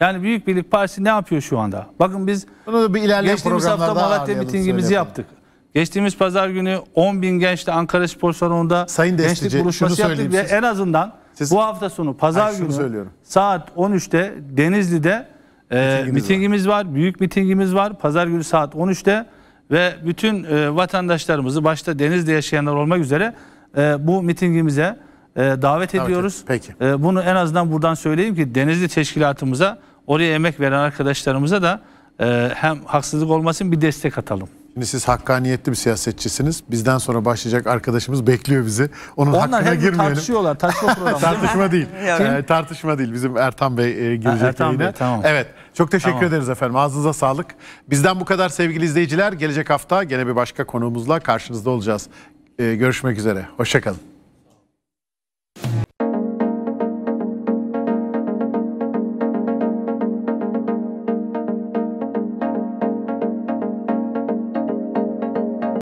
Yani Büyük Birlik Partisi ne yapıyor şu anda? Bakın biz Bunu bir geçtiğimiz hafta Malatya mitingimizi yaptık. Geçtiğimiz pazar günü 10 bin gençle Ankara Spor Salonu'nda Sayın gençlik Destici, buluşması yaptık ve en azından siz, bu hafta sonu pazar günü söylüyorum. saat 13'te Denizli'de mitingimiz e, mitingimiz var. var. Büyük mitingimiz var. Pazar günü saat 13'te ve bütün e, vatandaşlarımızı başta Denizli'de yaşayanlar olmak üzere e, bu mitingimize e, davet ediyoruz. Peki. E, bunu en azından buradan söyleyeyim ki Denizli Teşkilatımıza, oraya emek veren arkadaşlarımıza da e, hem haksızlık olmasın bir destek atalım. Şimdi siz hakkaniyetli bir siyasetçisiniz. Bizden sonra başlayacak arkadaşımız bekliyor bizi. Onun Onlar hakkına girmeyelim. Onlar tartışıyorlar. Tartışma programı. tartışma değil. ee, tartışma değil. Bizim Ertan Bey e, girecek Ertan yine. Bey, tamam. Evet. Çok teşekkür tamam. ederiz efendim. Ağzınıza sağlık. Bizden bu kadar sevgili izleyiciler. Gelecek hafta gene bir başka konuğumuzla karşınızda olacağız. Ee, görüşmek üzere. Hoşçakalın.